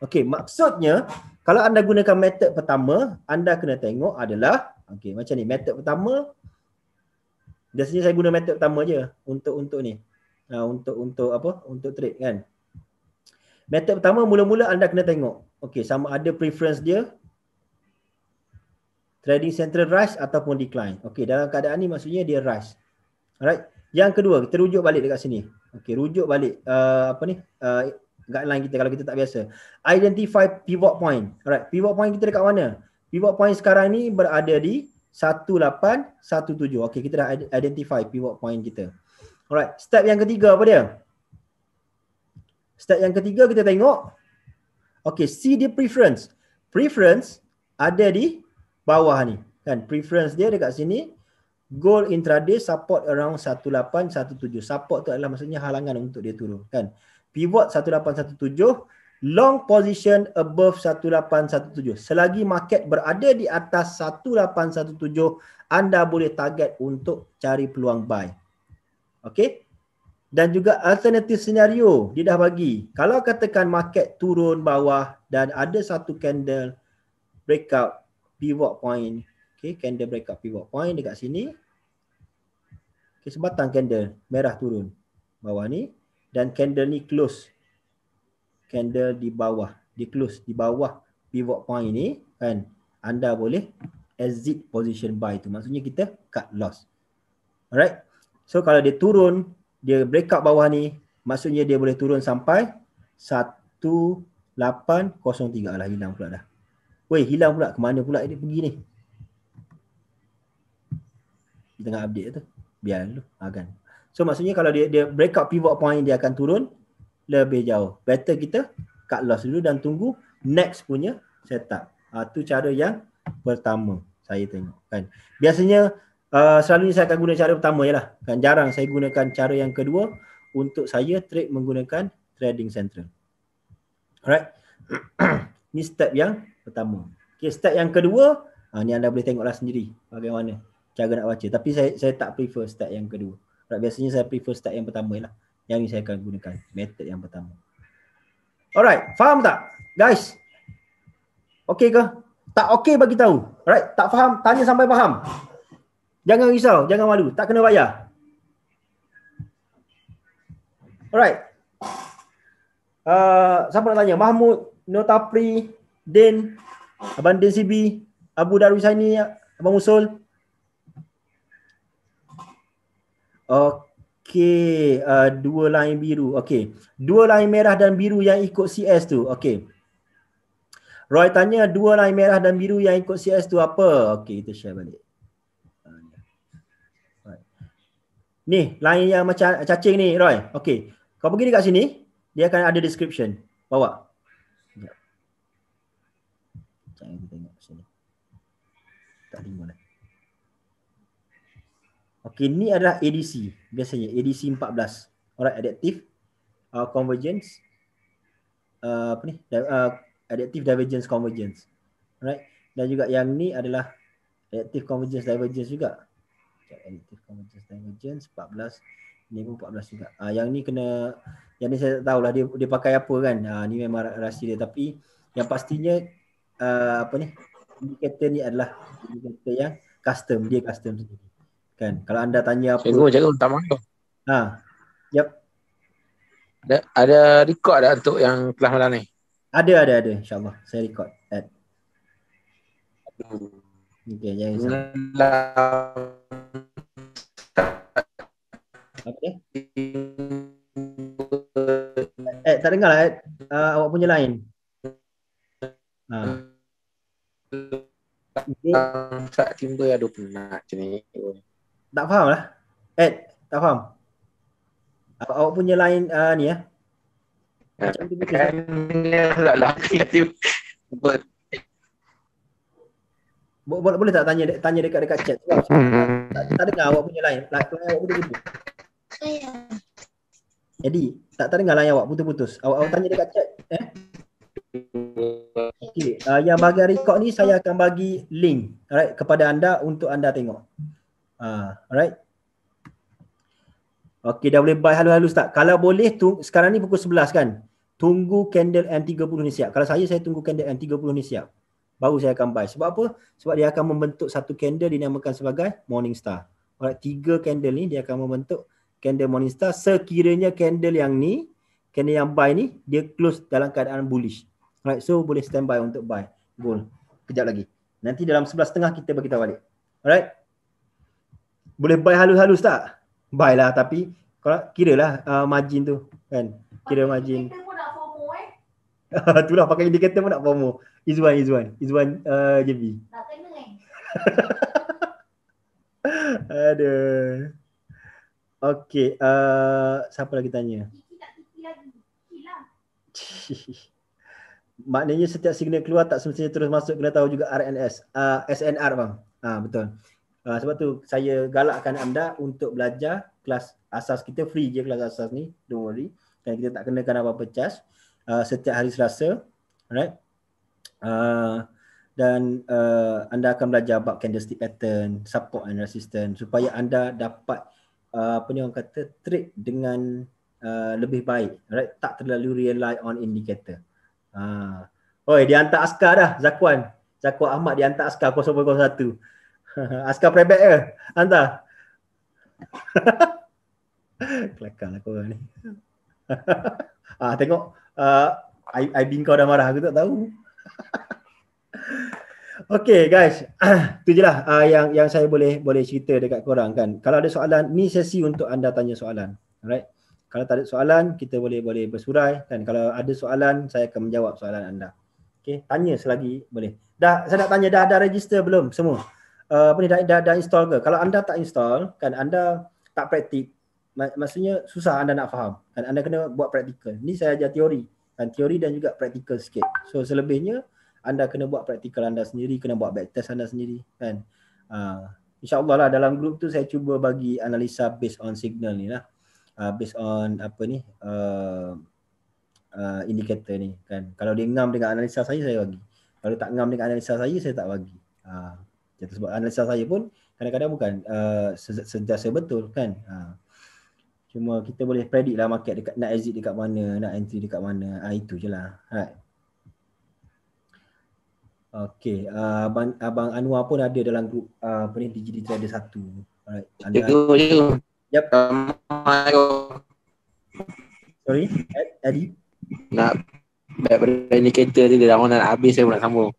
Okay, maksudnya kalau anda gunakan method pertama, anda kena tengok adalah okay, macam ni, method pertama biasanya saya guna method pertama je untuk untuk ni. Uh, untuk untuk apa? Untuk trade kan. Method pertama mula-mula anda kena tengok. Okey, sama ada preference dia trading central rise ataupun decline. Okey, dalam keadaan ni maksudnya dia rise. Alright. Yang kedua, kita rujuk balik dekat sini. Okey, rujuk balik uh, apa ni? Uh, guideline kita kalau kita tak biasa. Identify pivot point. Alright, pivot point kita dekat mana? Pivot point sekarang ni berada di 1817. Okey, kita dah identify pivot point kita. Alright, step yang ketiga apa dia? Step yang ketiga kita tengok. Okey, see the preference. Preference ada di bawah ni. Kan, preference dia dekat sini. Goal intraday support around 1817. Support tu adalah maksudnya halangan untuk dia turun. Kan, pivot 1817 long position above 1817. Selagi market berada di atas 1817, anda boleh target untuk cari peluang buy. Okay? Dan juga alternatif senario dia dah bagi. Kalau katakan market turun bawah dan ada satu candle breakout pivot point. Okay? candle breakout pivot point dekat sini. Okey, sebatang candle merah turun bawah ni dan candle ni close candle di bawah di close di bawah pivot point ini kan anda boleh exit position buy tu maksudnya kita cut loss alright so kalau dia turun dia break up bawah ni maksudnya dia boleh turun sampai 1803 lah hilang pula dah Weh hilang pula ke mana pula dia pergi ni Tengah update tu Biar dulu ha, So maksudnya kalau dia, dia up pivot point dia akan turun lebih jauh. Better kita cut loss dulu dan tunggu next punya setup. Ha, tu cara yang pertama saya tengok kan. Biasanya uh, selalu saya akan guna cara pertama lah. Kan jarang saya gunakan cara yang kedua untuk saya trade menggunakan trading central. Alright. ni step yang pertama. Okay, step yang kedua, ha, ni anda boleh tengoklah sendiri bagaimana cara nak baca. Tapi saya saya tak prefer step yang kedua. biasanya saya prefer step yang pertama lah. Yang ini saya akan gunakan method yang pertama. Alright, faham tak? Guys. Okey ke? Tak okey bagi tahu. Alright, tak faham tanya sampai faham. Jangan risau, jangan malu, tak kena bayar. Alright. Uh, siapa nak tanya? Mahmud, Notapri, Den, Abang Din CB, Abu Darwisani, Abang Musul. Okay. Okay, uh, dua line biru. Okay, dua line merah dan biru yang ikut CS tu. Okay, Roy tanya dua line merah dan biru yang ikut CS tu apa? Okay, kita share balik. Ni, line yang macam cacing ni, Roy. Okay, Kau pergi dekat sini, dia akan ada description. Bawa. Tak lima lah. Okay, ni adalah ADC biasanya ADC 14. Alright, adaptive uh, convergence uh, apa ni? Di- uh, adaptive divergence convergence. Alright. Dan juga yang ni adalah adaptive convergence divergence juga. adaptive convergence divergence 14. Ni pun 14 juga. Ah yang ni kena yang ni saya tak tahulah dia dia pakai apa kan. Ah uh, ni memang rahsia dia tapi yang pastinya uh, apa ni? Indicator ni adalah indicator yang custom, dia custom sendiri kan kalau anda tanya apa cikgu cikgu tak mahu ha yep ada ada record dah untuk yang kelas malam ni ada ada ada insyaallah saya record at Okay, jangan risau. Eh, tak dengar lah. Eh. Uh, awak punya lain. Ha. Tak timba ada penat macam ni tak faham lah. Ed, tak faham. Awak, awak punya lain uh, ni ya. Eh? Boleh, boleh, boleh tak tanya tanya dekat dekat chat? Hmm, hmm, hmm. Tak, tak dengar awak punya lain. Lain awak putus putus. Jadi tak tak dengar lain awak putus putus. Awak awak tanya dekat chat. Eh? Okay. Uh, yang bagi record ni saya akan bagi link alright, kepada anda untuk anda tengok. Ah, alright. Okey dah boleh buy halus-halus tak? Kalau boleh tu sekarang ni pukul 11 kan. Tunggu candle M 30 ni siap. Kalau saya saya tunggu candle M 30 ni siap. Baru saya akan buy. Sebab apa? Sebab dia akan membentuk satu candle dinamakan sebagai morning star. Alright, tiga candle ni dia akan membentuk candle morning star sekiranya candle yang ni, candle yang buy ni dia close dalam keadaan bullish. Alright, so boleh standby untuk buy. Bull. Kejap lagi. Nanti dalam 11.30 kita bagi tahu balik. Alright boleh buy halus-halus tak? Buy lah tapi kalau kira lah uh, margin tu kan. Kira margin. Kita pun nak promo Itulah eh? pakai indicator pun nak promo. Is one, is one. Is one uh, JB. Tak kena eh. Aduh. Okay. Uh, siapa lagi tanya? Lah. Maknanya setiap signal keluar tak semestinya terus masuk kena tahu juga RNS uh, SNR bang. Ah uh, betul. Ah, sebab tu saya galakkan anda untuk belajar kelas asas kita free je kelas asas ni don't worry dan kita tak kena apa-apa charge uh, ah, setiap hari Selasa right uh, ah, dan uh, anda akan belajar bab candlestick pattern support and resistance supaya anda dapat uh, apa ni orang kata trade dengan uh, lebih baik right tak terlalu rely on indicator uh. oi dia hantar askar dah Zakuan Zakuan Ahmad dia hantar askar 001 Askar playback ke? Hantar. Kelakar lah korang ni. ah, tengok. Uh, I, I kau dah marah. Aku tak tahu. okay guys. tu je lah uh, yang, yang saya boleh boleh cerita dekat korang kan. Kalau ada soalan, ni sesi untuk anda tanya soalan. Alright. Kalau tak ada soalan, kita boleh boleh bersurai. Dan Kalau ada soalan, saya akan menjawab soalan anda. Okay, tanya selagi boleh. Dah, saya nak tanya, dah ada register belum semua? uh, apa ni dah, dah, dah install ke kalau anda tak install kan anda tak praktik mak- maksudnya susah anda nak faham kan anda kena buat praktikal ni saya ajar teori kan teori dan juga praktikal sikit so selebihnya anda kena buat praktikal anda sendiri kena buat backtest anda sendiri kan uh, InsyaAllah lah dalam grup tu saya cuba bagi analisa based on signal ni lah uh, Based on apa ni uh, eh, uh, eh, Indikator ni kan Kalau dia ngam dengan analisa saya, saya bagi Kalau tak ngam dengan analisa saya, saya tak bagi uh. Jadi sebab analisa saya pun kadang-kadang bukan uh, sentiasa betul kan. Ha. Cuma kita boleh predict lah market dekat, nak exit dekat mana, nak entry dekat mana. Ha, itu je lah. Ha. Okay. Uh, Abang, Abang Anwar pun ada dalam grup uh, apa ni, DGD Trader 1. Alright. Anda, yep. Sorry, Adi. Nak Back brand ni kereta tu dia dah nak habis saya pun nak sambung.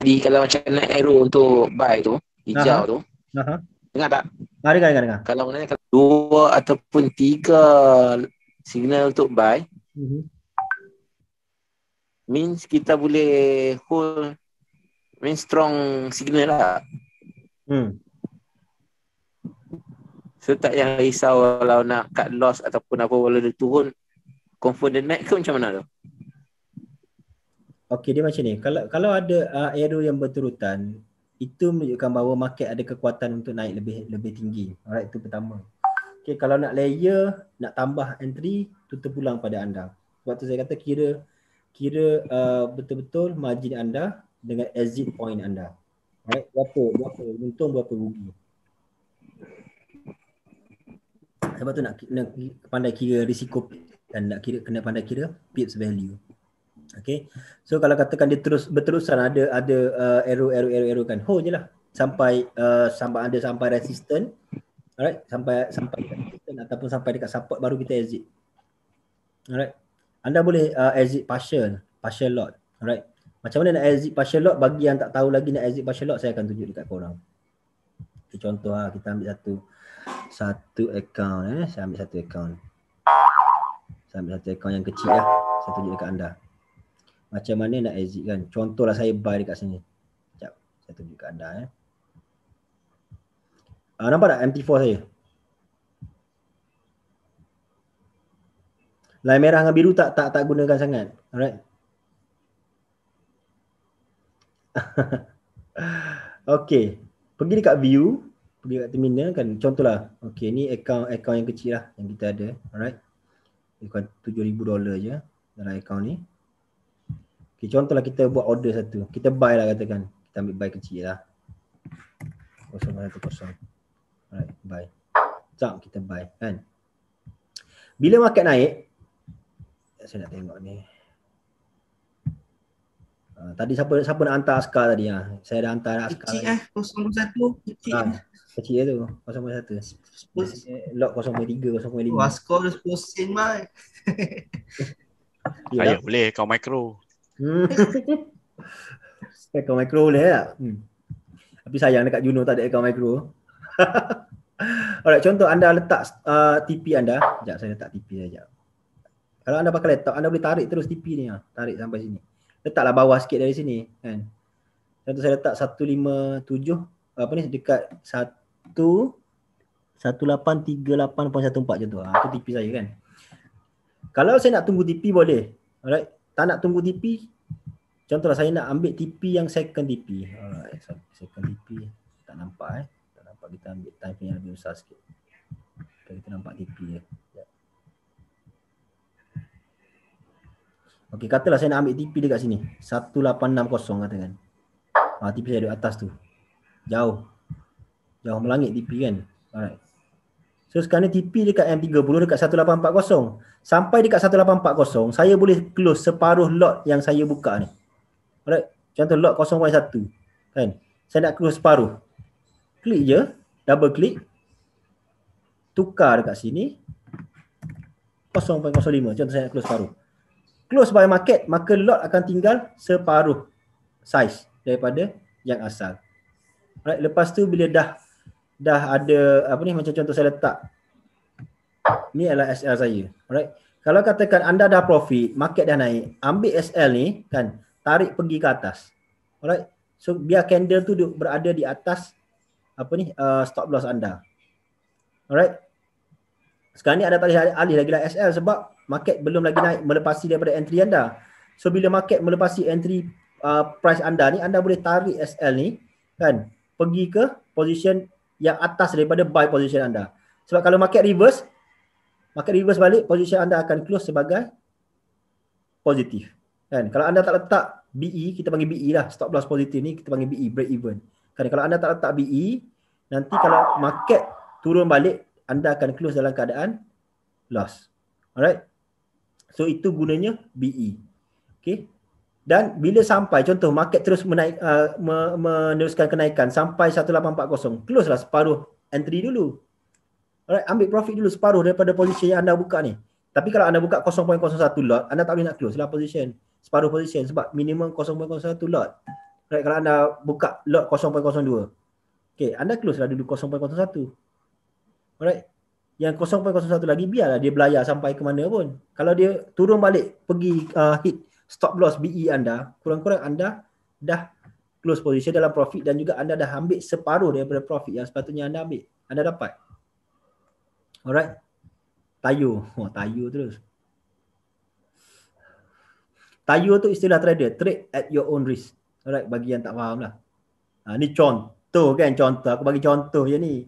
Jadi kalau macam nak arrow untuk buy tu, hijau uh tu. uh Dengar tak? Dengar, dengar, dengar. Kalau mana kalau dua ataupun tiga signal untuk buy, uh-huh. Mhm. means kita boleh hold, means strong signal lah. Hmm. So tak yang risau kalau nak cut loss ataupun apa, walaupun dia turun, confirm the next ke macam mana tu? Okey dia macam ni. Kalau kalau ada uh, error yang berturutan, itu menunjukkan bahawa market ada kekuatan untuk naik lebih lebih tinggi. Alright itu pertama. Okey kalau nak layer, nak tambah entry, tutup terpulang pada anda. Sebab tu saya kata kira kira uh, betul-betul margin anda dengan exit point anda. Alright berapa berapa untung berapa rugi. Sebab tu nak, nak pandai kira risiko dan nak kira kena pandai kira pips value. Okay. So kalau katakan dia terus berterusan ada ada uh, error error error error kan. Hold je lah sampai uh, sampai ada sampai resistant. Alright, sampai sampai dekat resistant ataupun sampai dekat support baru kita exit. Alright. Anda boleh uh, exit partial, partial lot. Alright. Macam mana nak exit partial lot bagi yang tak tahu lagi nak exit partial lot saya akan tunjuk dekat korang. Okay, contoh lah, kita ambil satu satu account eh, saya ambil satu account. Saya ambil satu account yang kecil lah. Saya tunjuk dekat anda macam mana nak exit kan. Contohlah saya buy dekat sini. Sekejap, saya tunjuk ke anda eh. Uh, nampak tak MT4 saya? Line merah dengan biru tak tak tak gunakan sangat. Alright. okay. Pergi dekat view. Pergi dekat terminal kan. Contohlah. Okay. Ni account, account yang kecil lah. Yang kita ada. Alright. Ikan $7,000 je. Dalam account ni. Okay, contohlah kita buat order satu. Kita buy lah katakan. Kita ambil buy kecil lah. Kosong mana tu kosong. Alright, buy. Jump kita buy kan. Bila market naik, saya nak tengok ni. Uh, tadi siapa siapa nak hantar askar tadi ha? Saya dah hantar askar. Kecil eh, lah, 001 kecil. Ah, lah. kecil eh tu, 001. Lock 03, 05. Wah, skor 10 sen mai. Ayuh, boleh kau mikro. Akaun hmm. mikro boleh tak? Hmm. Tapi sayang dekat Juno tak ada akaun mikro. Alright, contoh anda letak uh, TP anda. Sekejap saya letak TP saja. Kalau anda pakai laptop, anda boleh tarik terus TP ni. Ha. Tarik sampai sini. Letaklah bawah sikit dari sini. Kan? Contoh saya letak 157. Apa ni? Dekat 1 1838.14 contoh. Ha, itu TP saya kan. Kalau saya nak tunggu TP boleh. Alright tak nak tunggu TP contohlah saya nak ambil TP yang second TP alright ha, second TP tak nampak eh tak nampak kita ambil time yang lebih besar sikit okay, kita nampak TP ya eh. Okey, katalah saya nak ambil TP dekat sini. 1860 katakan. Ah, ha, TP saya di atas tu. Jauh. Jauh melangit TP kan. Alright. So sekarang ni TP dekat M30 dekat 1840. Sampai dekat 1840, saya boleh close separuh lot yang saya buka ni. Alright. Contoh lot 0.1. Kan? Saya nak close separuh. Klik je, double click. Tukar dekat sini. 0.05. Contoh saya nak close separuh. Close by market, maka lot akan tinggal separuh size daripada yang asal. Alright, lepas tu bila dah dah ada apa ni macam contoh saya letak ni adalah SL saya alright kalau katakan anda dah profit market dah naik ambil SL ni kan tarik pergi ke atas alright so biar candle tu duduk berada di atas apa ni uh, stop loss anda alright sekarang ni ada tak boleh alih lagi lah SL sebab market belum lagi naik melepasi daripada entry anda so bila market melepasi entry uh, price anda ni anda boleh tarik SL ni kan pergi ke position yang atas daripada buy position anda. Sebab kalau market reverse, market reverse balik, position anda akan close sebagai positif. Kan? Kalau anda tak letak BE, kita panggil BE lah, stop loss positif ni, kita panggil BE, break even. Kan? Kalau anda tak letak BE, nanti kalau market turun balik, anda akan close dalam keadaan loss. Alright? So itu gunanya BE. Okay? dan bila sampai contoh market terus menaik uh, meneruskan kenaikan sampai 1840 close lah separuh entry dulu alright ambil profit dulu separuh daripada position yang anda buka ni tapi kalau anda buka 0.01 lot anda tak boleh nak close lah position separuh position sebab minimum 0.01 lot alright kalau anda buka lot 0.02 okay anda close lah dulu 0.01 alright yang 0.01 lagi biarlah dia belayar sampai ke mana pun kalau dia turun balik pergi uh, hit stop loss BE anda, kurang-kurang anda dah close position dalam profit dan juga anda dah ambil separuh daripada profit yang sepatutnya anda ambil. Anda dapat. Alright. Tayu. Oh, tayu terus. Tayu tu istilah trader. Trade at your own risk. Alright. Bagi yang tak faham lah. Ha, ni contoh kan contoh. Aku bagi contoh je ni.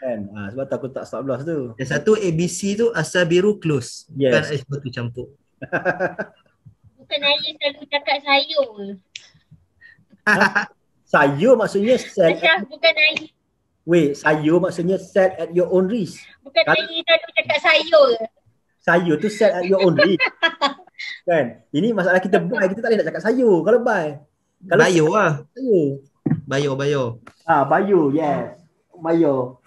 Kan? Ha, sebab tu aku tak stop loss tu. Yang satu ABC tu asal biru close. Yes. Bukan ice batu campur. bukan ayah selalu cakap sayur. sayur maksudnya sel. Macam bukan ayah. Weh, sayur maksudnya set at your own risk. Bukan Kata... ayah selalu cakap sayur. Sayur tu set at your own risk. kan? Ini masalah kita buy, kita tak boleh nak cakap sayur kalau buy. Kalau bio lah. Sayur. Bio, bio. Ah, bio, yes. Bio.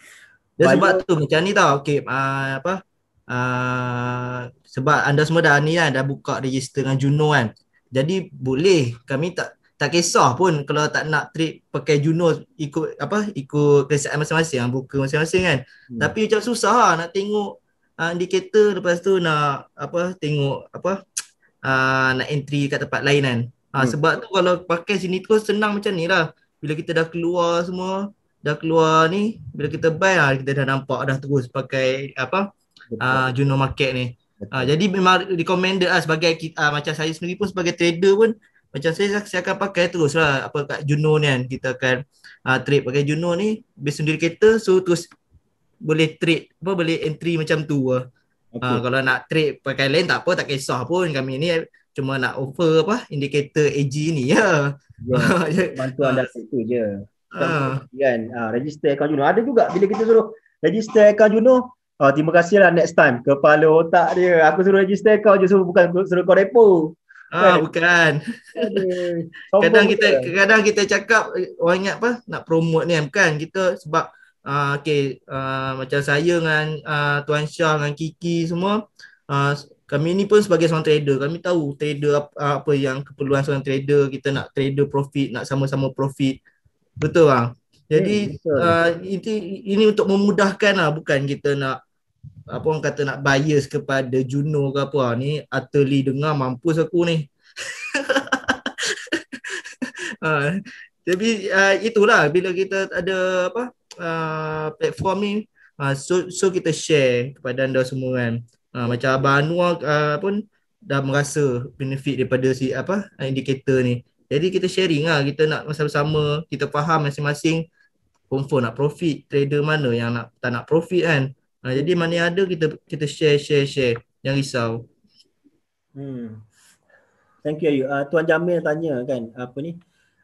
Dia sebab tu macam ni tau. Okay, uh, apa? Ah, sebab anda semua dah ni kan dah buka register dengan Juno kan. Jadi boleh kami tak tak kisah pun kalau tak nak trip pakai Juno ikut apa ikut kesan masing-masing ah, buka masing-masing kan. Hmm. Tapi macam susah lah nak tengok uh, ah, indikator lepas tu nak apa tengok apa uh, nak entry kat tempat lain kan. Ha, hmm. Sebab tu kalau pakai sini tu senang macam ni lah Bila kita dah keluar semua Dah keluar ni Bila kita buy lah kita dah nampak dah terus pakai apa uh, Juno Market ni. Uh, jadi memang recommended lah sebagai kita, uh, macam saya sendiri pun sebagai trader pun macam saya saya akan pakai terus lah apa kat Juno ni kan kita akan uh, trade pakai Juno ni bis sendiri kereta so terus boleh trade apa boleh entry macam tu lah. Okay. Uh, kalau nak trade pakai lain tak apa tak kisah pun kami ni cuma nak offer apa indicator AG ni ya. Yeah. Bantu anda situ je. Uh. Kan uh, register akaun Juno ada juga bila kita suruh register akaun Juno Oh, terima kasihlah next time. Kepala otak dia. Aku suruh register kau je. Suruh, bukan suruh kau repo. Ah, kan? bukan. kadang kita kadang kita cakap orang ingat apa? Nak promote ni kan. Kita sebab uh, okay, uh, macam saya dengan uh, Tuan Syah dengan Kiki semua uh, kami ni pun sebagai seorang trader kami tahu trader apa, apa yang keperluan seorang trader kita nak trader profit nak sama-sama profit betul bang jadi hmm, uh, ini ini untuk memudahkan lah bukan kita nak apa orang kata nak bias kepada Juno ke apa ah, ni utterly dengar mampus aku ni ha, tapi uh, itulah bila kita ada apa uh, platform ni uh, so, so kita share kepada anda semua kan uh, macam Abang Anwar uh, pun dah merasa benefit daripada si apa indikator ni jadi kita sharing lah kita nak sama-sama kita faham masing-masing confirm nak profit trader mana yang nak tak nak profit kan Ha, jadi mana yang ada kita kita share share share yang risau. Hmm. Thank you Uh, Tuan Jamil tanya kan apa ni?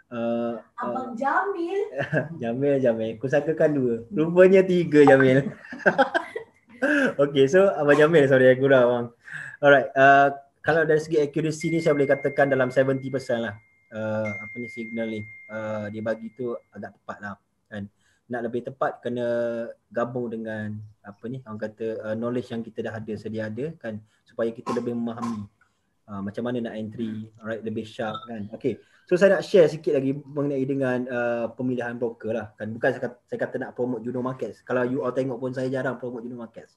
Uh, Abang Jamil. Jamil Jamil. Aku sangkakan dua. Rupanya tiga Jamil. okay so Abang Jamil sorry aku dah bang. Alright. Uh, kalau dari segi accuracy ni saya boleh katakan dalam 70% lah. Uh, apa ni signal ni. Uh, dia bagi tu agak tepat lah. Kan? nak lebih tepat kena gabung dengan apa ni orang kata uh, knowledge yang kita dah ada sedia ada kan supaya kita lebih memahami uh, macam mana nak entry alright lebih sharp kan okey so saya nak share sikit lagi mengenai dengan uh, pemilihan broker lah kan bukan saya kata, saya kata nak promote Juno Markets kalau you all tengok pun saya jarang promote Juno Markets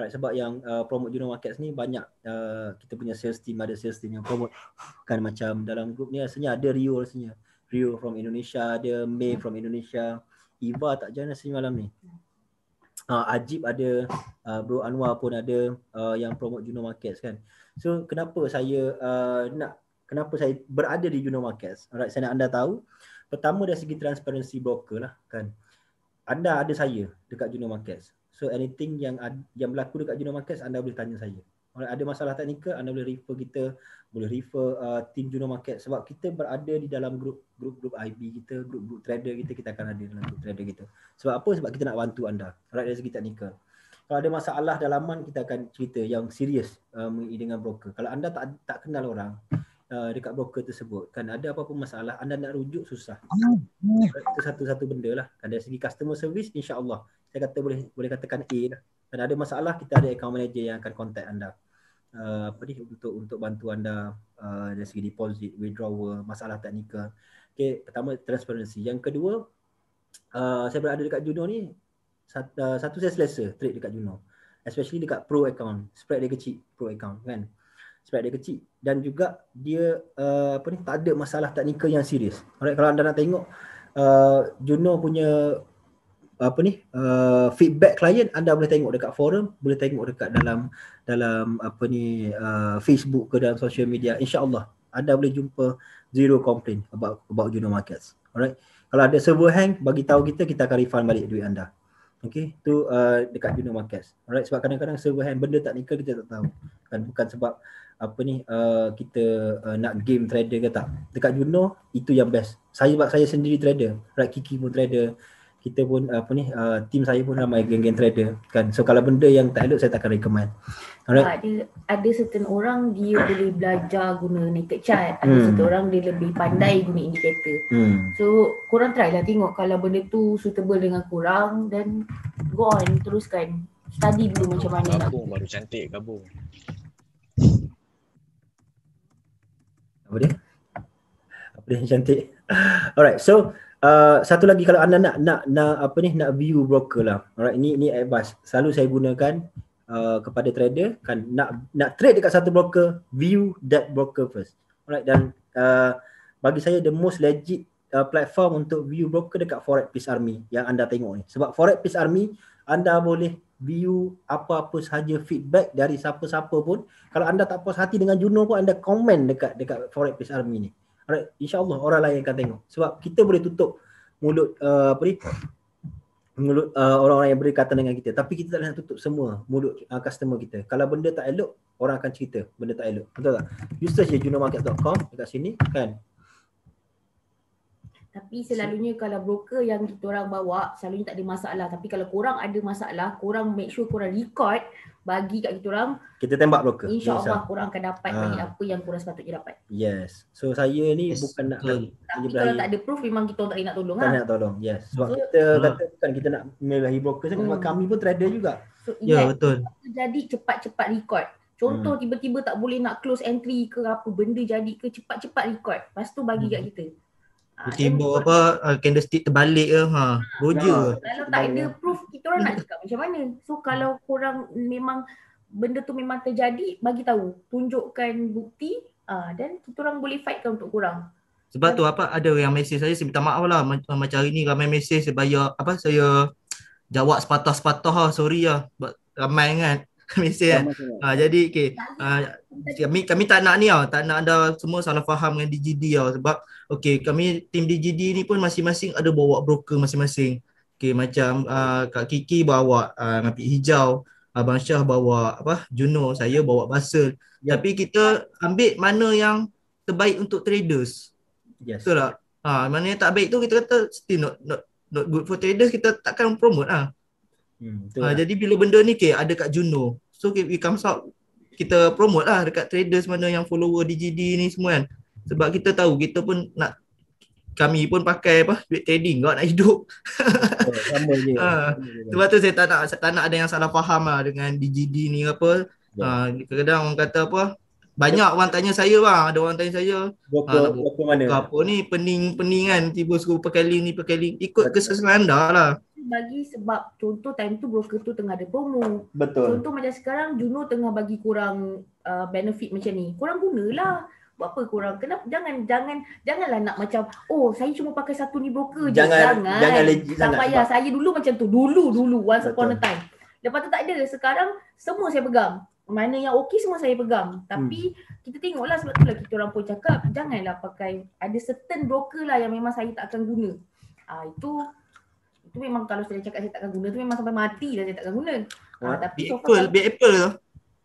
alright sebab yang uh, promote Juno Markets ni banyak uh, kita punya sales team ada sales team yang promote kan macam dalam group ni rasanya ada Rio rasanya Rio from Indonesia ada May hmm. from Indonesia Iba tak jana sini malam ni. Uh, Ajib ada, uh, Bro Anwar pun ada uh, yang promote Juno Markets kan. So kenapa saya uh, nak, kenapa saya berada di Juno Markets? Alright, saya nak anda tahu. Pertama dari segi transparansi broker lah kan. Anda ada saya dekat Juno Markets. So anything yang yang berlaku dekat Juno Markets anda boleh tanya saya kalau ada masalah teknikal anda boleh refer kita boleh refer uh, team Juno Market sebab kita berada di dalam grup grup grup IB kita grup grup trader kita kita akan ada dalam grup trader kita sebab apa sebab kita nak bantu anda right dari segi teknikal kalau ada masalah dalaman kita akan cerita yang serius uh, dengan broker kalau anda tak tak kenal orang uh, dekat broker tersebut kan ada apa-apa masalah anda nak rujuk susah itu satu-satu benda lah kan dari segi customer service insyaAllah saya kata boleh boleh katakan A lah dan ada masalah kita ada account manager yang akan contact anda Uh, apa ni untuk untuk bantu anda uh, dari segi deposit, withdrawal, masalah teknikal. Okey, pertama transparency. Yang kedua, uh, saya berada dekat Juno ni satu, uh, satu saya selesa trade dekat Juno. Especially dekat pro account, spread dia kecil pro account kan. Spread dia kecil dan juga dia uh, apa ni tak ada masalah teknikal yang serius. Alright, kalau anda nak tengok uh, Juno punya apa ni uh, feedback klien anda boleh tengok dekat forum boleh tengok dekat dalam dalam apa ni uh, Facebook ke dalam social media insyaallah anda boleh jumpa zero complaint about about Juno Markets alright kalau ada server hang bagi tahu kita kita akan refund balik duit anda okey tu uh, dekat Juno Markets alright sebab kadang-kadang server hang benda tak nikel kita tak tahu kan bukan sebab apa ni uh, kita uh, nak game trader ke tak dekat Juno itu yang best saya sebab saya sendiri trader right Kiki pun trader kita pun apa ni uh, team saya pun ramai geng-geng trader kan so kalau benda yang tak elok saya takkan recommend ada ada certain orang dia boleh belajar guna naked chart ada hmm. certain orang dia lebih pandai guna indicator hmm. so korang try lah tengok kalau benda tu suitable dengan korang dan go on teruskan study dulu macam mana gabung nak. baru cantik gabung apa dia apa dia cantik Alright, so Uh, satu lagi kalau anda nak nak nak apa ni nak view broker lah. Alright, ini ini advice. Selalu saya gunakan uh, kepada trader kan nak nak trade dekat satu broker, view that broker first. Alright dan uh, bagi saya the most legit uh, platform untuk view broker dekat Forex Peace Army yang anda tengok ni. Sebab Forex Peace Army anda boleh view apa-apa sahaja feedback dari siapa-siapa pun. Kalau anda tak puas hati dengan Juno pun anda komen dekat dekat Forex Peace Army ni insyaallah orang lain akan tengok sebab kita boleh tutup mulut uh, apa ni mulut uh, orang-orang yang berkata dengan kita tapi kita tak boleh tutup semua mulut uh, customer kita kalau benda tak elok orang akan cerita benda tak elok betul tak you search je junomarket.com dekat sini kan tapi selalunya kalau broker yang kita orang bawa selalunya tak ada masalah. Tapi kalau korang ada masalah, korang make sure korang record bagi kat kita orang. Kita tembak broker. InsyaAllah insya. korang akan dapat ha. apa yang korang sepatutnya dapat. Yes. So saya ni yes. bukan nak Tapi kalau berakhir. tak ada proof memang kita orang tak nak tolong tak lah. nak tolong. Yes. Sebab so, kita hmm. kata bukan kita nak melahir broker hmm. sebab kami pun trader juga. So, ya yeah, betul. Jadi cepat-cepat record. Contoh hmm. tiba-tiba tak boleh nak close entry ke apa benda jadi ke cepat-cepat record. Lepas tu bagi hmm. kat kita. Ah, Tiba-tiba apa uh, candlestick terbalik ke ha roja ah, ha, kalau tak ada proof kita orang nak cakap macam mana so kalau korang memang benda tu memang terjadi bagi tahu tunjukkan bukti uh, dan kita orang boleh fightkan untuk korang sebab dan tu apa ada yang mesej saya saya minta maaf lah macam hari ni ramai mesej saya bayar apa saya jawab sepatah-sepatah lah sorry lah ramai kan mesej kan ha, jadi okay. Uh, kami kami tak nak ni lah tak nak anda semua salah faham dengan DGD lah sebab okay kami tim DGD ni pun masing-masing ada bawa broker masing-masing okay macam uh, Kak Kiki bawa uh, ah, Ngapi Hijau Abang ah, Syah bawa apa Juno saya bawa Basel yep. Ya. tapi kita ambil mana yang terbaik untuk traders yes. betul tak ha, mana yang tak baik tu kita kata still not, not, not good for traders kita takkan promote hmm, lah Hmm, ha, jadi bila benda ni okay, ada kat Juno so okay, comes out kita promote lah dekat traders mana yang follower DGD ni semua kan sebab kita tahu kita pun nak kami pun pakai apa duit trading kau nak hidup. Oh, sama je. Ha. Sebab tu saya tak nak saya tak nak ada yang salah faham lah dengan DGD ni apa. Ya. Ha. kadang orang kata apa banyak orang tanya saya bang, ada orang tanya saya. Apa ha, ah, mana? Apa ni pening-pening kan tiba suruh pakai link ni pakai link ikut kesesuaian anda lah bagi sebab contoh time tu broker tu tengah ada promo. Betul. Contoh macam sekarang Juno tengah bagi kurang uh, benefit macam ni. Kurang gunalah buat apa kurang kenapa jangan jangan janganlah nak macam oh saya cuma pakai satu ni broker jangan, je jangan jangan legit sangat payah. Sebab ya, saya dulu macam tu dulu dulu once upon a time lepas tu tak ada sekarang semua saya pegang mana yang okey semua saya pegang tapi hmm. kita tengoklah sebab itulah kita orang pun cakap janganlah pakai ada certain broker lah yang memang saya tak akan guna ah ha, itu itu memang kalau saya cakap saya tak akan guna tu memang sampai mati lah saya tak akan guna ha, tapi be so apple be apple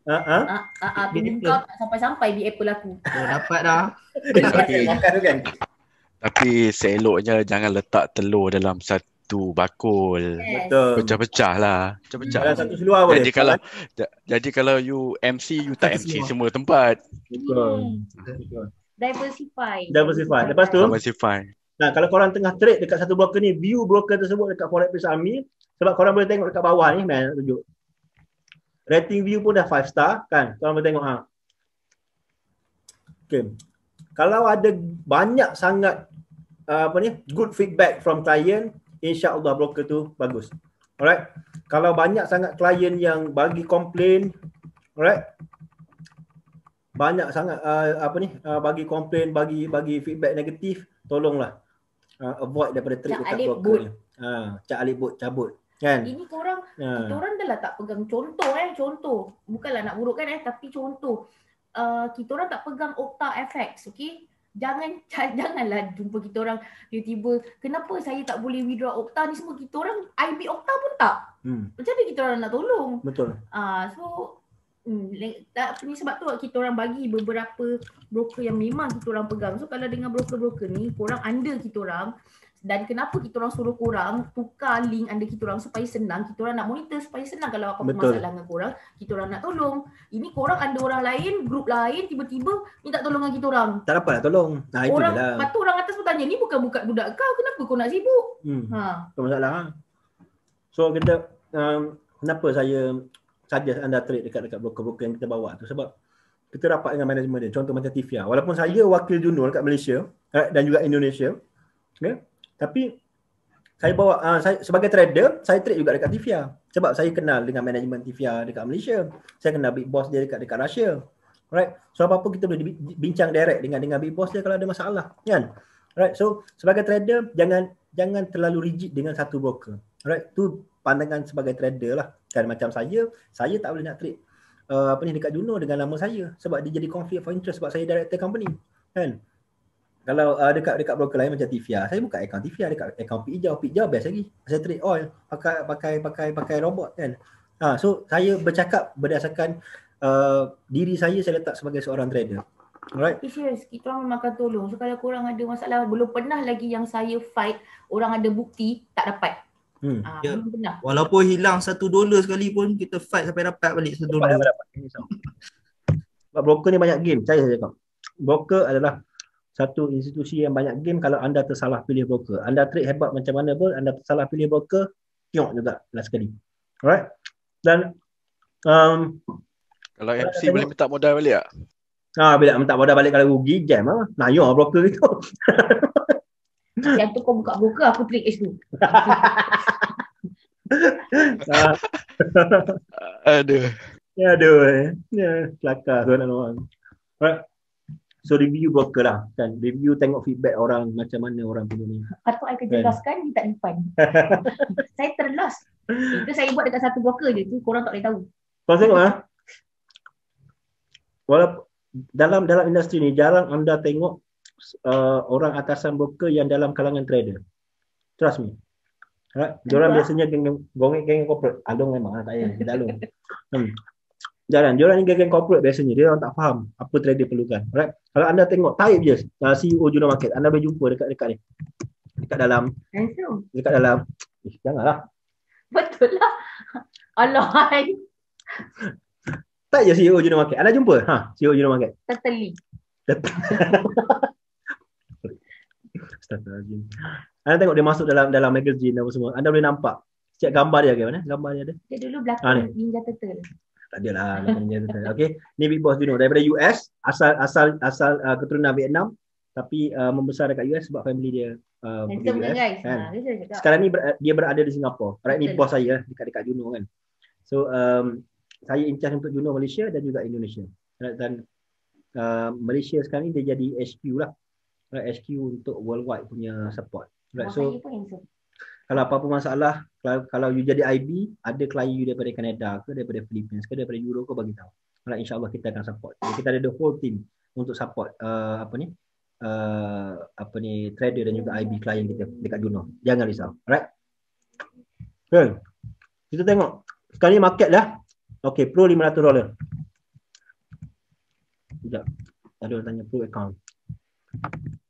Ha, ha? Ah, ah, ah, ah, buka sampai-sampai di Apple aku. Oh, dapat dah. tapi, kan? tapi seeloknya jangan letak telur dalam satu tu bakul yes. pecah-pecah lah pecah-pecah hmm. satu seluar boleh jadi dia. kalau jadi kalau you MC you tak MC seluar. semua tempat betul hmm. diversify diversify lepas tu diversify nah kalau korang tengah trade dekat satu broker ni view broker tersebut dekat forex pesami sebab korang boleh tengok dekat bawah ni man tunjuk rating view pun dah 5 star kan kalau kita tengok ha okey kalau ada banyak sangat uh, apa ni good feedback from client insya Allah broker tu bagus alright kalau banyak sangat client yang bagi komplain alright banyak sangat uh, apa ni uh, bagi komplain bagi bagi feedback negatif tolonglah uh, avoid daripada trip cak dekat broker ha cak alibut cabut Kan? Ini korang, yeah. Ha. kita orang dah lah tak pegang. Contoh eh, contoh. Bukanlah nak buruk kan eh, tapi contoh. Uh, kita orang tak pegang Okta FX, okay? Jangan, janganlah jumpa kita orang tiba-tiba, kenapa saya tak boleh withdraw Okta ni semua? Kita orang IB Okta pun tak. Hmm. Macam mana kita orang nak tolong? Betul. Uh, so, Hmm, tak ni sebab tu lah kita orang bagi beberapa broker yang memang kita orang pegang. So kalau dengan broker-broker ni, korang under kita orang, dan kenapa kita orang suruh kurang tukar link anda kita orang supaya senang kita orang nak monitor supaya senang kalau apa masalah dengan korang kita orang nak tolong ini korang ada orang lain grup lain tiba-tiba minta tolong dengan kita orang tak dapat nak tolong nah orang, itulah patut orang atas bertanya ni bukan buka budak kau kenapa kau nak sibuk hmm. ha masalah ha. so kita um, kenapa saya suggest anda trade dekat dekat broker-broker yang kita bawa tu sebab kita rapat dengan management dia contoh macam Tifia walaupun saya wakil junior kat Malaysia eh, dan juga Indonesia ya tapi saya bawa uh, saya, sebagai trader, saya trade juga dekat Tifia. Sebab saya kenal dengan management Tifia dekat Malaysia. Saya kenal big boss dia dekat dekat Russia. Right. So apa-apa kita boleh bincang direct dengan dengan big boss dia kalau ada masalah, kan? Right. So sebagai trader jangan jangan terlalu rigid dengan satu broker. Right. Tu pandangan sebagai trader lah. Kan macam saya, saya tak boleh nak trade uh, apa ni dekat Juno dengan nama saya sebab dia jadi conflict of interest sebab saya director company, kan? kalau uh, dekat dekat broker lain macam Tifia, saya buka akaun Tifia dekat akaun Pijau, Pijau best lagi. Saya trade oil pakai pakai pakai pakai robot kan. Ha, so saya bercakap berdasarkan uh, diri saya saya letak sebagai seorang trader. Alright. Tapi serius, kita memang akan tolong. So kalau korang ada masalah, belum pernah lagi yang saya fight, orang ada bukti, tak dapat. Hmm. Uh, ya. Walaupun hilang satu dolar sekali pun, kita fight sampai dapat balik satu dolar. Sebab broker ni banyak game, saya saja kau. Broker adalah satu institusi yang banyak game kalau anda tersalah pilih broker. Anda trade hebat macam mana pun, anda tersalah pilih broker, tengok juga last sekali. Alright? Dan um, kalau MC boleh minta modal balik tak? Ha, ah, bila minta modal balik kalau rugi, jam lah. Nayo lah broker itu. Yang tu kau buka broker, aku trade H2. aduh. Ya, aduh. Eh. Ya, kelakar tuan-tuan. Alright. So review broker lah kan. Review tengok feedback orang macam mana orang punya ni. Patut saya kejelaskan kan? kan tak depan. saya terlos. Itu saya buat dekat satu broker je tu. Korang tak boleh tahu. Kau tengok lah. Walaupun dalam dalam industri ni jarang anda tengok uh, orang atasan broker yang dalam kalangan trader. Trust me. Right? Diorang biasanya geng gongek geng corporate. Alung memang lah, tak payah. Kita alung. hmm jarang. Dia orang ni geng-geng corporate biasanya. Dia orang tak faham apa trader perlukan. Alright. Kalau anda tengok type je uh, CEO Juno Market, anda boleh jumpa dekat-dekat ni. Dekat dalam. Thank you. Dekat dalam. Eh, janganlah. Betul lah. Allah Tak je CEO Juno Market. Anda jumpa ha, CEO Juno Market. Tertali. Astagfirullahaladzim. anda tengok dia masuk dalam dalam magazine dan semua. Anda boleh nampak. Cek gambar dia bagaimana? Gambar dia ada. Dia dulu belakang ha, Ninja Turtle tak adalah namanya okey ni big boss Juno daripada US asal asal asal uh, keturunan Vietnam tapi uh, membesar dekat US sebab family dia uh, US, Kan? Ha, sekarang ni ber, dia berada di Singapura right ni bos saya dekat dekat Juno kan so um, saya in charge untuk Juno Malaysia dan juga Indonesia right? dan uh, Malaysia sekarang ni dia jadi HQ lah right? HQ untuk worldwide punya support right? so, kalau apa-apa masalah kalau, kalau you jadi IB ada klien you daripada Kanada, ke daripada Philippines ke daripada Europe ke bagi tahu. Kalau insya-Allah kita akan support. Jadi kita ada the whole team untuk support uh, apa ni? Uh, apa ni trader dan juga IB klien kita dekat Juno. Jangan risau. Alright. Okay. Kita tengok sekali market dah. Okay, pro 500 dollar. Sekejap. Ada orang tanya pro account.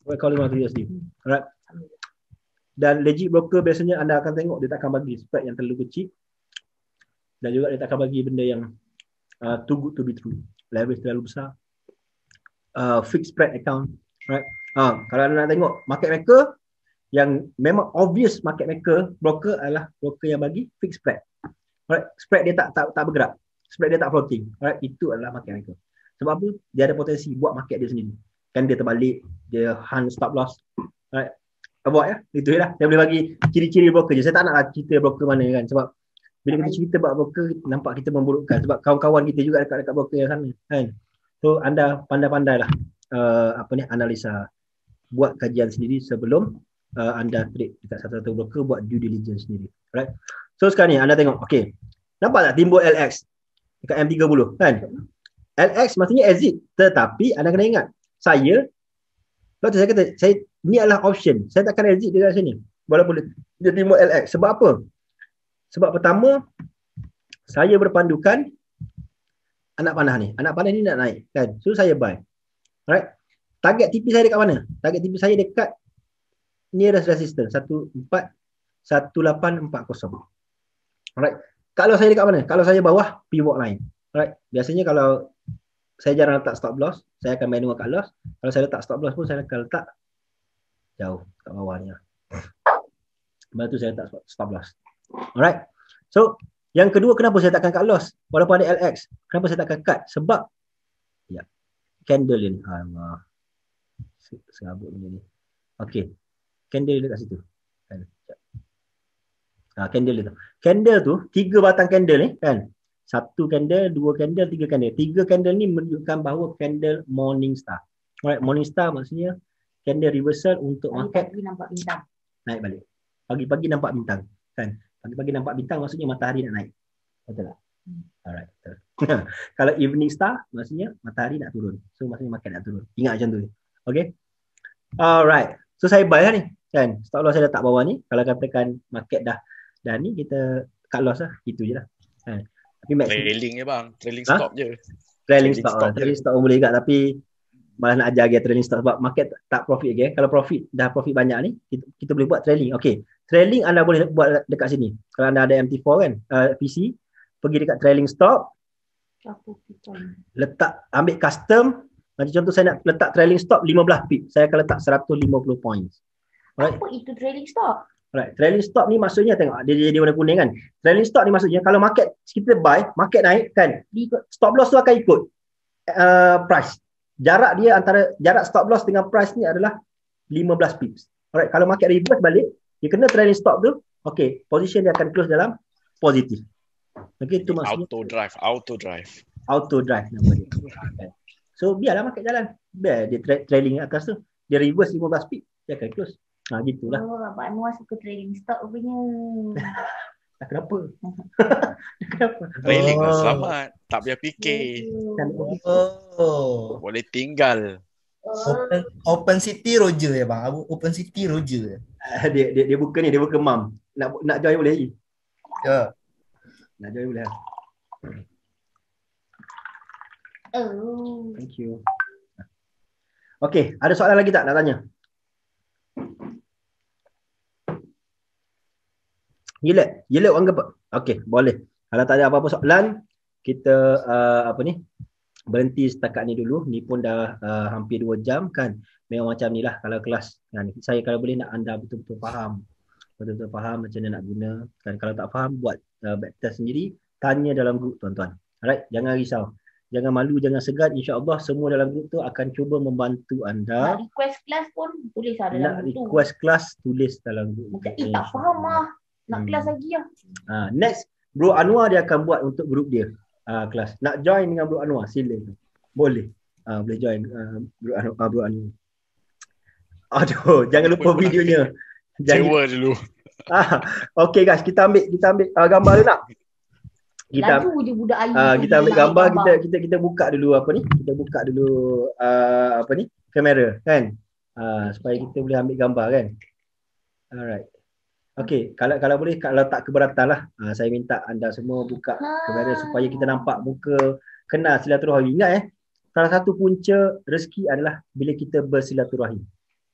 Pro account 500 USD. Alright dan legit broker biasanya anda akan tengok dia tak akan bagi spread yang terlalu kecil dan juga dia tak akan bagi benda yang uh, too good to be true leverage terlalu besar uh, fixed spread account right ha, kalau anda nak tengok market maker yang memang obvious market maker broker adalah broker yang bagi fixed spread right spread dia tak tak tak bergerak spread dia tak floating right itu adalah market maker sebab apa dia ada potensi buat market dia sendiri kan dia terbalik dia hunt stop loss right buat ya. Itu lah. Saya boleh bagi ciri-ciri broker je. Saya tak nak cerita broker mana kan sebab bila kita cerita buat broker nampak kita memburukkan sebab kawan-kawan kita juga dekat dekat broker yang sana kan. So anda pandai-pandailah uh, eh, apa ni analisa buat kajian sendiri sebelum uh, anda trade dekat satu-satu broker buat due diligence sendiri. Alright. So sekarang ni anda tengok okay, Nampak tak timbul LX dekat M30 kan? LX maksudnya exit tetapi anda kena ingat saya Lepas tu saya kata, saya ni adalah option. Saya takkan exit dekat sini. Walaupun dia, dia terima LX. Sebab apa? Sebab pertama, saya berpandukan anak panah ni. Anak panah ni nak naik. Kan? So, saya buy. Alright? Target TP saya dekat mana? Target TP saya dekat nearest resistance. 14, 1840. Alright? Kalau saya dekat mana? Kalau saya bawah, pivot lain. Alright? Biasanya kalau saya jarang letak stop loss, saya akan manual cut loss. Kalau saya letak stop loss pun, saya akan letak jauh kat bawah ni lah. Sebab tu saya tak stop loss. Alright. So, yang kedua kenapa saya takkan cut loss? Walaupun ada LX. Kenapa saya takkan cut? Sebab ya. candle ni. Alah. Serabut ni. Okay. Candle dia kat situ. Ha, candle dia tu. Candle tu, tiga batang candle ni kan. Satu candle, dua candle, tiga candle. Tiga candle ni menunjukkan bahawa candle morning star. Alright, morning star maksudnya candle reversal untuk pagi market. pagi nampak bintang. Naik balik. Pagi-pagi nampak bintang. Kan? Pagi-pagi nampak bintang maksudnya matahari nak naik. Betul tak? Hmm. Alright. Betul. Kalau evening star maksudnya matahari nak turun. So maksudnya market nak turun. Ingat macam tu. Okay? Alright. So saya buy lah ni. Kan? Stop loss saya dah tak bawah ni. Kalau katakan market dah dah ni kita cut loss lah. Itu je lah. Kan? Tapi Trailing je bang. Trailing stop ha? je. Trailing, trailing stop, stop lah. stop boleh juga. Tapi malah nak ajar lagi trailing stop sebab market tak profit lagi. Okay? Kalau profit, dah profit banyak ni, kita, kita boleh buat trailing. Okey, trailing anda boleh buat dekat sini. Kalau anda ada MT4 kan, uh, PC, pergi dekat trailing stop, letak, ambil custom, macam contoh saya nak letak trailing stop 15 pip, saya akan letak 150 points. Alright. Apa itu trailing stop? Alright, trailing stop ni maksudnya tengok dia jadi warna kuning kan. Trailing stop ni maksudnya kalau market kita buy, market naik kan, stop loss tu akan ikut uh, price jarak dia antara jarak stop loss dengan price ni adalah 15 pips. Alright, kalau market reverse balik, dia kena trailing stop tu, okay, position dia akan close dalam positif. Okay, itu maksudnya. Auto drive, auto drive. Auto drive nama dia. So, biarlah market jalan. Biar dia tra- trailing atas tu. Dia reverse 15 pips, dia akan close. Ha, gitulah. Oh, Pak Anwar suka trailing stop punya. Tak kenapa? tak kenapa? Railing oh. selamat. Tak payah fikir. Oh. Boleh tinggal. Open, open City Roger ya bang. Open City Roger. Ya. Ah, dia, dia dia buka ni, dia buka mam. Nak nak join boleh lagi. Ya. Nak join boleh. Oh. Thank you. Okay, ada soalan lagi tak nak tanya? Gila, gila orang gepak. Okey, boleh. Kalau tak ada apa-apa soalan, kita uh, apa ni? Berhenti setakat ni dulu. Ni pun dah uh, hampir 2 jam kan. Memang macam nilah kalau kelas kan. Saya kalau boleh nak anda betul-betul faham. Betul-betul faham macam mana nak guna. Kan kalau tak faham buat uh, backtest sendiri, tanya dalam grup tuan-tuan. Alright, jangan risau. Jangan malu, jangan segan. InsyaAllah semua dalam grup tu akan cuba membantu anda. Nak request kelas pun tulis dalam grup tu. Nak request kelas tulis dalam grup. Macam, eh tak faham lah nak hmm. kelas lagi lah. Ha, next, Bro Anwar dia akan buat untuk grup dia. Ha, kelas. Nak join dengan Bro Anwar, sila. Boleh. Ha, boleh join uh, Bro, Anwar, ha, Bro Anwar. Aduh, jangan lupa videonya. Jangan Cewa dulu. Ha, ah, okay guys, kita ambil kita ambil uh, gambar dulu nak. Kita, Laju je budak Ali. Ah, uh, kita ambil gambar, gambar, kita, kita kita buka dulu apa ni. Kita buka dulu uh, apa ni, kamera kan. Uh, supaya kita boleh ambil gambar kan. Alright. Okey, kalau kalau boleh kalau tak keberatan lah, uh, saya minta anda semua buka kamera ha. supaya kita nampak muka kenal silaturahim. Ingat eh, salah satu punca rezeki adalah bila kita bersilaturahim.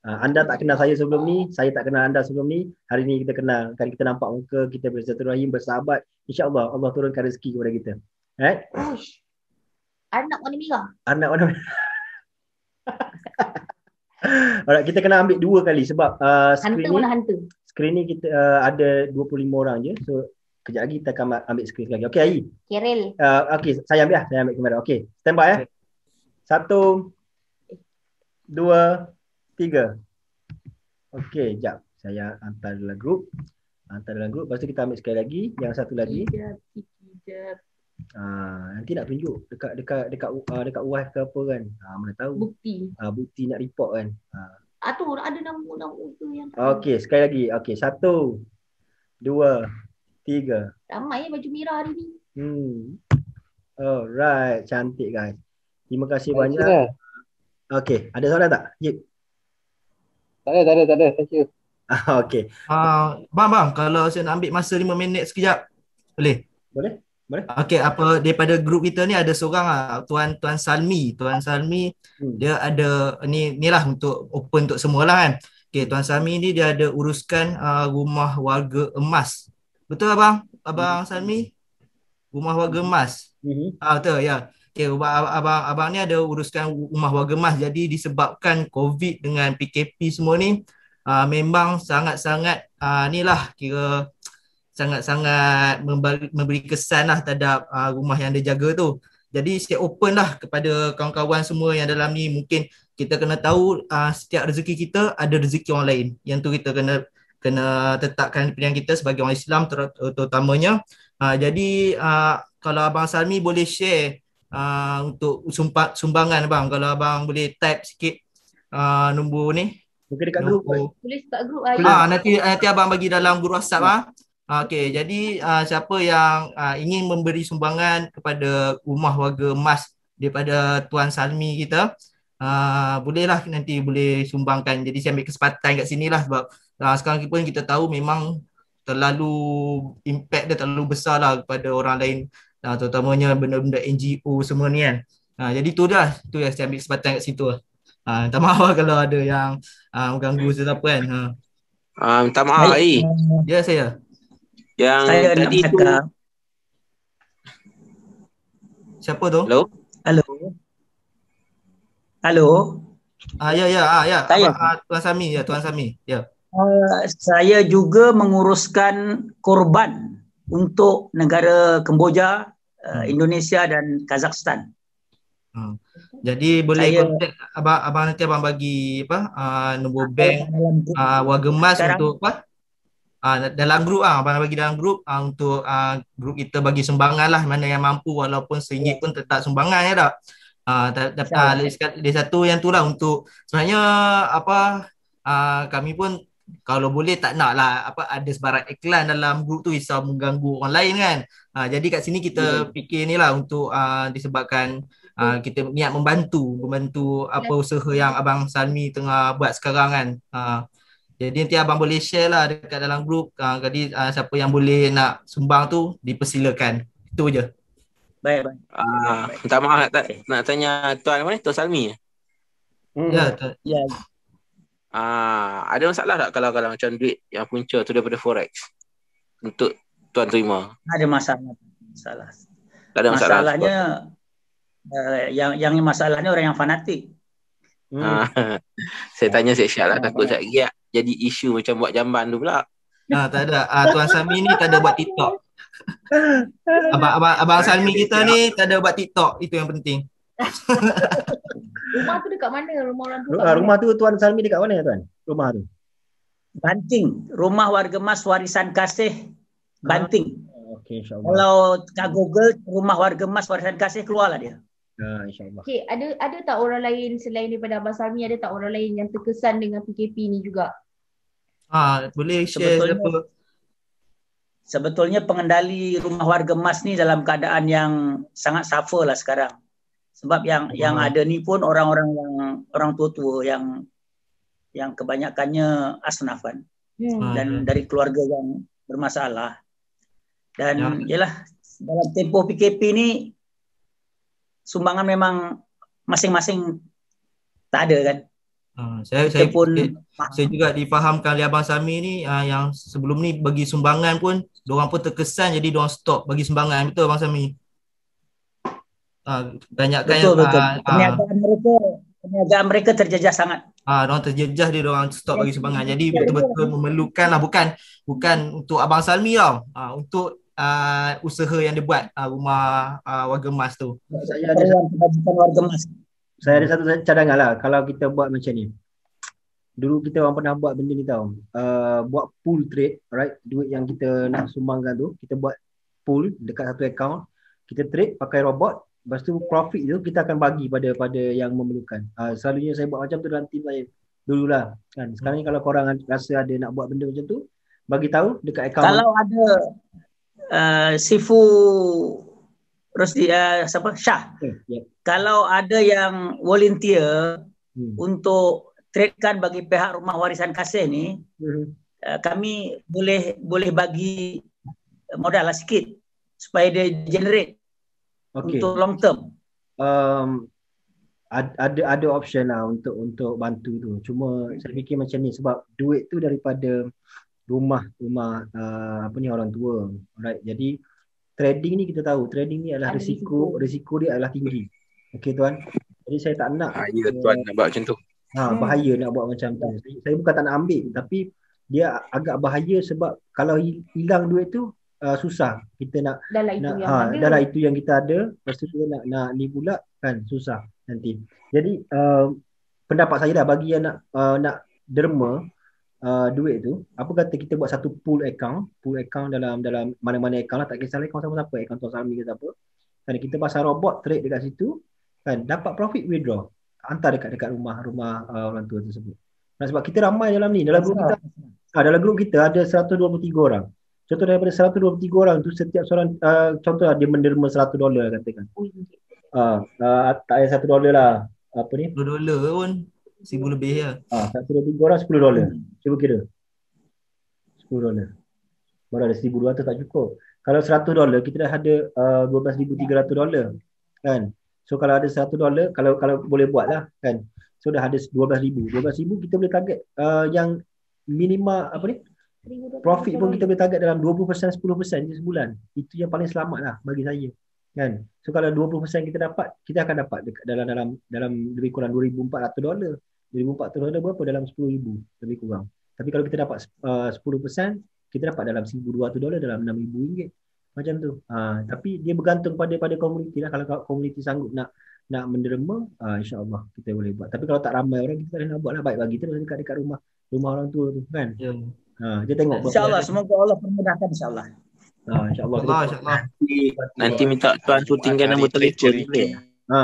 Uh, anda tak kenal saya sebelum ni, saya tak kenal anda sebelum ni, hari ni kita kenal, kali kita nampak muka, kita bersilaturahim, bersahabat, insyaAllah Allah turunkan rezeki kepada kita. Eh? Anak warna merah. Anak warna merah. Alright, kita kena ambil dua kali sebab uh, screen hunter ni. Hunter mana hunter? Screen ni kita uh, ada 25 orang je. So kejap lagi kita akan ambil screen lagi. Okey, Ai. Kiril. Uh, eh, Okey, saya ambil lah. Saya ambil kamera. Okey, standby okay. eh. Satu, dua, tiga. Okey, jap. Saya hantar dalam group, Hantar dalam group. Lepas kita ambil sekali lagi. Yang satu lagi. Kejap, ah, nanti nak tunjuk dekat dekat dekat uh, dekat wife ke apa kan. Uh, mana tahu. Bukti. Uh, bukti nak report kan. Uh, tu ada nama-nama tu yang Okey, sekali lagi. Okey, satu, dua, tiga. Ramai eh baju merah hari ni. Hmm. Alright, cantik guys. Terima kasih Thank banyak. Okey, ada soalan tak? Yip. Tak ada, tak ada, tak ada. Thank you. okay. Uh, ah, bang, bang, kalau saya nak ambil masa 5 minit sekejap, boleh? Boleh. Mana? Okay, apa daripada grup kita ni ada seorang ah tuan tuan Salmi, tuan Salmi hmm. dia ada ni ni lah untuk open untuk semua lah kan. Okey, tuan Salmi ni dia ada uruskan uh, rumah warga emas. Betul abang? Abang hmm. Salmi rumah warga emas. Hmm. Ah betul ya. Okey, abang, abang abang ni ada uruskan rumah warga emas jadi disebabkan COVID dengan PKP semua ni uh, memang sangat-sangat uh, ni lah kira sangat-sangat memberi kesan lah terhadap uh, rumah yang dia jaga tu. Jadi saya open lah kepada kawan-kawan semua yang dalam ni mungkin kita kena tahu uh, setiap rezeki kita ada rezeki orang lain. Yang tu kita kena kena tetapkan pilihan kita sebagai orang Islam ter- terutamanya. Uh, jadi uh, kalau Abang Salmi boleh share uh, untuk sumbangan Abang. Kalau Abang boleh type sikit uh, nombor ni. Mungkin dekat grup. Boleh start grup. Ah, ya. nanti, nanti Abang bagi dalam grup WhatsApp. Yeah. Ha? Okey, jadi uh, siapa yang uh, ingin memberi sumbangan kepada rumah warga emas daripada Tuan Salmi kita, uh, bolehlah nanti boleh sumbangkan. Jadi saya ambil kesempatan kat sini lah sebab uh, sekarang pun kita tahu memang terlalu impact dia terlalu besar lah kepada orang lain uh, terutamanya benda-benda NGO semua ni kan. Uh, jadi tu dah, tu yang saya ambil kesempatan kat situ lah. Uh, minta maaf lah kalau ada yang uh, mengganggu sesiapa kan. Uh. Uh, minta maaf, Ai. Ya, saya. Yeah, saya. Yang saya tadi nak cakap. Siapa tu? Hello. Hello. Hello. Ah ya ya ah ya. Saya. Ah, Tuan Sami ya Tuan Sami. Ya. Uh, saya juga menguruskan korban untuk negara Kemboja, uh, Indonesia dan Kazakhstan. Hmm. Jadi boleh saya, kontak abang, abang nanti abang bagi apa uh, nombor bank uh, wargemas untuk apa? Uh, uh, dalam grup ah uh, abang bagi dalam grup uh, ah, untuk uh, ah, grup kita bagi sumbangan lah mana yang mampu walaupun seringgit yeah. pun tetap sumbangan ya tak uh, ada satu yang tu lah untuk sebenarnya apa uh, kami pun kalau boleh tak nak lah apa ada sebarang iklan dalam grup tu risau mengganggu orang lain kan uh, jadi kat sini kita yeah. fikir ni lah untuk uh, disebabkan uh, kita niat membantu membantu apa ya. usaha yang Abang Salmi tengah buat sekarang kan uh, jadi nanti abang boleh share lah dekat dalam grup. Uh, ah, jadi uh, siapa yang boleh nak sumbang tu dipersilakan. Itu je. Baik, baik. Uh, minta maaf nak, nak tanya tuan apa mana? Tuan Salmi. Hmm. Ya, yeah, tuan. Ya. Yeah. Uh, ada masalah tak kalau kalau macam duit yang punca tu daripada forex untuk tuan terima? Ada masalah. Masalah. Tak ada masalah. Masalahnya uh, yang yang masalahnya orang yang fanatik. Hmm. Uh, saya tanya lah. saya syaklah takut saya giat jadi isu macam buat jamban tu pula. Ha tak ada. Ah, Tuan Salmi ni tak ada buat TikTok. Abang abang, abang Salmi kita ni tak ada buat TikTok. Itu yang penting. rumah tu dekat mana? Rumah orang tu. Ah, rumah, rumah tu Tuan Salmi dekat mana tuan? Rumah tu. Banting, rumah warga emas warisan kasih Banting. Ah, okay, Kalau kat Google rumah warga emas warisan kasih keluarlah dia. Ah, insyaallah. Okey, ada ada tak orang lain selain daripada Abang Sami ada tak orang lain yang terkesan dengan PKP ni juga? Ha, boleh share sebetulnya, apa? Sebetulnya pengendali rumah warga emas ni dalam keadaan yang sangat suffer lah sekarang. Sebab yang hmm. yang ada ni pun orang-orang yang orang tua-tua yang yang kebanyakannya asnaf kan. Hmm. Ah, Dan ya. dari keluarga yang bermasalah. Dan ya. yalah dalam tempoh PKP ni sumbangan memang masing-masing tak ada kan. Uh, saya Kita saya pun eh, saya juga difahamkan oleh abang Sami ni uh, yang sebelum ni bagi sumbangan pun diorang pun terkesan jadi diorang stop bagi sumbangan betul abang Sami. Ah uh, banyakkan betul, betul. Uh, perniagaan mereka perniagaan mereka terjejas sangat. Ah uh, diorang terjejas dia diorang stop yeah. bagi sumbangan. Jadi betul ya, ya. betul-betul memerlukanlah bukan bukan untuk abang Salmi tau. Ah untuk uh, usaha yang dibuat uh, rumah uh, warga emas tu? Saya ada kebajikan warga emas. Saya ada satu cadangan lah kalau kita buat macam ni. Dulu kita orang pernah buat benda ni tau. Uh, buat pool trade, right? Duit yang kita nak sumbangkan tu, kita buat pool dekat satu account. Kita trade pakai robot, lepas tu profit tu kita akan bagi pada pada yang memerlukan. Uh, selalunya saya buat macam tu dalam team saya lah kan. Sekarang ni kalau korang rasa ada nak buat benda macam tu, bagi tahu dekat account. Kalau ada Eh, Sifu Rosdi uh, siapa Shah. Hmm, yeah. Kalau ada yang volunteer hmm. untuk tradekan bagi pihak rumah warisan kasih ni, hmm. uh, kami boleh boleh bagi modal lah sikit supaya dia generate okay. untuk long term. Um, ada ada option lah untuk untuk bantu tu. Cuma saya fikir macam ni sebab duit tu daripada rumah rumah uh, apa ni orang tua right jadi trading ni kita tahu trading ni adalah risiko risiko dia adalah tinggi okey tuan jadi saya tak nak bahaya uh, tuan nak buat macam tu ha hmm. bahaya nak buat macam tu saya bukan tak nak ambil tapi dia agak bahaya sebab kalau hilang duit tu uh, susah kita nak dalam itu nak, yang ha, dalam itu yang kita ada pasti kita nak nak ni pula kan susah nanti jadi uh, pendapat saya dah bagi yang nak uh, nak derma uh, duit tu apa kata kita buat satu pool account pool account dalam dalam mana-mana account lah tak kisah lah account sama siapa account Tuan Salmi ke siapa dan kita pasang robot trade dekat situ kan dapat profit withdraw hantar dekat dekat rumah rumah uh, orang tua tersebut nah, sebab kita ramai dalam ni dalam grup kita ah, dalam grup kita ada 123 orang contoh daripada 123 orang tu setiap seorang uh, contoh dia menderma 100 dolar katakan uh, uh, tak ada 1 dolar lah apa ni? 2 dolar pun Seribu lebih ya. Ah, satu dari tiga orang sepuluh dolar. Cuba kira. Sepuluh dolar. Baru ada seribu dua tak cukup. Kalau seratus dolar, kita dah ada uh, dua belas ribu tiga ratus dolar. Kan? So kalau ada satu dolar, kalau kalau boleh buat lah kan. So dah ada dua belas ribu. Dua belas ribu kita boleh target uh, yang minima apa ni? Profit pun kita boleh target dalam dua puluh 20% 10% je sebulan. Itu yang paling selamat lah bagi saya. Kan? So kalau dua puluh 20% kita dapat, kita akan dapat dekat dalam dalam dalam lebih kurang ratus dolar. 2400 ada berapa dalam 10000 lebih kurang tapi kalau kita dapat uh, 10% kita dapat dalam 1200 dolar dalam 6000 ringgit macam tu ha, tapi dia bergantung pada pada komuniti lah kalau komuniti sanggup nak nak menderma uh, insyaallah kita boleh buat tapi kalau tak ramai orang kita nak buat lah baik bagi terus dekat dekat rumah rumah orang tua tu kan ya. ha, dia tengok insyaallah semoga Allah permudahkan insyaallah ha, insyaallah insya insya nanti, nanti minta tuan tu tinggal kan nombor telefon ha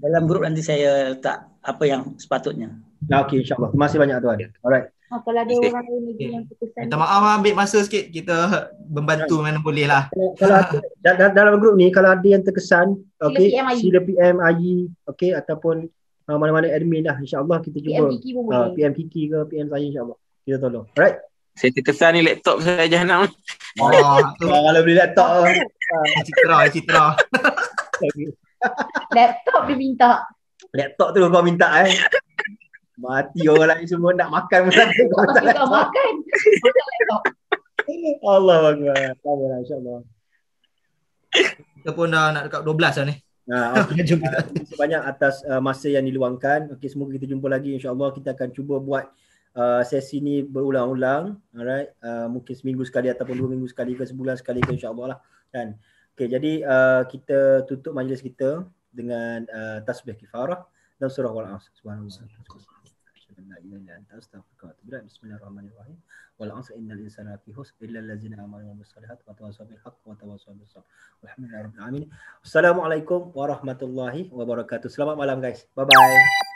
dalam grup nanti saya letak apa yang sepatutnya. Nah, okay, insyaAllah. Terima kasih banyak tuan. Alright. Apalah ha, dia okay. orang okay. yang putuskan. Minta maaf lah ambil masa sikit. Kita membantu right. mana boleh lah. Kalau, ada, dalam grup ni kalau ada yang terkesan. Okay, sila PM AI. Okay ataupun uh, mana-mana admin lah. InsyaAllah kita jumpa. PM Kiki uh, ah, PM Kiki ke PM saya insyaAllah. Kita tolong. Alright. Saya terkesan ni laptop saya jahanam. Oh, ah, kalau beli laptop. Citra, Citra. okay. Laptop dia minta. Laptop tu kau minta eh. Mati orang lain semua nak makan pun tak makan. tak makan Allah tak bangga. Lah, Allah Kita pun dah nak dekat 12 dah ni. Nah, okay. jumpa. Uh, terima kasih banyak atas uh, masa yang diluangkan. Okey, semoga kita jumpa lagi insya-Allah kita akan cuba buat uh, sesi ni berulang-ulang. Alright. Uh, mungkin seminggu sekali ataupun dua minggu sekali ke sebulan sekali ke insya-Allah lah. Kan? Uh, Okay, jadi uh, kita tutup majlis kita dengan uh, tasbih kifarah dan surah al asr subhanallah bismillahirrahmanirrahim wal asr innal insana fi husr illa allazina amanu wa salihat wa tawassaw bil haqq wa tawassaw bis sabr walhamdulillahi rabbil alamin assalamualaikum warahmatullahi wabarakatuh selamat malam guys bye bye